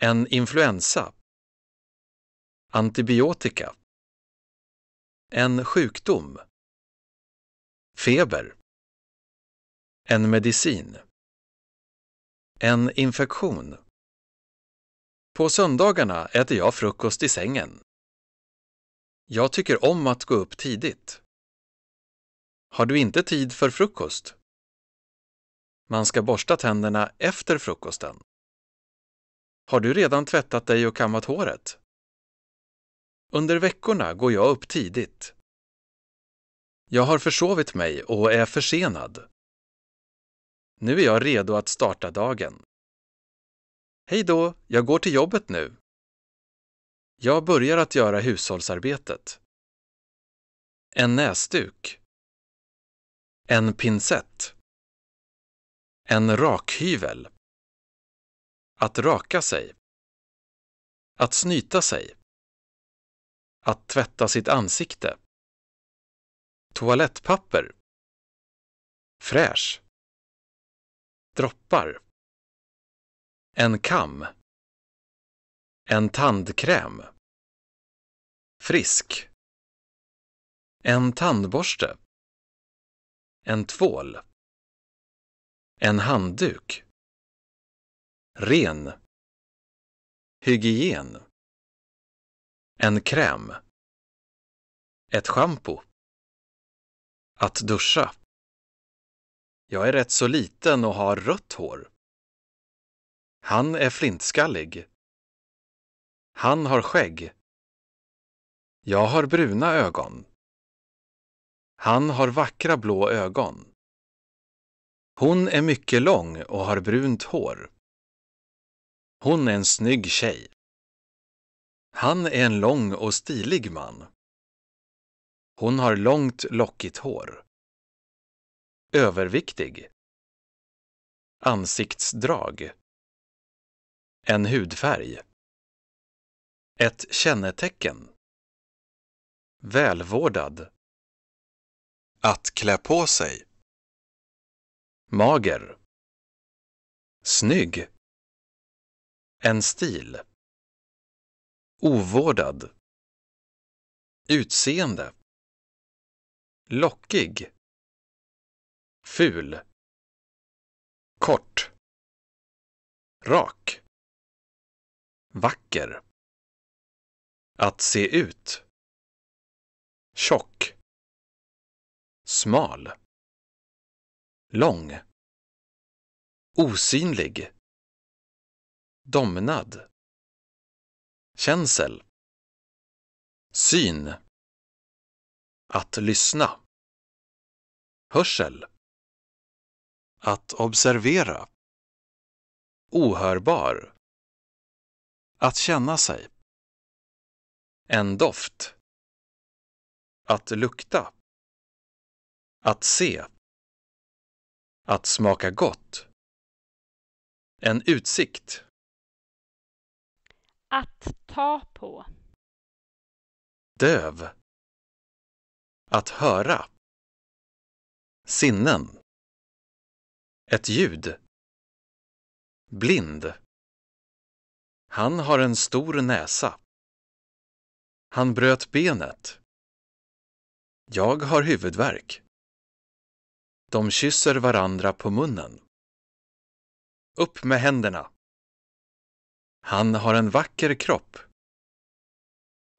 En influensa. Antibiotika. En sjukdom. Feber. En medicin. En infektion. På söndagarna äter jag frukost i sängen. Jag tycker om att gå upp tidigt. Har du inte tid för frukost? Man ska borsta tänderna efter frukosten. Har du redan tvättat dig och kammat håret? Under veckorna går jag upp tidigt. Jag har försovit mig och är försenad. Nu är jag redo att starta dagen. Hej då, jag går till jobbet nu. Jag börjar att göra hushållsarbetet. En näsduk. En pincett. En rakhyvel. Att raka sig. Att snyta sig. Att tvätta sitt ansikte. Toalettpapper. Fräsch. Droppar. En kam. En tandkräm. Frisk. En tandborste. En tvål. En handduk. Ren. Hygien. En kräm. Ett schampo. Att duscha. Jag är rätt så liten och har rött hår. Han är flintskallig. Han har skägg. Jag har bruna ögon. Han har vackra blå ögon. Hon är mycket lång och har brunt hår. Hon är en snygg tjej. Han är en lång och stilig man. Hon har långt lockigt hår. Överviktig. Ansiktsdrag. En hudfärg. Ett kännetecken. Välvårdad. Att klä på sig. Mager. Snygg. En stil. Ovårdad. Utseende lockig ful kort rak vacker att se ut tjock smal lång osynlig domnad känsel syn att lyssna. Hörsel. Att observera. Ohörbar. Att känna sig. En doft. Att lukta. Att se. Att smaka gott. En utsikt. Att ta på. Döv. Att höra. Sinnen. Ett ljud. Blind. Han har en stor näsa. Han bröt benet. Jag har huvudvärk. De kysser varandra på munnen. Upp med händerna. Han har en vacker kropp.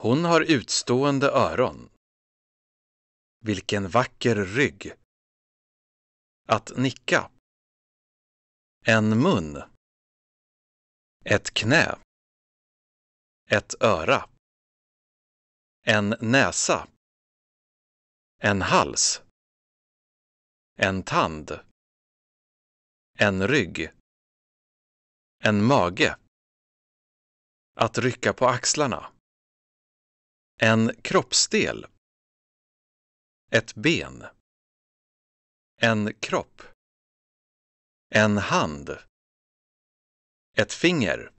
Hon har utstående öron. Vilken vacker rygg! Att nicka. En mun. Ett knä. Ett öra. En näsa. En hals. En tand. En rygg. En mage. Att rycka på axlarna. En kroppsdel. Ett ben. En kropp. En hand. Ett finger.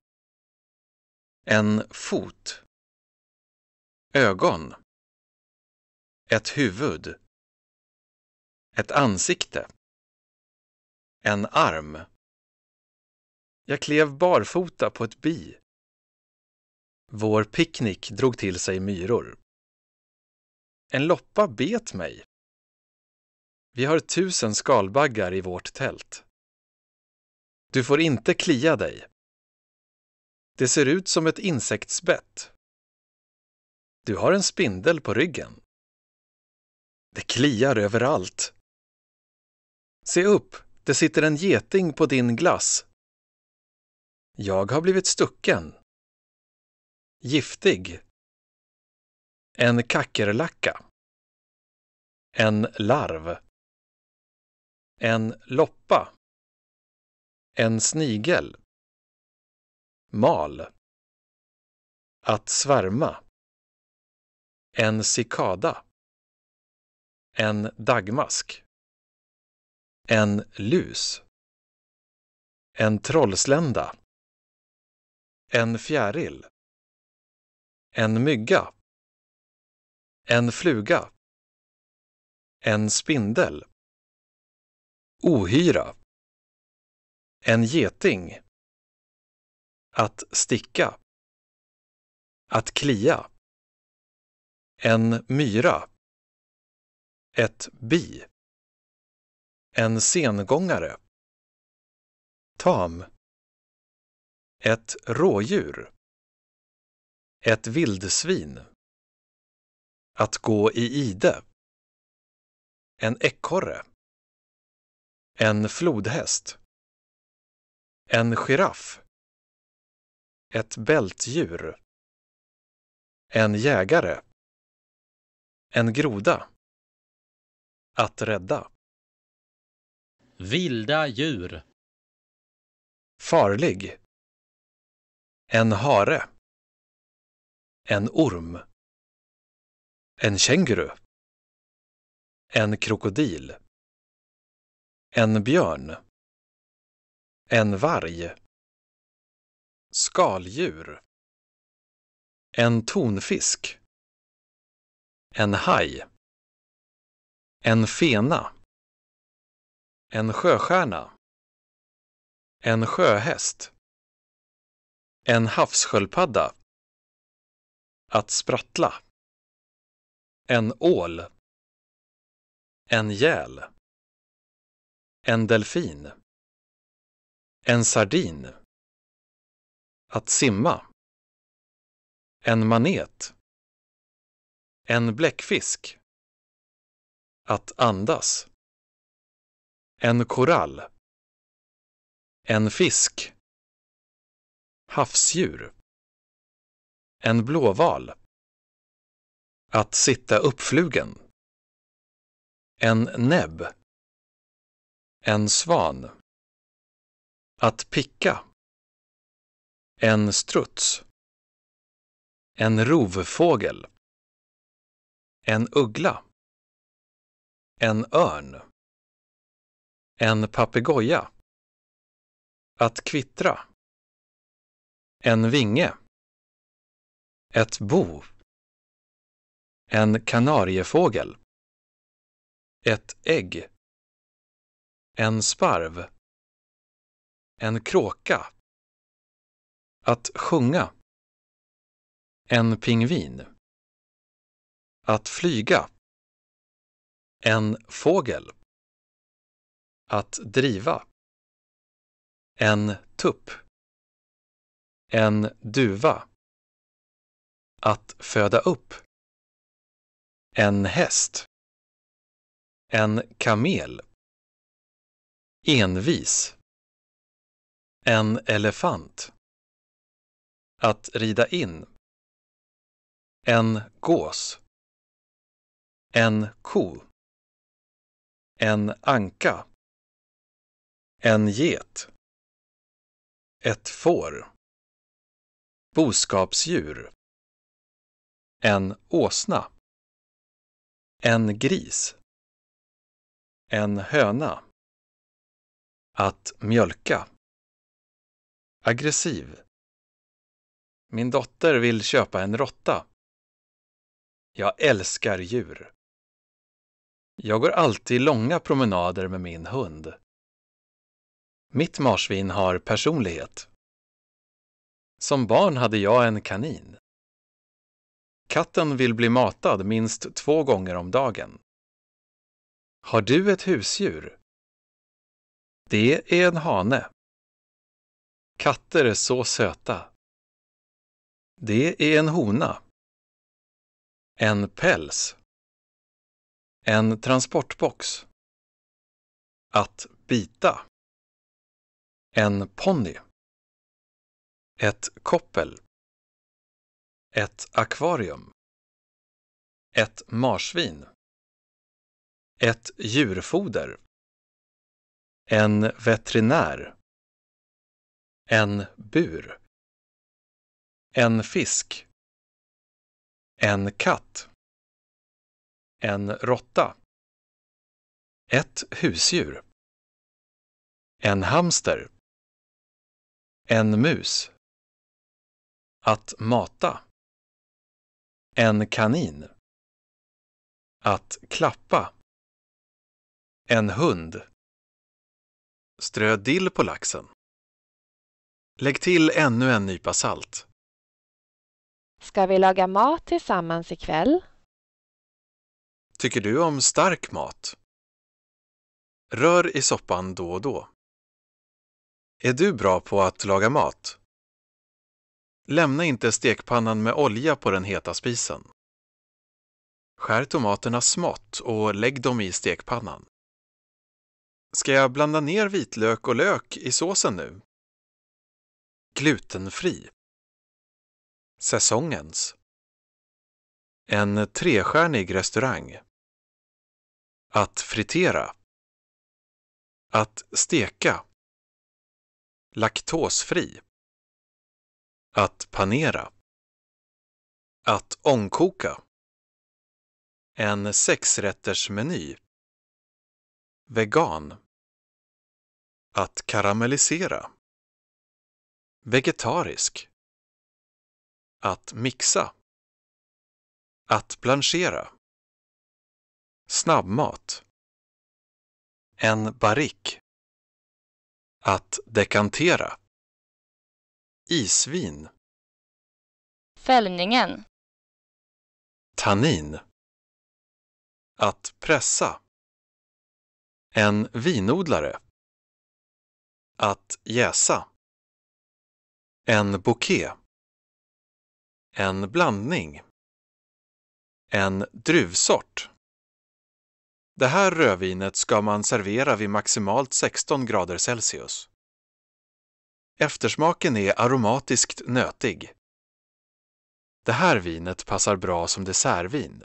En fot. Ögon. Ett huvud. Ett ansikte. En arm. Jag klev barfota på ett bi. Vår picknick drog till sig myror. En loppa bet mig. Vi har tusen skalbaggar i vårt tält. Du får inte klia dig. Det ser ut som ett insektsbett. Du har en spindel på ryggen. Det kliar överallt. Se upp, det sitter en geting på din glass. Jag har blivit stucken. Giftig. En kackerlacka. En larv. En loppa. En snigel. Mal. Att svärma. En cikada. En dagmask. En lus. En trollslända. En fjäril. En mygga. En fluga. En spindel. Ohyra. En geting. Att sticka. Att klia. En myra. Ett bi. En sengångare. Tam. Ett rådjur. Ett vildsvin. Att gå i ide. En ekorre. En flodhäst. En giraff. Ett bältdjur. En jägare. En groda. Att rädda. Vilda djur. Farlig. En hare. En orm. En känguru. En krokodil. En björn. En varg. Skaldjur. En tonfisk. En haj. En fena. En sjöstjärna. En sjöhäst. En havssköldpadda. Att sprattla. En ål. En gäl. En delfin. En sardin. Att simma. En manet. En bläckfisk. Att andas. En korall. En fisk. Havsdjur. En blåval. Att sitta uppflugen. En näbb. En svan. Att picka. En struts. En rovfågel. En uggla. En örn. En papegoja. Att kvittra. En vinge. Ett bo. En kanariefågel. Ett ägg. En sparv. En kråka. Att sjunga. En pingvin. Att flyga. En fågel. Att driva. En tupp. En duva. Att föda upp. En häst. En kamel. Envis. En elefant. Att rida in. En gås. En ko. En anka. En get. Ett får. Boskapsdjur. En åsna. En gris. En höna. Att mjölka. Aggressiv. Min dotter vill köpa en råtta. Jag älskar djur. Jag går alltid långa promenader med min hund. Mitt marsvin har personlighet. Som barn hade jag en kanin. Katten vill bli matad minst två gånger om dagen. Har du ett husdjur? Det är en hane. Katter är så söta. Det är en hona. En päls. En transportbox. Att bita. En ponny. Ett koppel. Ett akvarium. Ett marsvin. Ett djurfoder. En veterinär. En bur. En fisk. En katt. En råtta. Ett husdjur. En hamster. En mus. Att mata. En kanin. Att klappa. En hund. Strö dill på laxen. Lägg till ännu en nypa salt. Ska vi laga mat tillsammans ikväll? Tycker du om stark mat? Rör i soppan då och då. Är du bra på att laga mat? Lämna inte stekpannan med olja på den heta spisen. Skär tomaterna smått och lägg dem i stekpannan. Ska jag blanda ner vitlök och lök i såsen nu? Glutenfri. Säsongens. En trestjärnig restaurang. Att fritera. Att steka. Laktosfri. Att panera. Att ångkoka. En sexrättersmeny. Vegan. Att karamellisera. Vegetarisk. Att mixa. Att blanchera. Snabbmat. En barrick. Att dekantera. Isvin. Fällningen. Tannin. Att pressa. En vinodlare. Att jäsa. En bouquet. En blandning. En druvsort. Det här rödvinet ska man servera vid maximalt 16 grader Celsius. Eftersmaken är aromatiskt nötig. Det här vinet passar bra som dessertvin.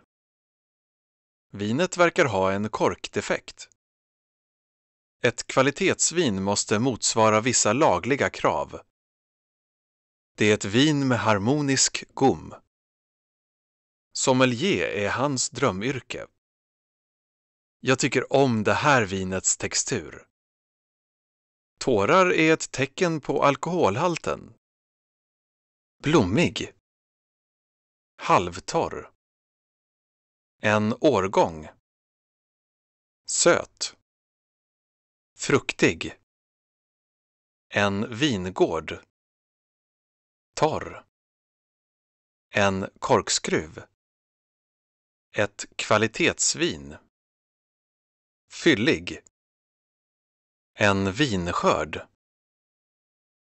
Vinet verkar ha en korkdefekt. Ett kvalitetsvin måste motsvara vissa lagliga krav. Det är ett vin med harmonisk gom. Sommelier är hans drömyrke. Jag tycker om det här vinets textur. Tårar är ett tecken på alkoholhalten. Blommig. Halvtorr. En årgång. Söt. Fruktig. En vingård. Torr. En korkskruv. Ett kvalitetsvin. Fyllig. En vinskörd.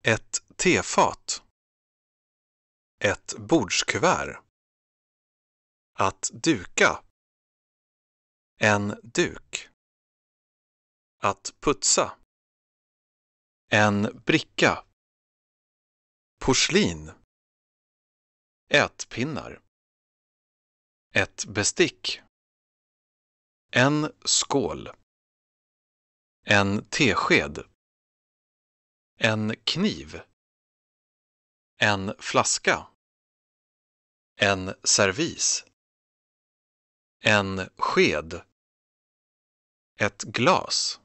Ett tefat. Ett bordskuvert. Att duka. En duk. Att putsa. En bricka. Porslin. Ätpinnar. Ett bestick. En skål. En tesked. En kniv. En flaska. En servis. En sked. Ett glas.